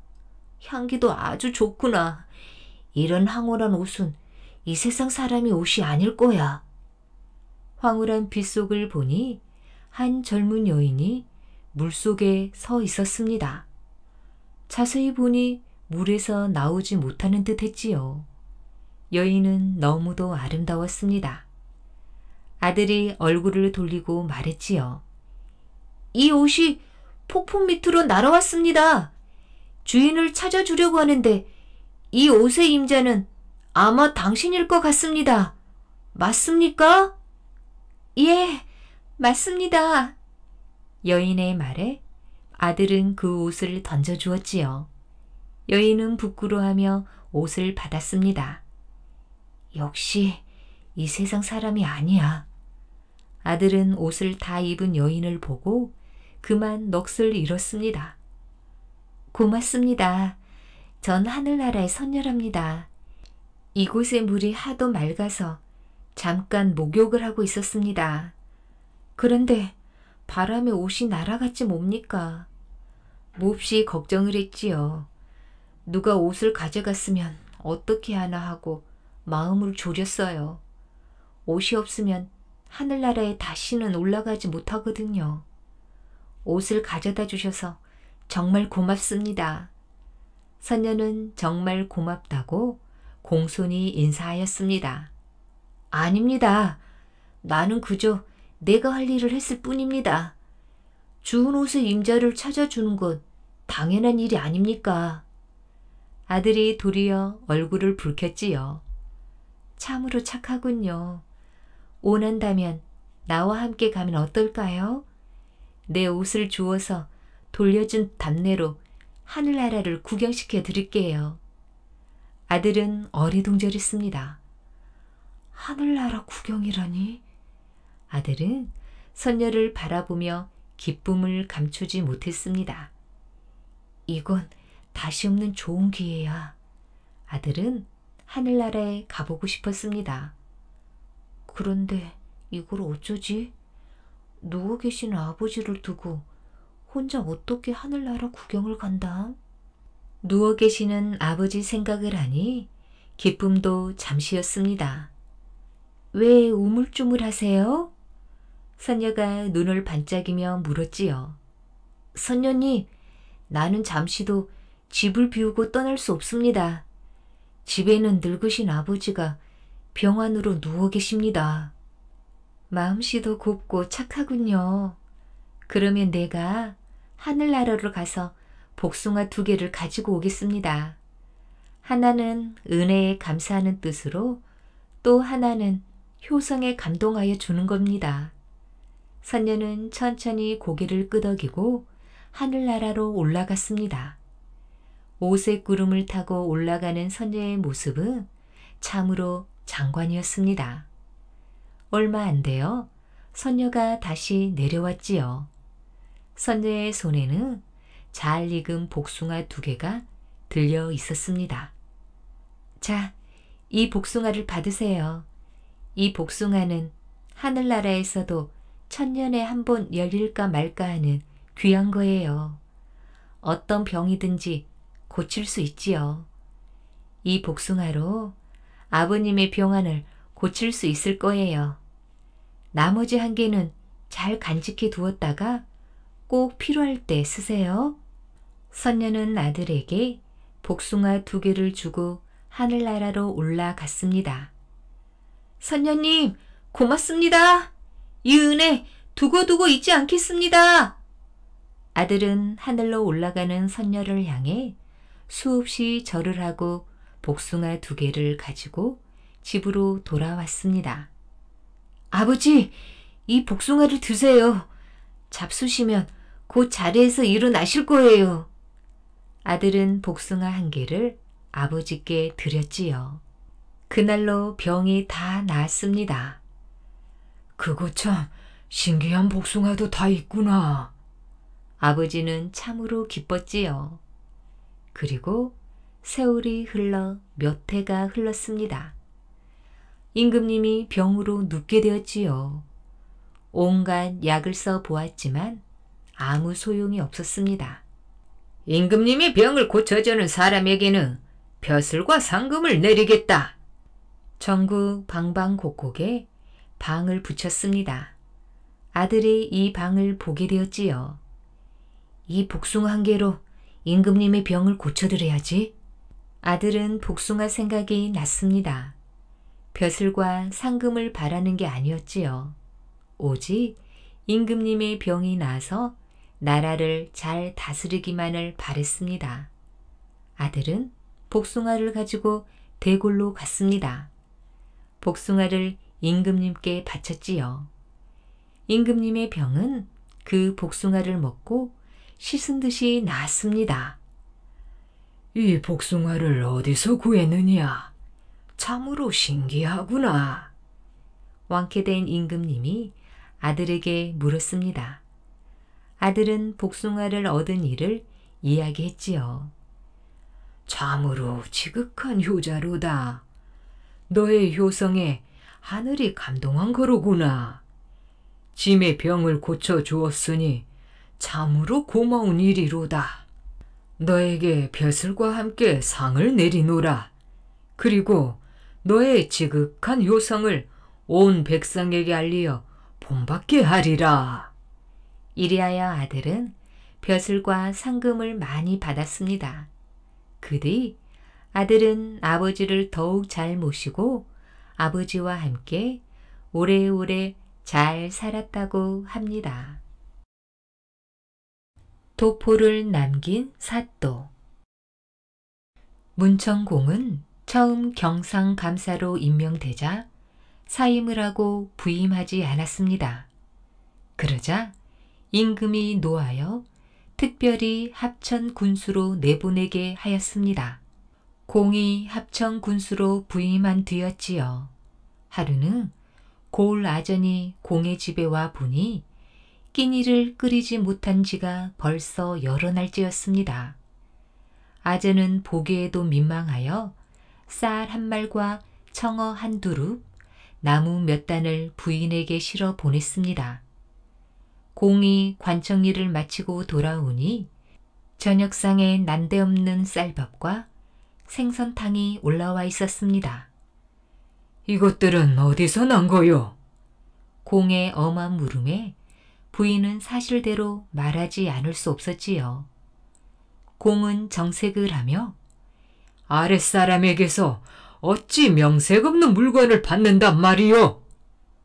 향기도 아주 좋구나. 이런 황홀한 옷은 이 세상 사람이 옷이 아닐 거야. 황홀한 빗속을 보니 한 젊은 여인이 물속에 서 있었습니다. 자세히 보니 물에서 나오지 못하는 듯 했지요. 여인은 너무도 아름다웠습니다. 아들이 얼굴을 돌리고 말했지요. 이 옷이 폭풍 밑으로 날아왔습니다. 주인을 찾아주려고 하는데 이 옷의 임자는 아마 당신일 것 같습니다. 맞습니까? 예, 맞습니다. 여인의 말에 아들은 그 옷을 던져주었지요. 여인은 부끄러워하며 옷을 받았습니다. 역시 이 세상 사람이 아니야. 아들은 옷을 다 입은 여인을 보고 그만 넋을 잃었습니다. 고맙습니다. 전 하늘나라의 선녀랍니다. 이곳의 물이 하도 맑아서 잠깐 목욕을 하고 있었습니다. 그런데 바람에 옷이 날아갔지 뭡니까? 몹시 걱정을 했지요. 누가 옷을 가져갔으면 어떻게 하나 하고 마음을 졸였어요. 옷이 없으면 하늘나라에 다시는 올라가지 못하거든요. 옷을 가져다 주셔서 정말 고맙습니다. 선녀는 정말 고맙다고 공손히 인사하였습니다. 아닙니다. 나는 그저 내가 할 일을 했을 뿐입니다. 주운 옷의 임자를 찾아주는 건 당연한 일이 아닙니까? 아들이 도리어 얼굴을 붉혔지요. 참으로 착하군요. 원한다면 나와 함께 가면 어떨까요? 내 옷을 주워서 돌려준 담내로 하늘나라를 구경시켜 드릴게요. 아들은 어리둥절했습니다. 하늘나라 구경이라니? 아들은 선녀를 바라보며 기쁨을 감추지 못했습니다. 이건 다시 없는 좋은 기회야. 아들은 하늘나라에 가보고 싶었습니다. 그런데 이걸 어쩌지? 누워 계신 아버지를 두고 혼자 어떻게 하늘나라 구경을 간다? 누워 계시는 아버지 생각을 하니 기쁨도 잠시였습니다. 왜 우물쭈물 하세요? 선녀가 눈을 반짝이며 물었지요. 선녀님, 나는 잠시도 집을 비우고 떠날 수 없습니다. 집에는 늙으신 아버지가 병원으로 누워 계십니다. 마음씨도 곱고 착하군요. 그러면 내가 하늘나라로 가서 복숭아 두 개를 가지고 오겠습니다. 하나는 은혜에 감사하는 뜻으로 또 하나는 효성에 감동하여 주는 겁니다. 선녀는 천천히 고개를 끄덕이고 하늘나라로 올라갔습니다. 오색 구름을 타고 올라가는 선녀의 모습은 참으로 장관이었습니다. 얼마 안 되어 선녀가 다시 내려왔지요. 선녀의 손에는 잘 익은 복숭아 두 개가 들려 있었습니다. 자, 이 복숭아를 받으세요. 이 복숭아는 하늘나라에서도 천년에 한 번 열릴까 말까 하는 귀한 거예요. 어떤 병이든지 고칠 수 있지요. 이 복숭아로 아버님의 병안을 고칠 수 있을 거예요. 나머지 한 개는 잘 간직해 두었다가 꼭 필요할 때 쓰세요. 선녀는 아들에게 복숭아 두 개를 주고 하늘나라로 올라갔습니다. 선녀님, 고맙습니다. 이 은혜 두고두고 잊지 않겠습니다. 아들은 하늘로 올라가는 선녀를 향해 수없이 절을 하고 복숭아 두 개를 가지고 집으로 돌아왔습니다. 아버지, 이 복숭아를 드세요. 잡수시면 곧 자리에서 일어나실 거예요. 아들은 복숭아 한 개를 아버지께 드렸지요. 그날로 병이 다 나았습니다. 그거 참 신기한 복숭아도 다 있구나. 아버지는 참으로 기뻤지요. 그리고 세월이 흘러 몇 해가 흘렀습니다. 임금님이 병으로 눕게 되었지요. 온갖 약을 써 보았지만 아무 소용이 없었습니다. 임금님이 병을 고쳐주는 사람에게는 벼슬과 상금을 내리겠다. 전국 방방곡곡에 방을 붙였습니다. 아들이 이 방을 보게 되었지요. 이 복숭아 한 개로 임금님의 병을 고쳐드려야지. 아들은 복숭아 생각이 났습니다. 벼슬과 상금을 바라는 게 아니었지요. 오직 임금님의 병이 나서 나라를 잘 다스리기만을 바랬습니다. 아들은 복숭아를 가지고 대골로 갔습니다. 복숭아를 임금님께 바쳤지요. 임금님의 병은 그 복숭아를 먹고 씻은 듯이 나았습니다. 이 복숭아를 어디서 구했느냐? 참으로 신기하구나. 왕쾌된 임금님이 아들에게 물었습니다. 아들은 복숭아를 얻은 일을 이야기했지요. 참으로 지극한 효자로다. 너의 효성에 하늘이 감동한 거로구나. 짐의 병을 고쳐 주었으니 참으로 고마운 일이로다. 너에게 벼슬과 함께 상을 내리노라. 그리고 너의 지극한 요성을 온 백성에게 알리어 본받게 하리라. 이리하여 아들은 벼슬과 상금을 많이 받았습니다. 그 뒤 아들은 아버지를 더욱 잘 모시고 아버지와 함께 오래오래 잘 살았다고 합니다. 도포를 남긴 사또 문천공은 처음 경상감사로 임명되자 사임을 하고 부임하지 않았습니다. 그러자 임금이 노하여 특별히 합천 군수로 내보내게 하였습니다. 공이 합천 군수로 부임한 뒤였지요. 하루는 고을 아전이 공의 집에 와 보니 끼니를 끓이지 못한 지가 벌써 여러 날째였습니다. 아재는 보기에도 민망하여 쌀 한 말과 청어 한 두루, 나무 몇 단을 부인에게 실어 보냈습니다. 공이 관청일을 마치고 돌아오니 저녁상에 난데없는 쌀밥과 생선탕이 올라와 있었습니다. 이것들은 어디서 난 거요? 공의 엄한 물음에 부인은 사실대로 말하지 않을 수 없었지요. 공은 정색을 하며 아랫사람에게서 어찌 명색 없는 물건을 받는단 말이요?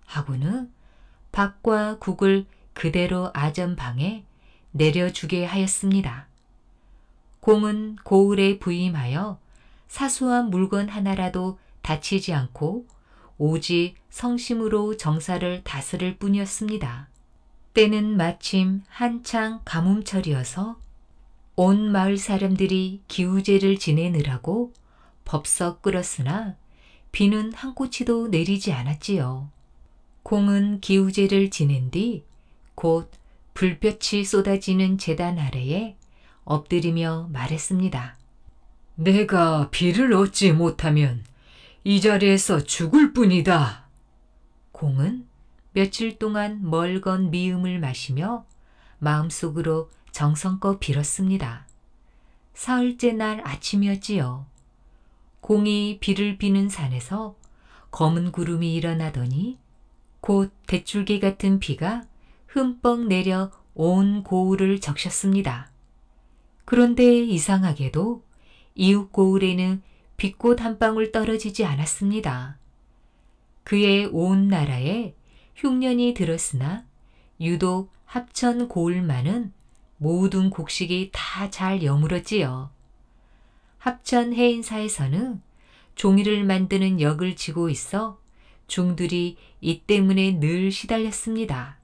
하고는 밥과 국을 그대로 아전방에 내려주게 하였습니다. 공은 고을에 부임하여 사소한 물건 하나라도 다치지 않고 오직 성심으로 정사를 다스릴 뿐이었습니다. 때는 마침 한창 가뭄철이어서 온 마을 사람들이 기우제를 지내느라고 법석 끌었으나 비는 한 꼬치도 내리지 않았지요. 공은 기우제를 지낸 뒤 곧 불볕이 쏟아지는 재단 아래에 엎드리며 말했습니다. 내가 비를 얻지 못하면 이 자리에서 죽을 뿐이다. 공은 며칠 동안 멀건 미음을 마시며 마음속으로 정성껏 빌었습니다. 사흘째 날 아침이었지요. 공이 비를 비는 산에서 검은 구름이 일어나더니 곧대출기 같은 비가 흠뻑 내려 온 고을을 적셨습니다. 그런데 이상하게도 이웃 고을에는 빛꽃 한 방울 떨어지지 않았습니다. 그의 온 나라에 흉년이 들었으나 유독 합천 고을만은 모든 곡식이 다 잘 여물었지요. 합천 해인사에서는 종이를 만드는 역을 지고 있어 중들이 이 때문에 늘 시달렸습니다.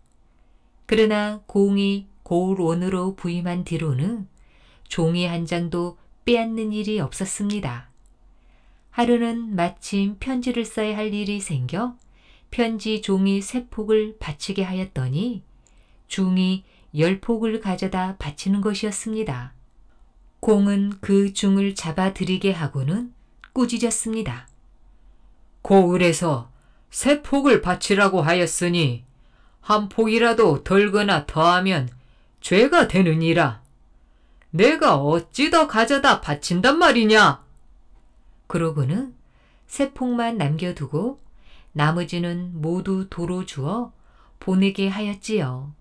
그러나 공이 고을원으로 부임한 뒤로는 종이 한 장도 빼앗는 일이 없었습니다. 하루는 마침 편지를 써야 할 일이 생겨 편지 종이 세 폭을 바치게 하였더니 중이 열 폭을 가져다 바치는 것이었습니다. 공은 그 중을 잡아들이게 하고는 꾸짖었습니다. 고을에서 세 폭을 바치라고 하였으니 한 폭이라도 덜거나 더하면 죄가 되느니라. 내가 어찌 더 가져다 바친단 말이냐? 그러고는 세 폭만 남겨두고 나머지는 모두 도로 주어 보내게 하였지요.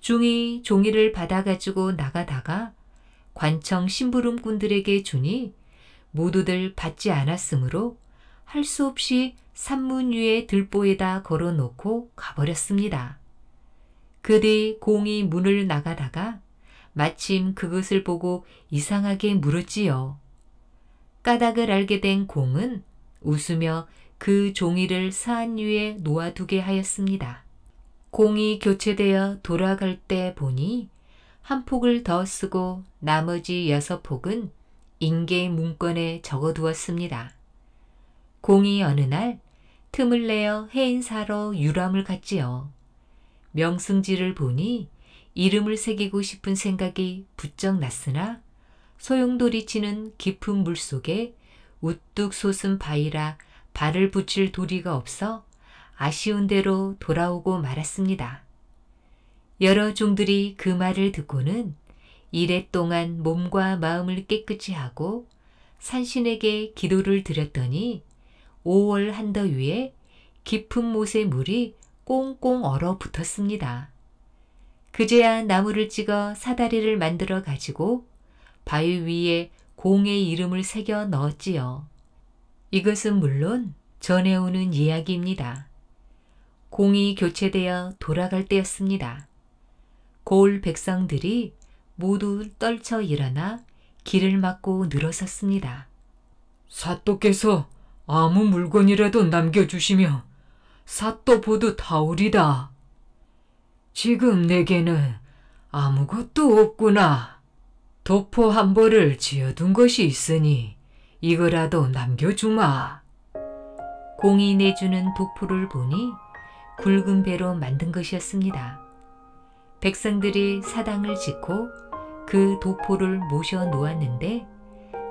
중이 종이를 받아가지고 나가다가 관청 심부름꾼들에게 주니 모두들 받지 않았으므로 할 수 없이 산문 위에 들보에다 걸어놓고 가버렸습니다. 그 뒤 공이 문을 나가다가 마침 그것을 보고 이상하게 물었지요. 까닭을 알게 된 공은 웃으며 그 종이를 사안 위에 놓아두게 하였습니다. 공이 교체되어 돌아갈 때 보니 한 폭을 더 쓰고 나머지 여섯 폭은 인계 문건에 적어두었습니다. 공이 어느 날 틈을 내어 해인사로 유람을 갔지요. 명승지를 보니 이름을 새기고 싶은 생각이 부쩍 났으나 소용돌이치는 깊은 물속에 우뚝 솟은 바위라 발을 붙일 도리가 없어 아쉬운 대로 돌아오고 말았습니다. 여러 종들이 그 말을 듣고는 이랫동안 몸과 마음을 깨끗이 하고 산신에게 기도를 드렸더니 5월 한더위에 깊은 못의 물이 꽁꽁 얼어붙었습니다. 그제야 나무를 찍어 사다리를 만들어 가지고 바위 위에 공의 이름을 새겨 넣었지요. 이것은 물론 전해오는 이야기입니다. 공이 교체되어 돌아갈 때였습니다. 고을 백성들이 모두 떨쳐 일어나 길을 막고 늘어섰습니다. 사또께서 아무 물건이라도 남겨주시며 사또 보듯하오리다 지금 내게는 아무것도 없구나. 도포 한 벌을 지어둔 것이 있으니 이거라도 남겨주마. 공이 내주는 도포를 보니 굵은 배로 만든 것이었습니다. 백성들이 사당을 짓고 그 도포를 모셔 놓았는데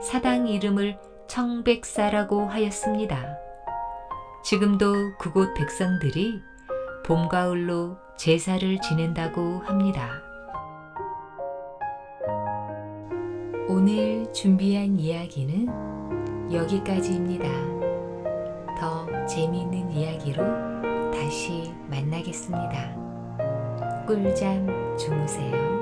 사당 이름을 청백사라고 하였습니다. 지금도 그곳 백성들이 봄, 가을로 제사를 지낸다고 합니다. 오늘 준비한 이야기는 여기까지입니다. 더 재미있는 이야기로 다시 만나겠습니다. 꿀잠 주무세요.